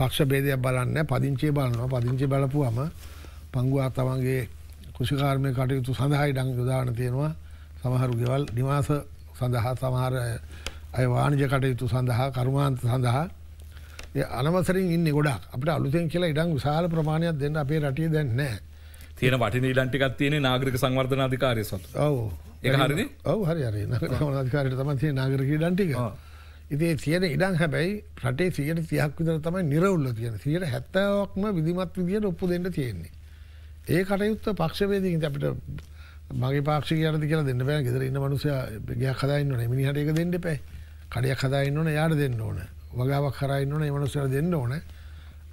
පක්ෂ බේදයක් බලන්න පදිංචේ බලනවා පදිංචි බලපුුවම පංගුවා තමන්ගේ කෘෂිකාර්මය කටයුතු සඳහායි ඩං යොදාන තියෙනවා සමහරු ගෙවල් නිවාස සඳහා සමහර අය වාණජ කටයුතු සඳහා කර්මාන්ත සඳහා ඒ අනවසරින් ඉන්න ගොඩක් අපට අලුතෙන් කියලා ඉඩම් විශාල ප්‍රමාණයක් දෙන්න අපේ රටිය දැන් නැහැ. තියෙන වටින ඉඩම්ටිකක් තියෙන නාගරික සංවර්ධන අධිකාරිය සතු. ඔව්. ඒක හරිද? ඔව් හරි හරි. නාගරික සංවර්ධන අධිකාරියට තමයි තියෙන නාගරික ඉඩම් ටික. ඉතින් තියෙන ඉඩම් හැබැයි රටේ 130ක් විතර තමයි නිරවුල්ව තියෙන. 70%ක්ම විධිමත් විදියට ඔප්පු දෙන්න තියෙන්නේ. ඒ කටයුත්ත පක්ෂවේදී අපිට මගේ පාක්ෂි අරදි කියලා දෙන්න පෑ ෙදර ඉන්න මනුසය ගයක් හදාන්න න මිනිහට එක දෙන්න පැයි කඩයක් හදාන්න ඕන යාට දෙන්න ඕන වගාවක් කරන්න ඕන මනුසර දෙන්න ඕන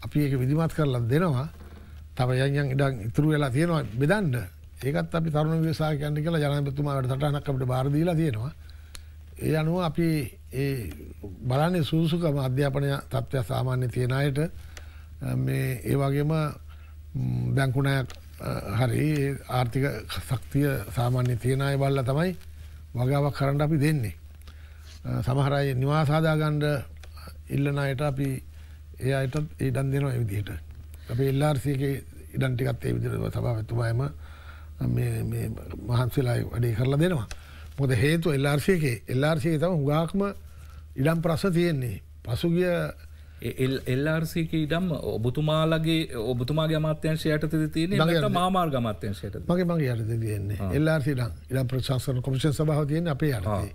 අපි ඒක විදිමත් කරලා දෙනවා තම යයන් ඉඩක් ඉතුරු වෙලා තියෙනවා බෙදන්න ඒකත් අපි තරුණ විසාකයන්න කියලා ජනපතුමාට සටහනක්කට බාරදීලා තියෙනවා ඒ අනුව අපි ඒ බලන්නේ සූසුකම අධ්‍යාපනය තත්ත්වය සාමාන්‍ය තියෙන අයට මේ ඒ වගේම බැංකුණයක් හරි ආර්ථික සක්තිය සාමාන්‍ය තියෙනය බල්ල තමයි වගාවක් කරන්න අපි දෙන්නේ. සමහරයි නිවාසාදාගණ්ඩ ඉල්ලන අයට අපි ඒ අයට ඉඩන් දෙනවා එවිදිහට. අප එල්ලාර්සියක ඉඩන්ටිකත් ඒ විදිරව සභා ඇතුමයම මහන්සේලායි වැඩේ කරලා දෙනවා. මොද හේතු එල්ලාර්සියකේ එල්ලාර්සියක තම හුගාක්ම ඉඩම් ප්‍රස තියෙන්නේ. පසුගිය එල්RC ඉඩම් ඔබතුමාලගේ ඔබතුමාගේ අමාත්‍යංශය යටතද තියෙන මාමාර් ගමත්‍යංශයට මගේ මගේ අරද තියන්නේ එල්RC ඉඩම් ප්‍රශාසන කොමිෂන් සභාව තියෙන් අපේ අරේ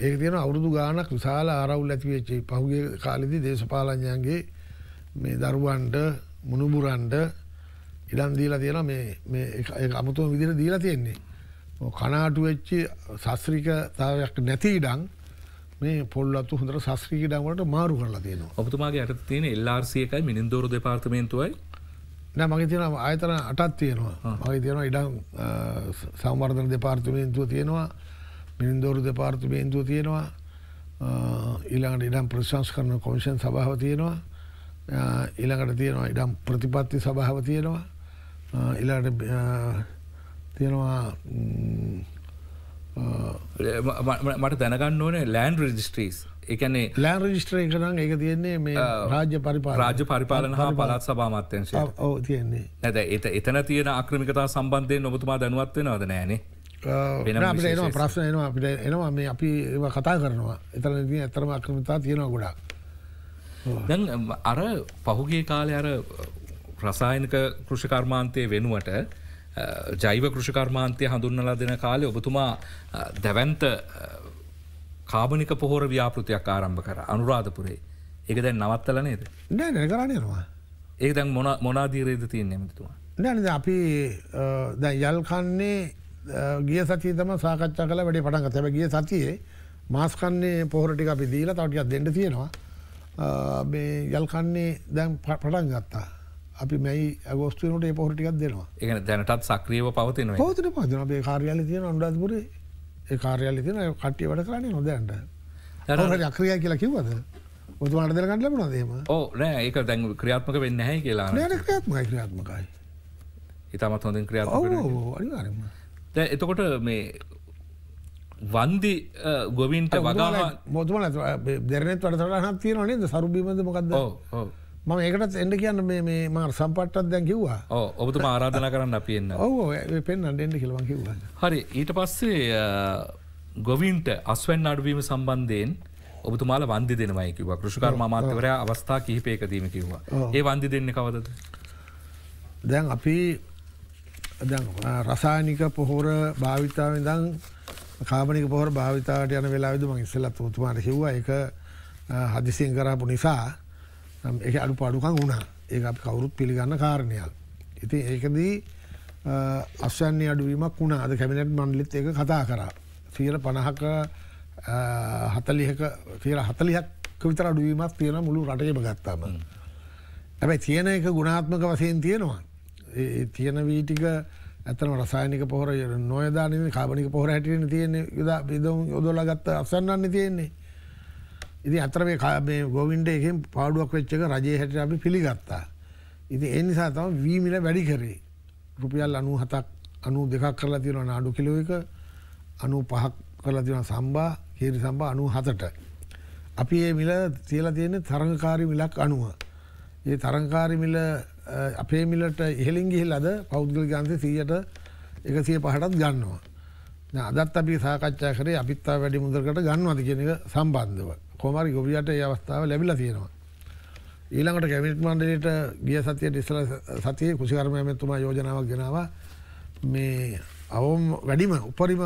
ඒක තියෙන අවුරුදු ගානක් විශාල ආරවුල් ඇතිවෙච්චේ පහුගේ කාලෙදි දේශපාලඥයන්ගේ මේ දරුවන්ට මුණුමුරන්ට ඉඩම් දීලා තියෙන මේ අමුතුම විදිර දීලා තියෙන්නේ කනාටු වෙච්චි සස්්‍රිකතාවයක් නැති ඉඩං මේ පොල්ලතු හොඳට සස්්‍රී ඩවට මාරු කරලා තියෙන ඔබතුමාගේ යට තියෙන එල්ලාර්සියකයි මිනින්දෝර දෙපාර්තමේන්තුවයි නෑ මගේ තියෙන අයතර අටත් තියෙනවා මගේ තියෙනවා ඉඩම් සංවර්ධන දෙපාර්තමේන්තුව තියෙනවා මිනින්දෝරු දෙපාර්තමේන්තුව තියෙනවා ඊළඟට ඉඩම් ප්‍රශංස් කරන කොමිෂන් සභාව තියෙනවා ඊළඟට තියෙනවා ඉඩම් ප්‍රතිපත්ති සභාව තියෙනවා ඉලාට තියෙනවා මට දැනගන්න ඕන ලෑන් රජිස්ට්‍රීස් එකනේ ලෑන් රජිස්ට්‍රේ කරන එක තියන්නේ මේ රාජ්‍ය පරිපා රාජ්‍ය පරිපාලන හා පලත් සභාමත්්‍යංශ ඕ තියන්නේ නැද එත එතන තියෙන අක්‍රමිකතා සම්බන්ධය නොබතුමා දැනුවත් වෙනවද නෑනේ අපිට එනවා ප්‍රශ්න එනවා අපිට එනවා මේ අපි කතා කරනවා එතන ති ඇතරම අක්‍රමිතා තියෙනවා ගොඩා දැන් අර පහුගේ කාලය අර රසායනික කෘෂිකර්මාන්තය වෙනුවට ජෛව කෘෂිකර්මාන්තය හඳුන්නලා දෙන කාලේ ඔබතුමා දැවන්ත කාබනික පොහොර ව්‍යාපෘතියක් ආරම්භ කර අනුරාධපුරේ ඒක දැන් නවත්තල නේද නෑ නැකරනවා ඒ දැන් මොන මොනාදීරේද තියෙන් නැමතිතුවා නැනද අපි දැ යල් කන්නේ ගිය සතිය තම සාකච්ඡා කල වැඩි පටන් තැබ ගිය සතියේ මාස්කන්නේ පොහොරටික අපි දීලා තවටිකක් දෙඩ තියෙනවා යල්කන්නේ දැන් පටන් ගත්තා අපි මැයි අගෝස්තුවනට පොහර ටිකක් දෙනවා ඒ දැනටත් සක්‍රියව පවතින පවතන පදන අපේ කාරයාල තියෙන අන්ඩාත්පුර කාරයාල තින කට්ටිය වැඩ කරන්නේ නොදැන්ට යක්‍රිය කියලා කිව්වද තුමාට දෙරගන්න ලබන දේම ඕ නෑ ඒක දැන් ක්‍රියාත්මක වෙන්න හැ කියලා ක්‍රියාත්මයි ක්‍රියාත්මකයි ඉතාමත් හොඳින් ක්‍රියාත්මක එතකොට මේ වන්දි ගොවින්ට වගා මොතුම දෙරනෙත් වටතරහත් තියෙනනේ සරුබීමද මොකක්ද ඕ ඕ මම ඒකටත් එඩ කියන්න මේ මා සම්පට්ටත් දැන් කිව්වා ඔබතු ආරාධන කරන්න අපියන්න ඔ පෙන්න්න ඩෙන්ඩ කිලවන් කිව හරි ඊට පස්සේ ගොවින්ට අස්වැන් අඩුවීම සම්බන්ධයෙන් ඔබතුමාල වන්දි දෙනවයි කිව කෘෂිකර මාතවරය අවස්ථා කිහිපයකදීම කිව්වා ඒ වන්දි දෙන්න කවදද දැන් අපි රසානික පොහොර භාවිතාවදං කාමනික පොහොර භාවිතාට යන වෙලාවිද මං ඉස්සල්ලත් තුමාට හිව්වා එක හදිසින් කරාපු නිසා ඒක අඩු පාඩුකං වුණා ඒ අප කවුරුත් පිළිගන්න කාරණයක්. ඉති ඒකදී අස්වන්නේ අඩුවීමක් වුණ අද කැමිනට් මණ්ඩලිත් ඒක කතා කරා. සියල පණහක හතලිහක සියල හතලිහක් විතර අඩුවීමක් තියෙන මුළු රටේම ගත්තාම. ඇැබයි තියෙන එක ගුණාත්මක වසයෙන් තියෙනවා. තියෙන වීටික ඇතන රසායනික පොහර නොයදානම කාබනික පොහර හැටියෙන තියෙන යුද බිදවම් යොදොලගත්ත අසන්නන්න තියෙන්නේ. ඉති අතර මේ ගොවින්ඩ එකෙන් පාඩුවක් වෙච්චක රජය හැට අපි පිළිගත්තා. ඉති ඒ නිසා තම වීමිල වැඩි කරේ. රුපියල් අනු හතක් අනු දෙකක් කරලා තියෙනවන අඩු කිලෝ එක අනු පහක් කරලා තිවන සම්බා කේරි සම්බා අනු හතට. අපි ඒ මිල තියලා තියෙන තරංකාරි මිලක් අනුව. ඒ තරංකාරි මිල අපේ මිලට ඉහලින් ගිහිල් අද පෞද්ගල ගන්සේ සීයට එකසිය පහටත් ගන්නවා. අදත් අපි සාකච්ඡා කරේ අපිත්තා වැඩි මුදරකට ගන්නවද කියන එක සම්බන්ධව. කොමරි ගොවියට ඒ අවස්ථාව ලැබිලා තියෙනවා. ඊළඟට කැවිනිට් මණ්ඩලයට ගිය සතිය ඉස්සල සතියේ කුසිකර්ම ඇමතුමා යෝජනාවක් ගෙනවා මේ අවම වැඩිම උපරිම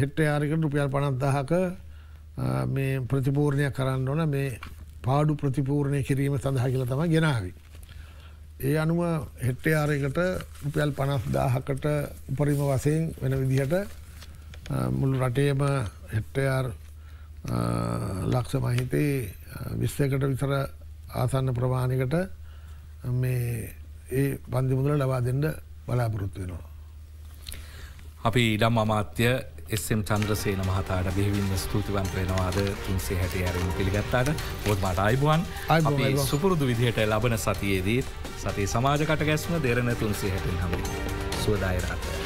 හෙට්ටයාරිකට රුපියල් පනත්දාහක මේ ප්‍රතිපූර්ණයක් කරන්න ඕන මේ පාඩු ප්‍රතිපූර්ණය කිරීම සඳහා කියල තම ගෙනාවි. ඒ අනුව හෙට්ටයාරයකට රුපියල් පනස් දාහකට උපරිම වසයෙන් වෙන විදිහට මුළු රටේම හෙට්ටයාර් ලක්ෂ මහිතේ විස්සකට විතර ආසන්න ප්‍රමාණකට මේ ඒ පන්දිමුදල ලබා දෙෙන්ට බලාපොරොත්තු වෙනවා. අපි ඉඩම් අමාත්‍ය එස්ම් චන්ද්‍රසේන මහතාට බිහිවින්න ස්තුතිවන්ත වෙනවාද තුන්සේ හැට ඇරුණු පිළිගත්තාට ඔොත් මට අයිබුවන් සුපුරුදු විදිහට ලබන සතියේදීත් සති සමාජ කටගැස්ම දෙරන තුන්සේ හැටින් හම සුවදායරාතය.